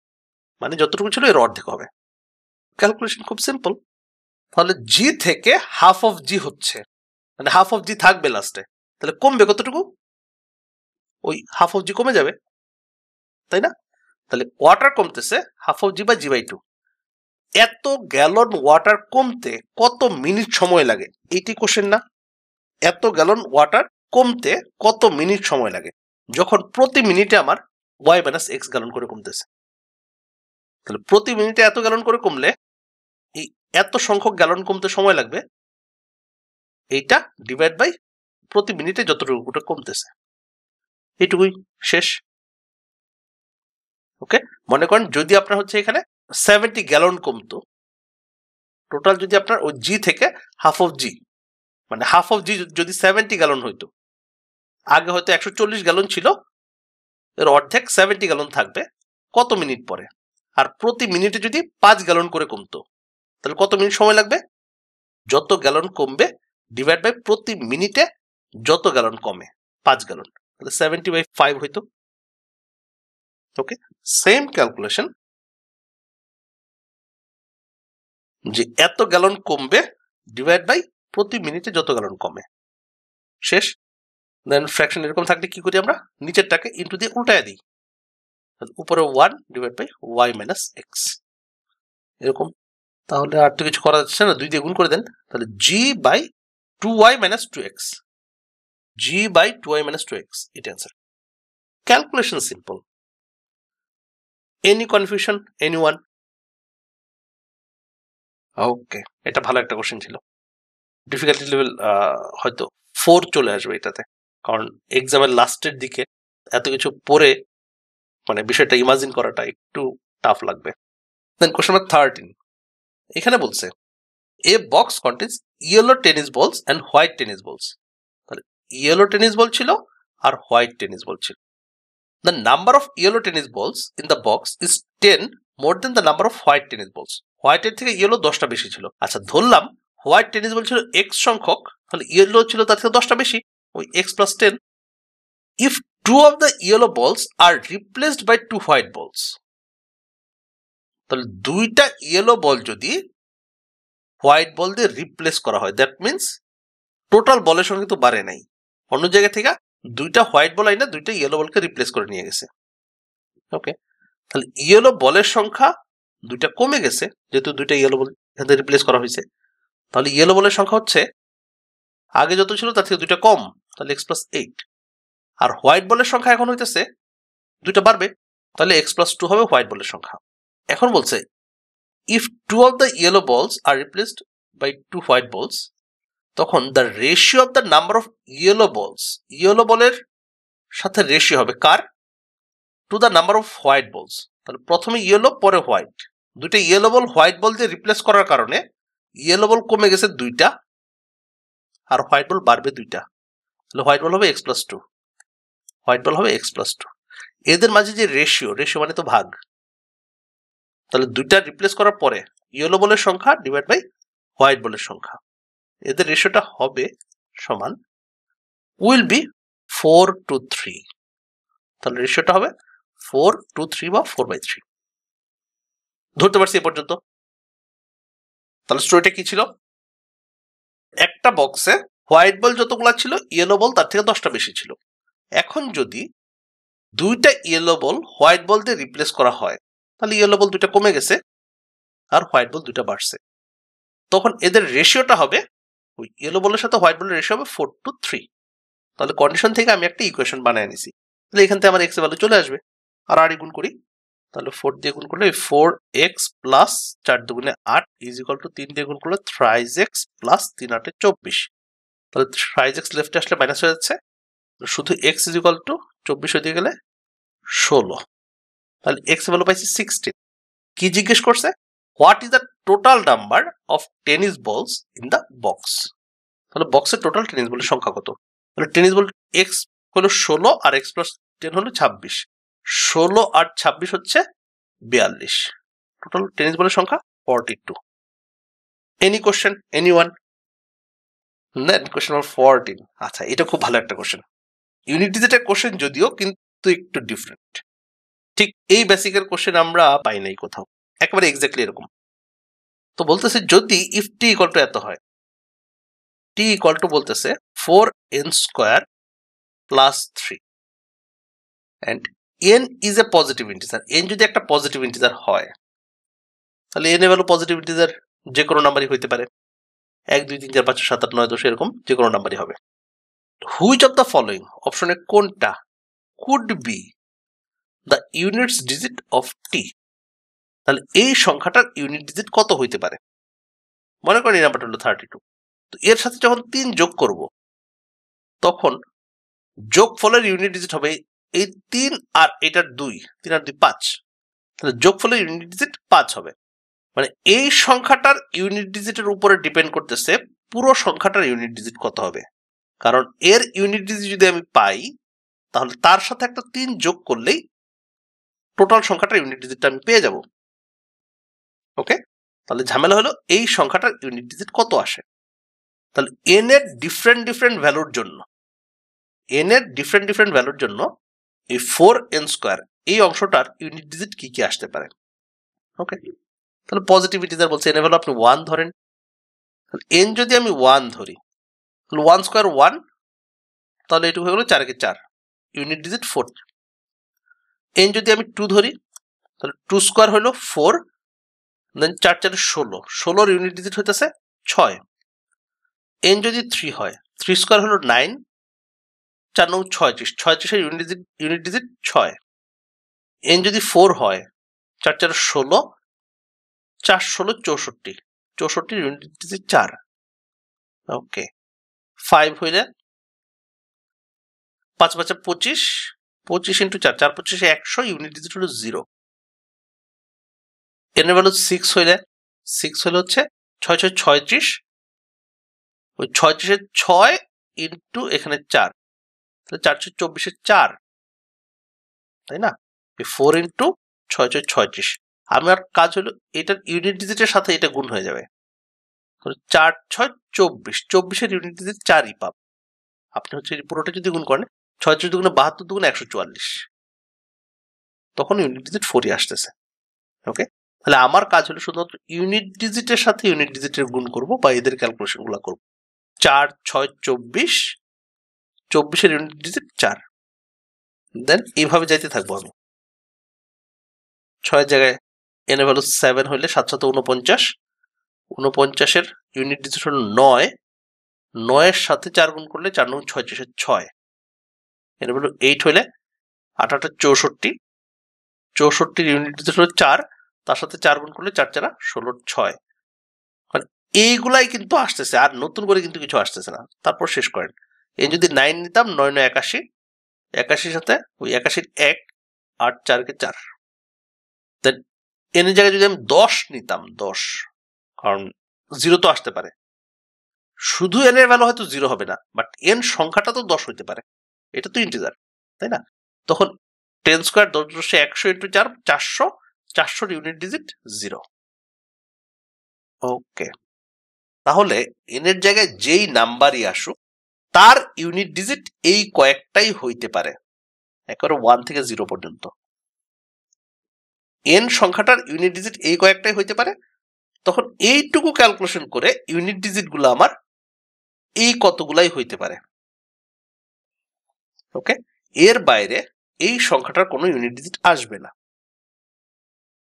মানে যতটুকু ছিল এর অর্ধেক হবে ক্যালকুলেশন খুব সিম্পল তাহলে জি থেকে হাফ অফ জি হচ্ছে মানে হাফ অফ জি থাকবে লাস্টে তাহলে কমবে কতটুকু ওই হাফ অফ জি কমে যাবে তাই না তাহলে ওয়াটার কমতেছে হাফ অফ জি বা জি বাই টু এত গ্যালন ওয়াটার কমতে কত মিনিট সময় লাগে এইটি কোশ্চেন না এত গ্যালন ওয়াটার কমতে কত মিনিট সময় লাগে যখন প্রতি মিনিটে আমার ওয়াই মাইনাস এক্স গ্যালন করে কমতেছে তাহলে প্রতি মিনিটে এত গ্যালন করে কমলে এই এত সংখ্যক গ্যালন কমতে সময় লাগবে এইটা ডিভাইড বাই প্রতি মিনিটে যতটুকুটা কমতেছে এইটুকুই শেষ ওকে মনে করেন যদি আপনার হচ্ছে এখানে সেভেন্টি গ্যালন কমতো টোটাল যদি আপনার ওই জি থেকে হাফ অফ জি মানে হাফ অফ দি যদি সেভেন্টি গ্যালন হইতো আগে হয়তো একশো চল্লিশ গ্যালন ছিল এর অর্ধেক সেভেন্টি গ্যালন থাকবে কত মিনিট পরে আর প্রতি মিনিটে যদি পাঁচ গ্যালন করে কমতো তাহলে কত মিনিট সময় লাগবে যত গ্যালন কমবে ডিভাইড বাই প্রতি মিনিটে যত গ্যালন কমে পাঁচ গ্যালন তাহলে সেভেন্টি বাই ফাইভ হইতো ওকে সেম ক্যালকুলেশন যে এত গ্যালন কমবে ডিভাইড বাই প্রতি মিনিটে যত গ্যালন কমে শেষ দেন ফ্র্যাকশন এরকম থাকলে কি করি আমরা নিচেরটাকে ইন্টু দিয়ে উল্টায় দিই উপরে one divide by Y minus X এরকম তাহলে আর তো কিছু করা যাচ্ছে না দুই দিয়ে গুণ করে দেন তাহলে G by two Y minus two X G by two Y minus two X এটা answer calculation simple any confusion any one okay এটা ভালো একটা কোশ্চেন ছিল ডিফিকাল্টি লেভেল হয়তো ফোর চলে আসবে এটাতে কারণ এক্সামের লাস্টের দিকে এত কিছু পরে মানে বিষয়টা ইমাজিন করাটা একটু টাফ লাগবে দেন কোশ্চেন নাম্বার থার্টিন এখানে বলছে a box contains yellow tennis balls and white tennis balls তাহলে ইয়েলো টেনিস বল ছিল আর হোয়াইট টেনিস বল ছিল the number of yellow tennis balls in the box is ten more than the number of white tennis balls হোয়াইটের থেকে ইয়েলো দশটা বেশি ছিল আচ্ছা ধরলাম হোয়াইট টেনিস বল ছিল এক্স সংখ্যক তাহলে ইয়েলো ছিল তার থেকে দশটা বেশি ওই x plus ten if two of the yellow balls are replaced by two white balls তাহলে দুইটা ইয়েলো বল যদি হোয়াইট বল দিয়ে রিপ্লেস করা হয় দ্যাট মিনস টোটাল বলের সঙ্গে কিন্তু বাড়ে নাই অন্য জায়গা থেকে দুইটা হোয়াইট বল আইনা দুইটা ইয়েলো বলকে রিপ্লেস করে নিয়ে গেছে ওকে তাহলে ইয়েলো বলের সংখ্যা দুইটা কমে গেছে যেহেতু দুইটা ইয়েলো বল এখান রিপ্লেস করা হয়েছে তাহলে ইয়েলো বলের সংখ্যা হচ্ছে আগে যত ছিল তার থেকে দুইটা কম তাহলে এক্স প্লাস এইট আর হোয়াইট বলের সংখ্যা এখন হইতেছে দুইটা বাড়বে তাহলে এক্স প্লাস টু হবে হোয়াইট বলের সংখ্যা এখন বলছে if two of the yellow balls are replaced by two white balls তখন the ratio of the number of yellow balls yellow বলের সাথে রেশিও হবে কার to the number of white balls তাহলে প্রথমে ইয়েলো পরে হোয়াইট দুটো ইয়েলো বল হোয়াইট বল দিয়ে রিপ্লেস করার কারণে ইয়েলো বল কমে গেছে দুইটা আর হোয়াইট বল বাড়বে দুইটা তাহলে হোয়াইট বল হবে X plus two white ball হবে এক্স প্লাস টু এদের মাঝে যে রেশিও রেশিও মানে তো ভাগ তাহলে দুইটা রিপ্লেস করার পরে ইয়েলো বলের সংখ্যা ডিভাইড বাই হোয়াইট বলের সংখ্যা এদের রেশিওটা হবে সমান will be four to three তাহলে রেশিওটা হবে ফোর টু থ্রি বা ফোর বাই থ্রি ধরতে পারছি এ পর্যন্ত তাহলে স্টোরিটা কি ছিল একটা বক্সে হোয়াইট বল যতগুলো ছিল ইয়েলো বল তার থেকে দশটা বেশি ছিল এখন যদি দুইটা ইয়েলো বল হোয়াইট বল দিয়ে রিপ্লেস করা হয় তাহলে ইয়েলো বল দুইটা কমে গেছে আর হোয়াইট বল দুইটা বাড়ছে তখন এদের রেশিওটা হবে ওই ইয়েলো বলের সাথে হোয়াইট বলের রেশিও হবে ফোর টু থ্রি তাহলে কন্ডিশন থেকে আমি একটা ইকুয়েশন বানিয়ে নিছি তাহলে এখান থেকে আমার এক্স ভ্যালু চলে আসবে আর আড়ি গুণ করি তাহলে ফোর দিয়ে গুণ করলে ফোর এক্স প্লাস চার দুগুণে আট ইজ ইকাল টু তিন দিয়ে গুণ করলে থ্রাইজ এক্স প্লাস তিন আটে চব্বিশ তাহলে থ্রাইজ এক্স লেফটে আসলে মাইনাস হয়ে যাচ্ছে শুধু এক্স ইজ ইকাল টু চব্বিশ হয়ে দিয়ে গেলে ষোলো তাহলে এক্স ভ্যালু পাইছি সিক্সটিন কি জিজ্ঞেস করছে what is the total number of tennis balls in the box তাহলে বক্সের টোটাল টেনিস বলের সংখ্যা কত তাহলে টেনিস বল এক্স হলো ষোলো আর এক্স প্লাস টেন হলো ছাব্বিশ ষোলো আর ছাব্বিশ হচ্ছে বিয়াল্লিশ টোটাল টেনিস বলের সংখ্যা forty two any question any one নেন কোয়েশ্চেন নম্বর ফোরটিন আচ্ছা এটা খুব ভালো একটা কোয়েশ্চেন ইউনিট ডিজিটের কোশ্চেন যদিও কিন্তু একটু ডিফারেন্ট ঠিক এই বেসিকের কোশ্চেন আমরা পাই নাই কোথাও একেবারে এক্স্যাক্টলি এরকম তো বলতেছে যদি ইফ টি ইকল টু এত হয় টি ইকল টু বলতেছে four N square plus three and N is a positive integer N যদি একটা পজিটিভ ইন্টিজার হয় তাহলে এন এ ভ্যালু পজিটিভ ইন্টিজার যে কোনো নাম্বারই হইতে পারে এক দুই তিন চার পাঁচ সাত আট নয় দশ এরকম যে কোনো নাম্বারই হবে হুইচ অফ দ্য ফলোয়িং অপশনে কোনটা could be the units digit of T তাহলে এই সংখ্যাটার ইউনিট ডিজিট কত হইতে পারে মনে করেন এই নাম্বারটা হলো থার্টি টু তো এর সাথে যখন তিন যোগ করব তখন যোগ ফলের ইউনিট ডিজিট হবে এই তিন আর এটার দুই তিন আর দুই পাঁচ তাহলে যোগফলের ইউনিট ডিজিট পাঁচ হবে মানে এই সংখ্যাটার ইউনিট ডিজিটের উপরে ডিপেন্ড করতেছে পুরো সংখ্যাটার ইউনিট ডিজিট কত হবে কারণ এর ইউনিট ডিজিট যদি আমি পাই তাহলে তার সাথে একটা তিন যোগ করলেই টোটাল সংখ্যাটার ইউনিট ডিজিটটা আমি পেয়ে যাব ওকে তাহলে ঝামেলা হলো এই সংখ্যাটার ইউনিট ডিজিট কত আসে তাহলে এন এর ডিফারেন্ট ডিফারেন্ট ভ্যালুর জন্য এন এর ডিফারেন্ট ডিফারেন্ট ভ্যালুর জন্য এই ফোর এন স্কোয়ার এই অংশটার ইউনিট ডিজিট কি কি আসতে পারে ওকে তাহলে পজিটিভিটি যার বলছে এন হলো আপনি ওয়ান ধরেন এন যদি আমি ওয়ান ধরি তাহলে ওয়ান স্কোয়ার ওয়ান তাহলে এটুকু হয়ে গেলো চারকে চার ইউনিট ডিজিট ফোর এন যদি আমি টু ধরি তাহলে টু স্কোয়ার হলো ফোর দেন চার চার ষোলো ষোলোর ইউনিট ডিজিট হইতেছে ছয় এন যদি থ্রি হয় থ্রি স্কোয়ার হলো নাইন চার নৌ ছয় ত্রিশ ছয় ত্রিশের ইউনিট ডিজিট ছয় এন যদি ফোর হয় চার চার ষোলো চার ষোলো চৌষট্টি চৌষট্টির ইউনিট ডিজিট চার ওকে ফাইভ যায় পাঁচ পাঁচে পঁচিশ পঁচিশ ইন্টু চার চার পঁচিশে একশো ইউনিট ডিজিট হলো জিরো এর ভ্যালু সিক্স যায় সিক্স হলে হচ্ছে ছয় ছয় ছয়ত্রিশ ওই ছয়ত্রিশের ছয় ইন্টু এখানে চার তাহলে চারশো চব্বিশের চার তাই না ফোর ইন্টু ছয় ছয় ছয়ত্রিশ আমার কাজ হলো এটার ইউনিট ডিজিটের সাথে এটা গুণ হয়ে যাবে চার ছয় চব্বিশ চব্বিশের ইউনিট ডিজিট চারই পাব আপনি হচ্ছে পুরোটা যদি গুণ করেন ছয় চব্বিশ দুগুণে বাহাত্তর দুগুণে একশো চুয়াল্লিশ তখন ইউনিট ডিজিট ফোরই আসতেছে ওকে তাহলে আমার কাজ হলো শুধুমাত্র ইউনিট ডিজিটের সাথে ইউনিট ডিজিটের গুণ করবো বা এদের ক্যালকুলেশনগুলো করবো চার ছয় চব্বিশ চব্বিশের ইউনিট ডিজিট চার দেন এইভাবে যাইতে থাকবো আমি ছয়ের জায়গায় এনে ভ্যালু সেভেন হইলে সাত সাথে উনপঞ্চাশ উনপঞ্চাশের ইউনিট ডিজিট হল নয় নয়ের সাথে চার গুণ করলে চার নং ছয় চাষে ছয় এনে ভ্যালু এইট হইলে আঠাটা চৌষট্টি চৌষট্টির ইউনিট ডিজিট হল চার তার সাথে চার গুণ করলে চার চারা ষোলো ছয় মানে এইগুলাই কিন্তু আসতেছে আর নতুন করে কিন্তু কিছু আসতেছে না তারপর শেষ করেন এ যদি নাইন নিতাম নয় নয় একাশি একাশির সাথে ওই একাশির এক আট চারকে চার দেন এন জায়গায় যদি আমি দশ নিতাম দশ কারণ জিরো তো আসতে পারে শুধু এন এর ভ্যালু হয়তো জিরো হবে না বাট এন সংখ্যাটা তো দশ হইতে পারে এটা তো ইন্টিজার তাই না তখন টেন স্কোয়ার দশ দশে একশো ইন্টু চার চারশো চারশোর ইউনিট ডিজিট জিরো ওকে তাহলে এনের জায়গায় যেই নাম্বারই আসুক তার ইউনিট ডিজিট এই কয়েকটাই হইতে পারে একেবারে ওয়ান থেকে জিরো পর্যন্ত এন সংখ্যাটার ইউনিট ডিজিট এই কয়েকটাই হইতে পারে তখন এইটুকু ক্যালকুলেশন করে ইউনিট ডিজিটগুলো আমার এই কতগুলাই হইতে পারে ওকে এর বাইরে এই সংখ্যাটার কোনো ইউনিট ডিজিট আসবে না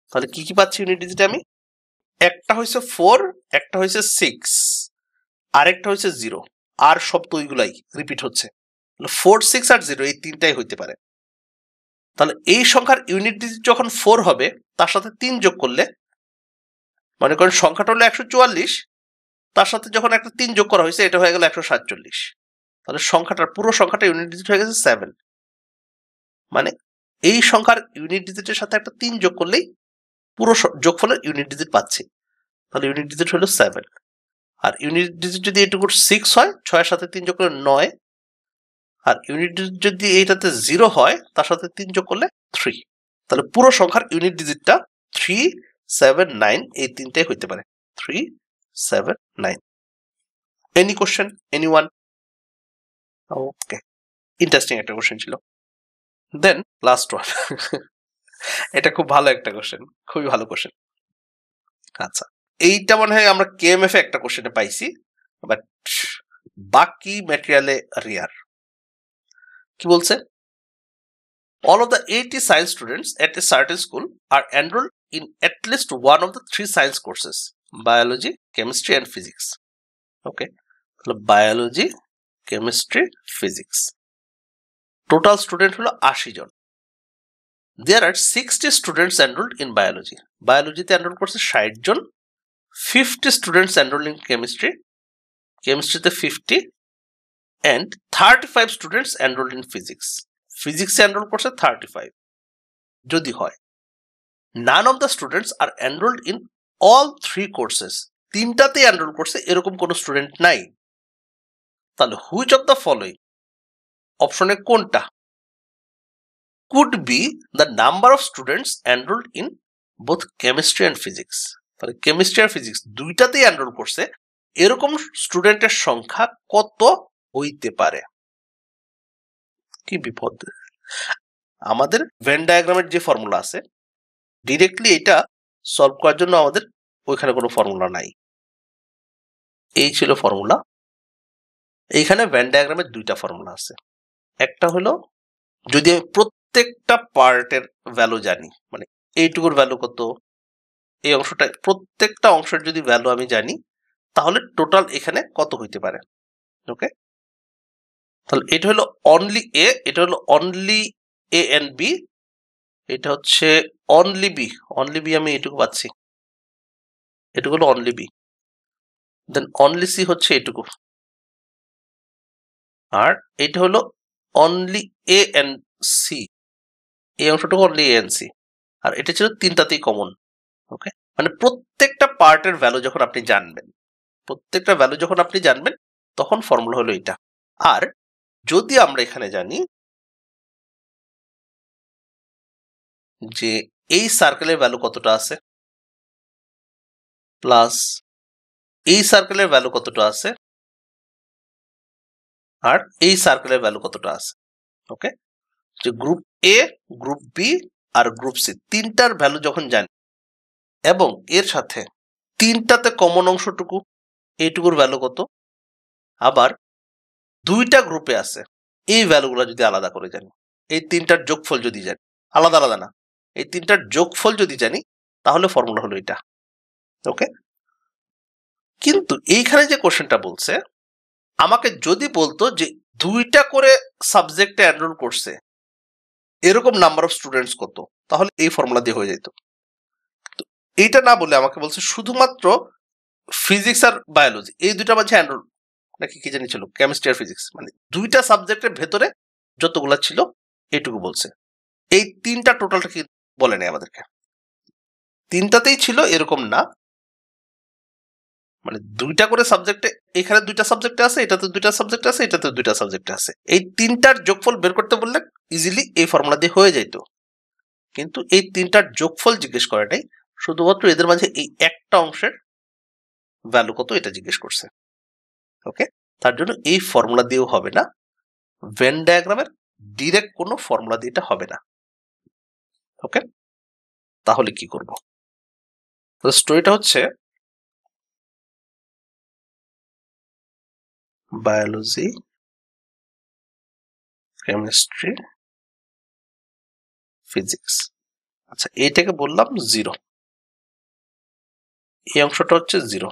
তাহলে কি কি পাচ্ছি ইউনিট ডিজিট আমি একটা হয়েছে ফোর একটা হয়েছে সিক্স আরেকটা হয়েছে জিরো আর শব্দ ওইগুলাই রিপিট হচ্ছে ফোর সিক্স আর জিরো এই তিনটাই হইতে পারে তাহলে এই সংখ্যার ইউনিট ডিজিট যখন ফোর হবে তার সাথে তিন যোগ করলে মনে করেন সংখ্যাটা হলো একশো চুয়াল্লিশ তার সাথে যখন একটা তিন যোগ করা হয়েছে এটা হয়ে গেল একশো সাতচল্লিশ তাহলে সংখ্যাটার পুরো সংখ্যাটা ইউনিট ডিজিট হয়ে গেছে সেভেন মানে এই সংখ্যার ইউনিট ডিজিটের সাথে একটা তিন যোগ করলেই পুরো যোগফলের ইউনিট ডিজিট পাচ্ছি তাহলে ইউনিট ডিজিট হলো সেভেন আর ইউনিট ডিজিট যদি এটুকু সিক্স হয় ছয়ের সাথে তিন যোগ করলে নয় আর ইউনিট ডিজিট যদি এইটাতে জিরো হয় তার সাথে তিন যোগ করলে থ্রি তাহলে পুরো সংখ্যার ইউনিট ডিজিটটা থ্রি সেভেন নাইন এই তিনটাই হইতে পারে three seven nine any question any one okay interesting একটা কোশ্চেন ছিল দেন লাস্ট ওয়ান এটা খুব ভালো একটা কোশ্চেন খুবই ভালো কোশ্চেন আচ্ছা এইটা মনে হয় আমরা এফ এ একটা কোশ্চেনে পাইছি বাট বাকি ম্যাটেরিয়ালে রিয়ার কি বলছে all of the eighty science students at a certain school are enroll in at least least one of the three science courses biology chemistry and physics okay তাহলে biology chemistry physics total student হলো আশি জন there are sixty students enrolled in biology বায়োলজিতে এনরোল করছে ষাট জন fifty students enroll in chemistry কেমিস্ট্রিতে fifty and thirty five students enroll in physics ফিজিক্সে এনরোল করছে থার্টি ফাইভ যদি হয় none of the students are enrolled in all three courses তিনটাতেই এনরোল করছে এরকম কোনো স্টুডেন্ট নাই তাহলে হুইচ অফ দ্য ফলোইং অপশনে কোনটা could be the number of students enrolled in both chemistry and physics. তাহলে কেমিস্ট্রি আর ফিজিক্স দুইটাতেই এনরোল করছে এরকম স্টুডেন্টের সংখ্যা কত হইতে পারে কি বিপদ আমাদের ভেন ডায়াগ্রামের যে ফর্মুলা আছে ডিরেক্টলি এটা সলভ করার জন্য আমাদের ওইখানে কোনো ফর্মুলা নাই এই ছিল ফর্মুলা এইখানে ভ্যান ডায়াগ্রামের দুইটা ফর্মুলা আছে একটা হলো যদি আমি প্রত্যেকটা পার্টের ভ্যালু জানি মানে এইটুকুর ভ্যালু কত এই অংশটা প্রত্যেকটা অংশের যদি ভ্যালু আমি জানি তাহলে টোটাল এখানে কত হইতে পারে ওকে তাহলে এটা হলো অনলি এ এটা হলো অনলি এ এন্ড বি এটা হচ্ছে অনলি বি অনলি বি আমি এটুকু পাচ্ছি এটুকু হলো only B then only C হচ্ছে এটুকু আর এটা হলো অনলি এ এন্ড সি এই অংশটুকু অনলি এ এন্ড সি আর এটা ছিল তিনটাতেই কমন ওকে মানে প্রত্যেকটা পার্টের ভ্যালু যখন আপনি জানবেন প্রত্যেকটা ভ্যালু যখন আপনি জানবেন তখন ফর্মুলা হলো এটা আর যদি আমরা এখানে জানি যে এই সার্কেলের ভ্যালু কতটা আছে প্লাস এই সার্কেলের ভ্যালু কতটা আছে আর এই সার্কেলের ভ্যালু কতটা আছে ওকে যে গ্রুপ এ গ্রুপ বি আর গ্রুপ সি তিনটার ভ্যালু যখন জানি এবং এর সাথে তিনটাতে কমন অংশটুকু এইটুকুর ভ্যালু কত আবার দুইটা গ্রুপে আছে এই ভ্যালুগুলো যদি আলাদা করে জানি এই তিনটার যোগফল যদি জানি আলাদা আলাদা না এই তিনটার যোগফল যদি জানি তাহলে ফর্মুলা হলো এটা ওকে কিন্তু এইখানে যে কোশ্চেনটা বলছে আমাকে যদি বলতো যে দুইটা করে সাবজেক্টে এনরোল করছে এরকম নাম্বার অফ স্টুডেন্টস কত তাহলে এই ফর্মুলা দিয়ে হয়ে যেত এইটা না বলে আমাকে বলছে শুধুমাত্র ফিজিক্স আর বায়োলজি এই দুইটা মাঝে অ্যান্ড্রোল নাকি কি জানি ছিল কেমিস্ট্রি আর ফিজিক্স মানে দুইটা সাবজেক্টের ভেতরে যতগুলো ছিল এটুকু বলছে এই তিনটা টোটালটা কি বলে নেই আমাদেরকে তিনটাতেই ছিল এরকম না মানে দুইটা করে সাবজেক্টে এখানে দুইটা সাবজেক্টে আছে এটাতে দুইটা সাবজেক্ট আছে এটাতে দুইটা সাবজেক্টে আছে এই তিনটার যোগফল বের করতে বললে ইজিলি এই ফর্মুলা দিয়ে হয়ে যাইতো কিন্তু এই তিনটার যোগফল জিজ্ঞেস করাটাই শুধুমাত্র এদের মাঝে এই একটা অংশের ভ্যালু কত এটা জিজ্ঞেস করছে ওকে তার জন্য এই ফর্মুলা দিয়েও হবে না ভেন ডায়াগ্রামের ডিরেক্ট কোনো ফর্মুলা দিয়ে এটা হবে না ওকে তাহলে কি করব স্টোরিটা হচ্ছে বায়োলজি কেমিস্ট্রি ফিজিক্স আচ্ছা এইটাকে বললাম জিরো এই অংশটা হচ্ছে জিরো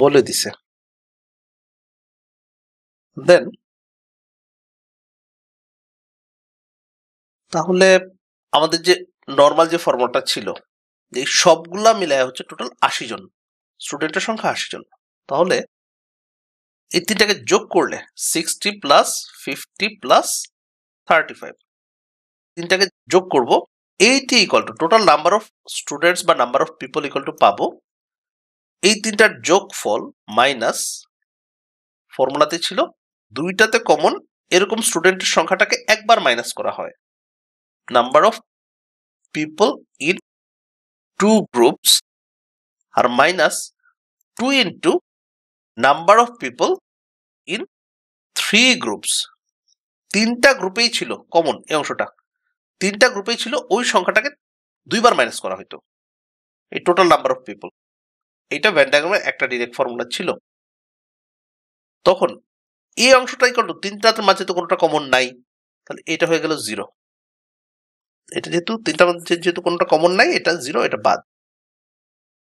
বলে দিছে দেন তাহলে আমাদের যে নর্মাল যে ফর্মটা ছিল এই সবগুলা মিলায় হচ্ছে টোটাল আশি জন স্টুডেন্টের সংখ্যা আশি জন তাহলে এই তিনটাকে যোগ করলে sixty plus fifty plus thirty five তিনটাকে যোগ করবো eighty equal to total number of students বা number of people equal to পাবো এই তিনটার যোগ ফল মাইনাস ফর্মুলাতে ছিল দুইটাতে কমন এরকম স্টুডেন্টের সংখ্যাটাকে একবার মাইনাস করা হয় number of people in two groups আর minus two into number of people in three groups তিনটা গ্রুপেই ছিল কমন এই অংশটা তিনটা গ্রুপেই ছিল ওই সংখ্যাটাকে দুইবার মাইনাস করা হতো এই টোটাল নাম্বার অফ পিপল এটা ভ্যানডাগ্রামের একটা ডিরেক্ট ফর্মুলা ছিল তখন এই অংশটাই করলো তিনটার মাঝে তো কোনোটা কমন নাই তাহলে এটা হয়ে গেল জিরো এটা যেহেতু তিনটার মধ্যে যেহেতু কোনোটা কমন নাই এটা জিরো এটা বাদ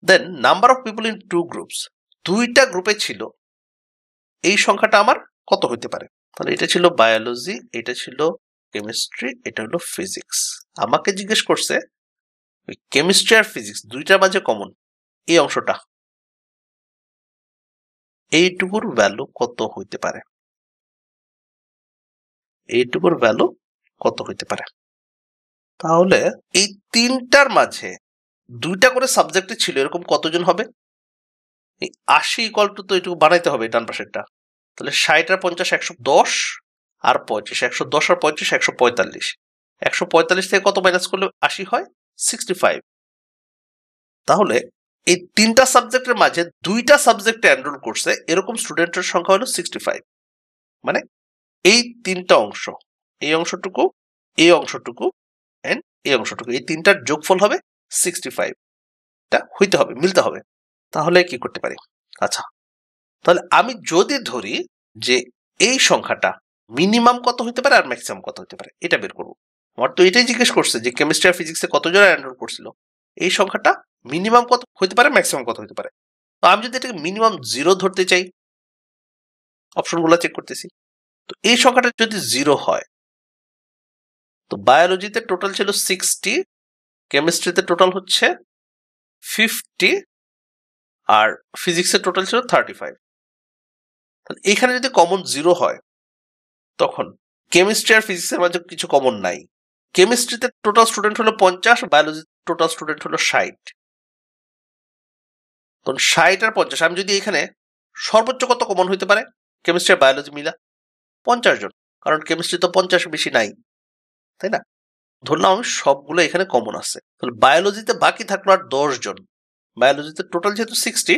দেন number of people in two groups দুইটা গ্রুপে ছিল এই সংখ্যাটা আমার কত হইতে পারে তাহলে এটা ছিল বায়োলজি এটা ছিল কেমিস্ট্রি এটা হলো ফিজিক্স আমাকে জিজ্ঞেস করছে ওই কেমিস্ট্রি আর ফিজিক্স দুইটা মাঝে কমন এই অংশটা এইটুকুর ভ্যালু কত হইতে পারে এইটুকুর ভ্যালু কত হইতে পারে তাহলে এই তিনটার মাঝে দুইটা করে সাবজেক্টে ছিল এরকম কতজন হবে এই আশি ইকল টু তো এটুকু বানাইতে হবে ডান পাশেরটা তাহলে ষাট আর পঞ্চাশ একশো দশ আর পঁয়ত্রিশ একশো দশ আর পঁয়ত্রিশ একশো পঁয়তাল্লিশ একশো পঁয়তাল্লিশ থেকে কত মাইনাস করলে আশি হয় সিক্সটি ফাইভ তাহলে এই তিনটা সাবজেক্টের মাঝে দুইটা সাবজেক্টে এনরোল করছে এরকম স্টুডেন্টের সংখ্যা হলো সিক্সটি ফাইভ মানে এই তিনটা অংশ এই অংশটুকু এই অংশটুকু অ্যান্ড এই অংশটুকু এই তিনটার যোগফল হবে সিক্সটি ফাইভ এটা হইতে হবে মিলতে হবে তাহলে কি করতে পারি আচ্ছা তাহলে আমি যদি ধরি যে এই সংখ্যাটা মিনিমাম কত হতে পারে আর ম্যাক্সিমাম কত হতে পারে এটা বের করবো আমার তো এটাই জিজ্ঞেস করছে যে কেমিস্ট্রি আর ফিজিক্সে কতজন এনরোল করছিল এই সংখ্যাটা মিনিমাম কত হতে পারে ম্যাক্সিমাম কত হতে পারে তো আমি যদি এটাকে মিনিমাম জিরো ধরতে চাই অপশনগুলো চেক করতেছি তো এই সংখ্যাটা যদি জিরো হয় তো বায়োলজিতে টোটাল ছিল সিক্সটি কেমিস্ট্রিতে টোটাল হচ্ছে ফিফটি আর ফিজিক্সের টোটাল ছিল থার্টি ফাইভ এখানে যদি কমন জিরো হয় তখন কেমিস্ট্রি আর ফিজিক্সের মাঝে কিছু কমন নাই কেমিস্ট্রিতে টোটাল স্টুডেন্ট হলো পঞ্চাশ বায়োলজি টোটাল স্টুডেন্ট হলো ষাট তখন ষাট আর পঞ্চাশ আমি যদি এখানে সর্বোচ্চ কত কমন হইতে পারে কেমিস্ট্রি আর বায়োলজি মিলা পঞ্চাশ জন কারণ কেমিস্ট্রি তো পঞ্চাশ বেশি নাই তাই না ধরলাম আমি সবগুলো এখানে কমন আছে তাহলে বায়োলজিতে বাকি থাকলো আর দশ জন বায়োলজিতে টোটাল যেহেতু সিক্সটি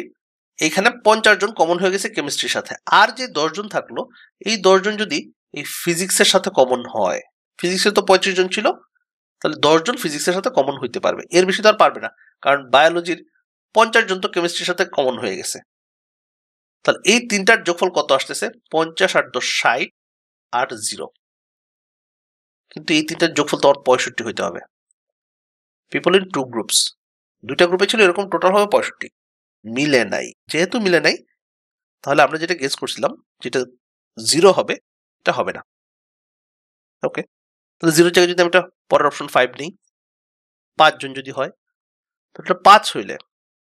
এখানে পঞ্চাশ জন কমন হয়ে গেছে কেমিস্ট্রির সাথে আর যে দশজন থাকলো এই দশজন যদি এই ফিজিক্সের সাথে কমন হয় ফিজিক্সে তো পঁয়ত্রিশ জন ছিল তাহলে দশজন ফিজিক্সের সাথে কমন হইতে পারবে এর বেশি তো আর পারবে না কারণ বায়োলজির পঞ্চাশ জন তো কেমিস্ট্রির সাথে কমন হয়ে গেছে তাহলে এই তিনটার যোগফল কত আসতেছে পঞ্চাশ আট দশ ষাট আট জিরো কিন্তু এই তিনটার যোগফল তো আর পঁয়ষট্টি হইতে হবে পিপল ইন টু গ্রুপস দুইটা গ্রুপে ছিল এরকম টোটাল হবে পঁয়ষট্টি মিলে নাই যেহেতু মিলে নাই তাহলে আমরা যেটা গেস করছিলাম যেটা জিরো হবে এটা হবে না ওকে তাহলে জিরোর জায়গায় যদি আমি একটা পরের অপশন ফাইভ নিই পাঁচজন যদি হয় তো এটা পাঁচ হইলে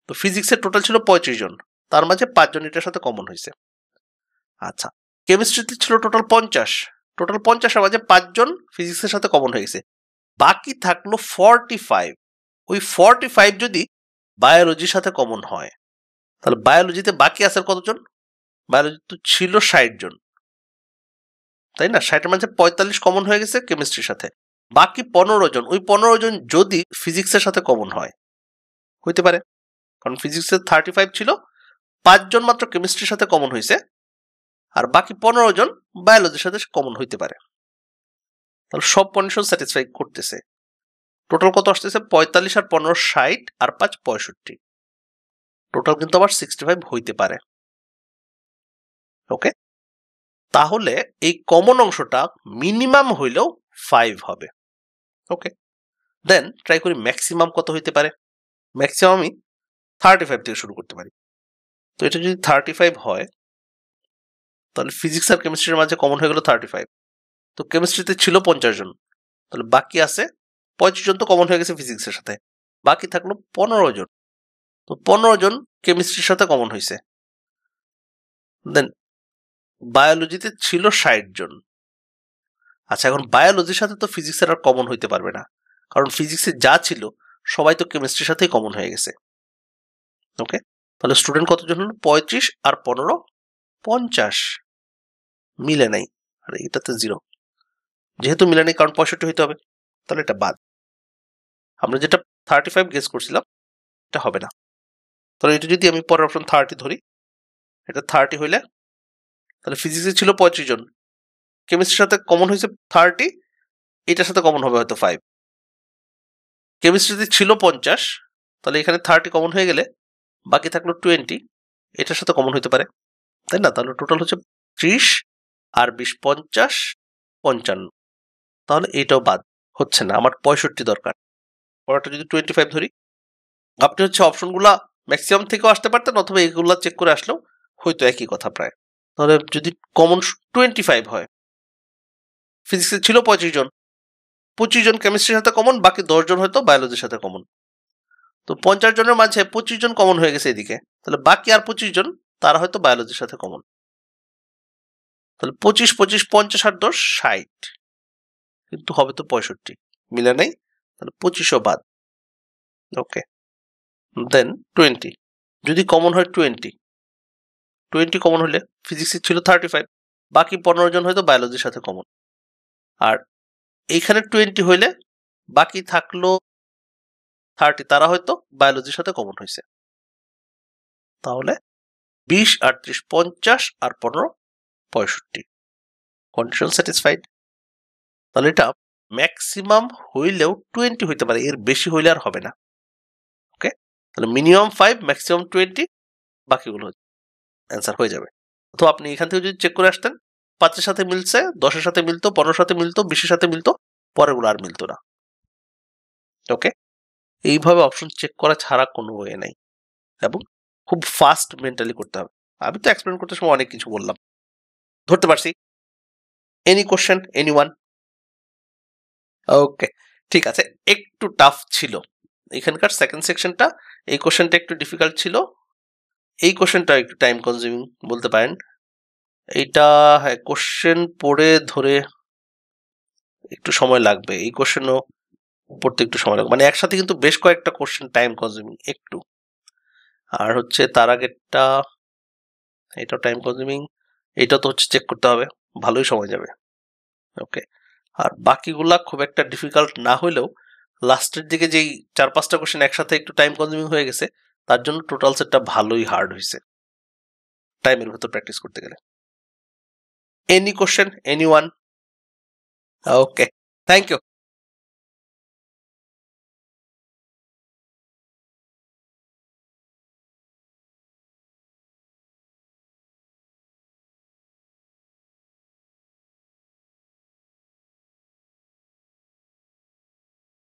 তো ফিজিক্সের টোটাল ছিল পঁয়ত্রিশ জন তার মাঝে পাঁচজন এটার সাথে কমন হয়েছে আচ্ছা কেমিস্ট্রিতে ছিল টোটাল পঞ্চাশ টোটাল পঞ্চাশের মাঝে পাঁচজন ফিজিক্সের সাথে কমন হয়ে গেছে বাকি থাকলো ফর্টি ফাইভ ওই ফর্টি ফাইভ যদি বায়োলজির সাথে কমন হয় তাহলে বায়োলজিতে বাকি আসার কতজন বায়োলজি তো ছিল ষাট জন তাই না ষাটের মাঝে পঁয়তাল্লিশ কমন হয়ে গেছে কেমিস্ট্রির সাথে বাকি পনেরো জন ওই পনেরো জন যদি ফিজিক্সের সাথে কমন হয় হইতে পারে কারণ ফিজিক্সে থার্টি ফাইভ ছিল পাঁচজন মাত্র কেমিস্ট্রির সাথে কমন হয়েছে আর বাকি পনেরো জন বায়োলজির সাথে কমন হইতে পারে তাহলে সব কন্ডিশন স্যাটিসফাই করতেছে টোটাল কত আসতেছে পঁয়তাল্লিশ আর পনেরো ষাট আর পাঁচ পঁয়ষট্টি টোটাল কিন্তু আবার সিক্সটি ফাইভ হইতে পারে ওকে তাহলে এই কমন অংশটা মিনিমাম হইলেও ফাইভ হবে ওকে দেন ট্রাই করি ম্যাক্সিমাম কত হইতে পারে ম্যাক্সিমাম আমি থার্টি ফাইভ থেকে শুরু করতে পারি তো এটা যদি থার্টি ফাইভ হয় তাহলে ফিজিক্স আর কেমিস্ট্রির মাঝে কমন হয়ে গেল থার্টি ফাইভ তো কেমিস্ট্রিতে ছিল পঞ্চাশ জন তাহলে বাকি আছে পঁয়ত্রিশ জন তো কমন হয়ে গেছে ফিজিক্সের সাথে বাকি থাকলো পনেরো জন তো পনেরো জন কেমিস্ট্রির সাথে কমন হয়েছে দেন বায়োলজিতে ছিল ষাট জন আচ্ছা এখন বায়োলজির সাথে তো ফিজিক্সের আর কমন হইতে পারবে না কারণ ফিজিক্সে যা ছিল সবাই তো কেমিস্ট্রির সাথেই কমন হয়ে গেছে ওকে তাহলে স্টুডেন্ট কতজন হলো পঁয়ত্রিশ আর পনেরো পঞ্চাশ মিলে নাই আর এটাতে জিরো যেহেতু মিলে নেই কারণ পঁয়ষট্টি হইতে হবে তাহলে এটা বাদ আমরা যেটা থার্টি ফাইভ গেস করছিলাম এটা হবে না তাহলে এটা যদি আমি পরের অপশন থার্টি ধরি এটা থার্টি হইলে তাহলে ফিজিক্সে ছিল পঁয়ত্রিশ জন কেমিস্ট্রির সাথে কমন হয়েছে থার্টি এটার সাথে কমন হবে হয়তো ফাইভ কেমিস্ট্রিতে ছিল পঞ্চাশ তাহলে এখানে থার্টি কমন হয়ে গেলে বাকি থাকলো টোয়েন্টি এটার সাথে কমন হতে পারে তাই না তাহলে টোটাল হচ্ছে ত্রিশ আর বিশ পঞ্চাশ পঞ্চান্ন তাহলে এটাও বাদ হচ্ছে না আমার পঁয়ষট্টি দরকার পরেরটা যদি টোয়েন্টি ফাইভ ধরি আপনি হচ্ছে অপশনগুলা ম্যাক্সিমাম থেকেও আসতে পারতেন অথবা এগুলো চেক করে আসলেও হয়তো একই কথা প্রায় তাহলে যদি কমন টোয়েন্টি ফাইভ হয় ফিজিক্সে ছিল পঁচিশ জন পঁচিশ জন কেমিস্ট্রির সাথে কমন বাকি দশজন হয়তো বায়োলজির সাথে কমন তো পঞ্চাশ জনের মাঝে পঁচিশ জন কমন হয়ে গেছে এদিকে তাহলে বাকি আর পঁচিশ জন তারা হয়তো বায়োলজির সাথে কমন তাহলে পঁচিশ পঁচিশ পঞ্চাশ আর দশ ষাট কিন্তু হবে তো পঁয়ষট্টি মিলে নেই তাহলে পঁচিশও বাদ ওকে দেন টোয়েন্টি যদি কমন হয় টোয়েন্টি টোয়েন্টি কমন হলে ফিজিক্সের ছিল থার্টি ফাইভ বাকি পনেরো জন হয়তো বায়োলজির সাথে কমন আর এইখানে টোয়েন্টি হইলে বাকি থাকলো থার্টি তারা হয়তো বায়োলজির সাথে কমন হয়েছে তাহলে বিশ আটত্রিশ পঞ্চাশ আর পনেরো পঁয়ষট্টি কন্ডিশন স্যাটিসফাইড তাহলে এটা ম্যাক্সিমাম হইলেও টোয়েন্টি হইতে পারে এর বেশি হইলে আর হবে না ওকে তাহলে মিনিমাম ফাইভ ম্যাক্সিমাম টোয়েন্টি বাকিগুলো অ্যান্সার হয়ে যাবে তো আপনি এখান থেকে যদি চেক করে আসতেন পাঁচের সাথে মিলছে দশের সাথে মিলতো পনেরোর সাথে মিলতো বিশের সাথে মিলতো পরেগুলো আর মিলতো না ওকে এইভাবে অপশন চেক করা ছাড়া কোনো ওয়ে নাই এবং খুব ফাস্ট মেন্টালি করতে হবে আমি তো এক্সপ্লেন করতে সময় অনেক কিছু বললাম ধরতে পারছি any question any one okay ঠিক আছে একটু টাফ ছিল এখানকার সেকেন্ড সেকশনটা এই কোশ্চেনটা একটু ডিফিকাল্ট ছিল এই কোশ্চেনটা একটু টাইম কনজিউমিং বলতে পারেন এইটা হ্যাঁ কোশ্চেন পড়ে ধরে একটু সময় লাগবে এই কোশ্চেনও পড়তে একটু সময় লাগবে মানে একসাথে কিন্তু বেশ কয়েকটা কোশ্চেন টাইম কনজিউমিং একটু আর হচ্ছে তার আগেরটা এটাও টাইম কনজিউমিং এটা তো হচ্ছে চেক করতে হবে ভালোই সময় যাবে ওকে আর বাকিগুলা খুব একটা ডিফিকাল্ট না হইলেও লাস্টের দিকে যেই চার পাঁচটা কোশ্চেন একসাথে একটু টাইম কনজিউমিং হয়ে গেছে তার জন্য টোটাল সেটটা ভালোই হার্ড হয়েছে টাইমের ভেতর প্র্যাকটিস করতে গেলে any question any one okay thank you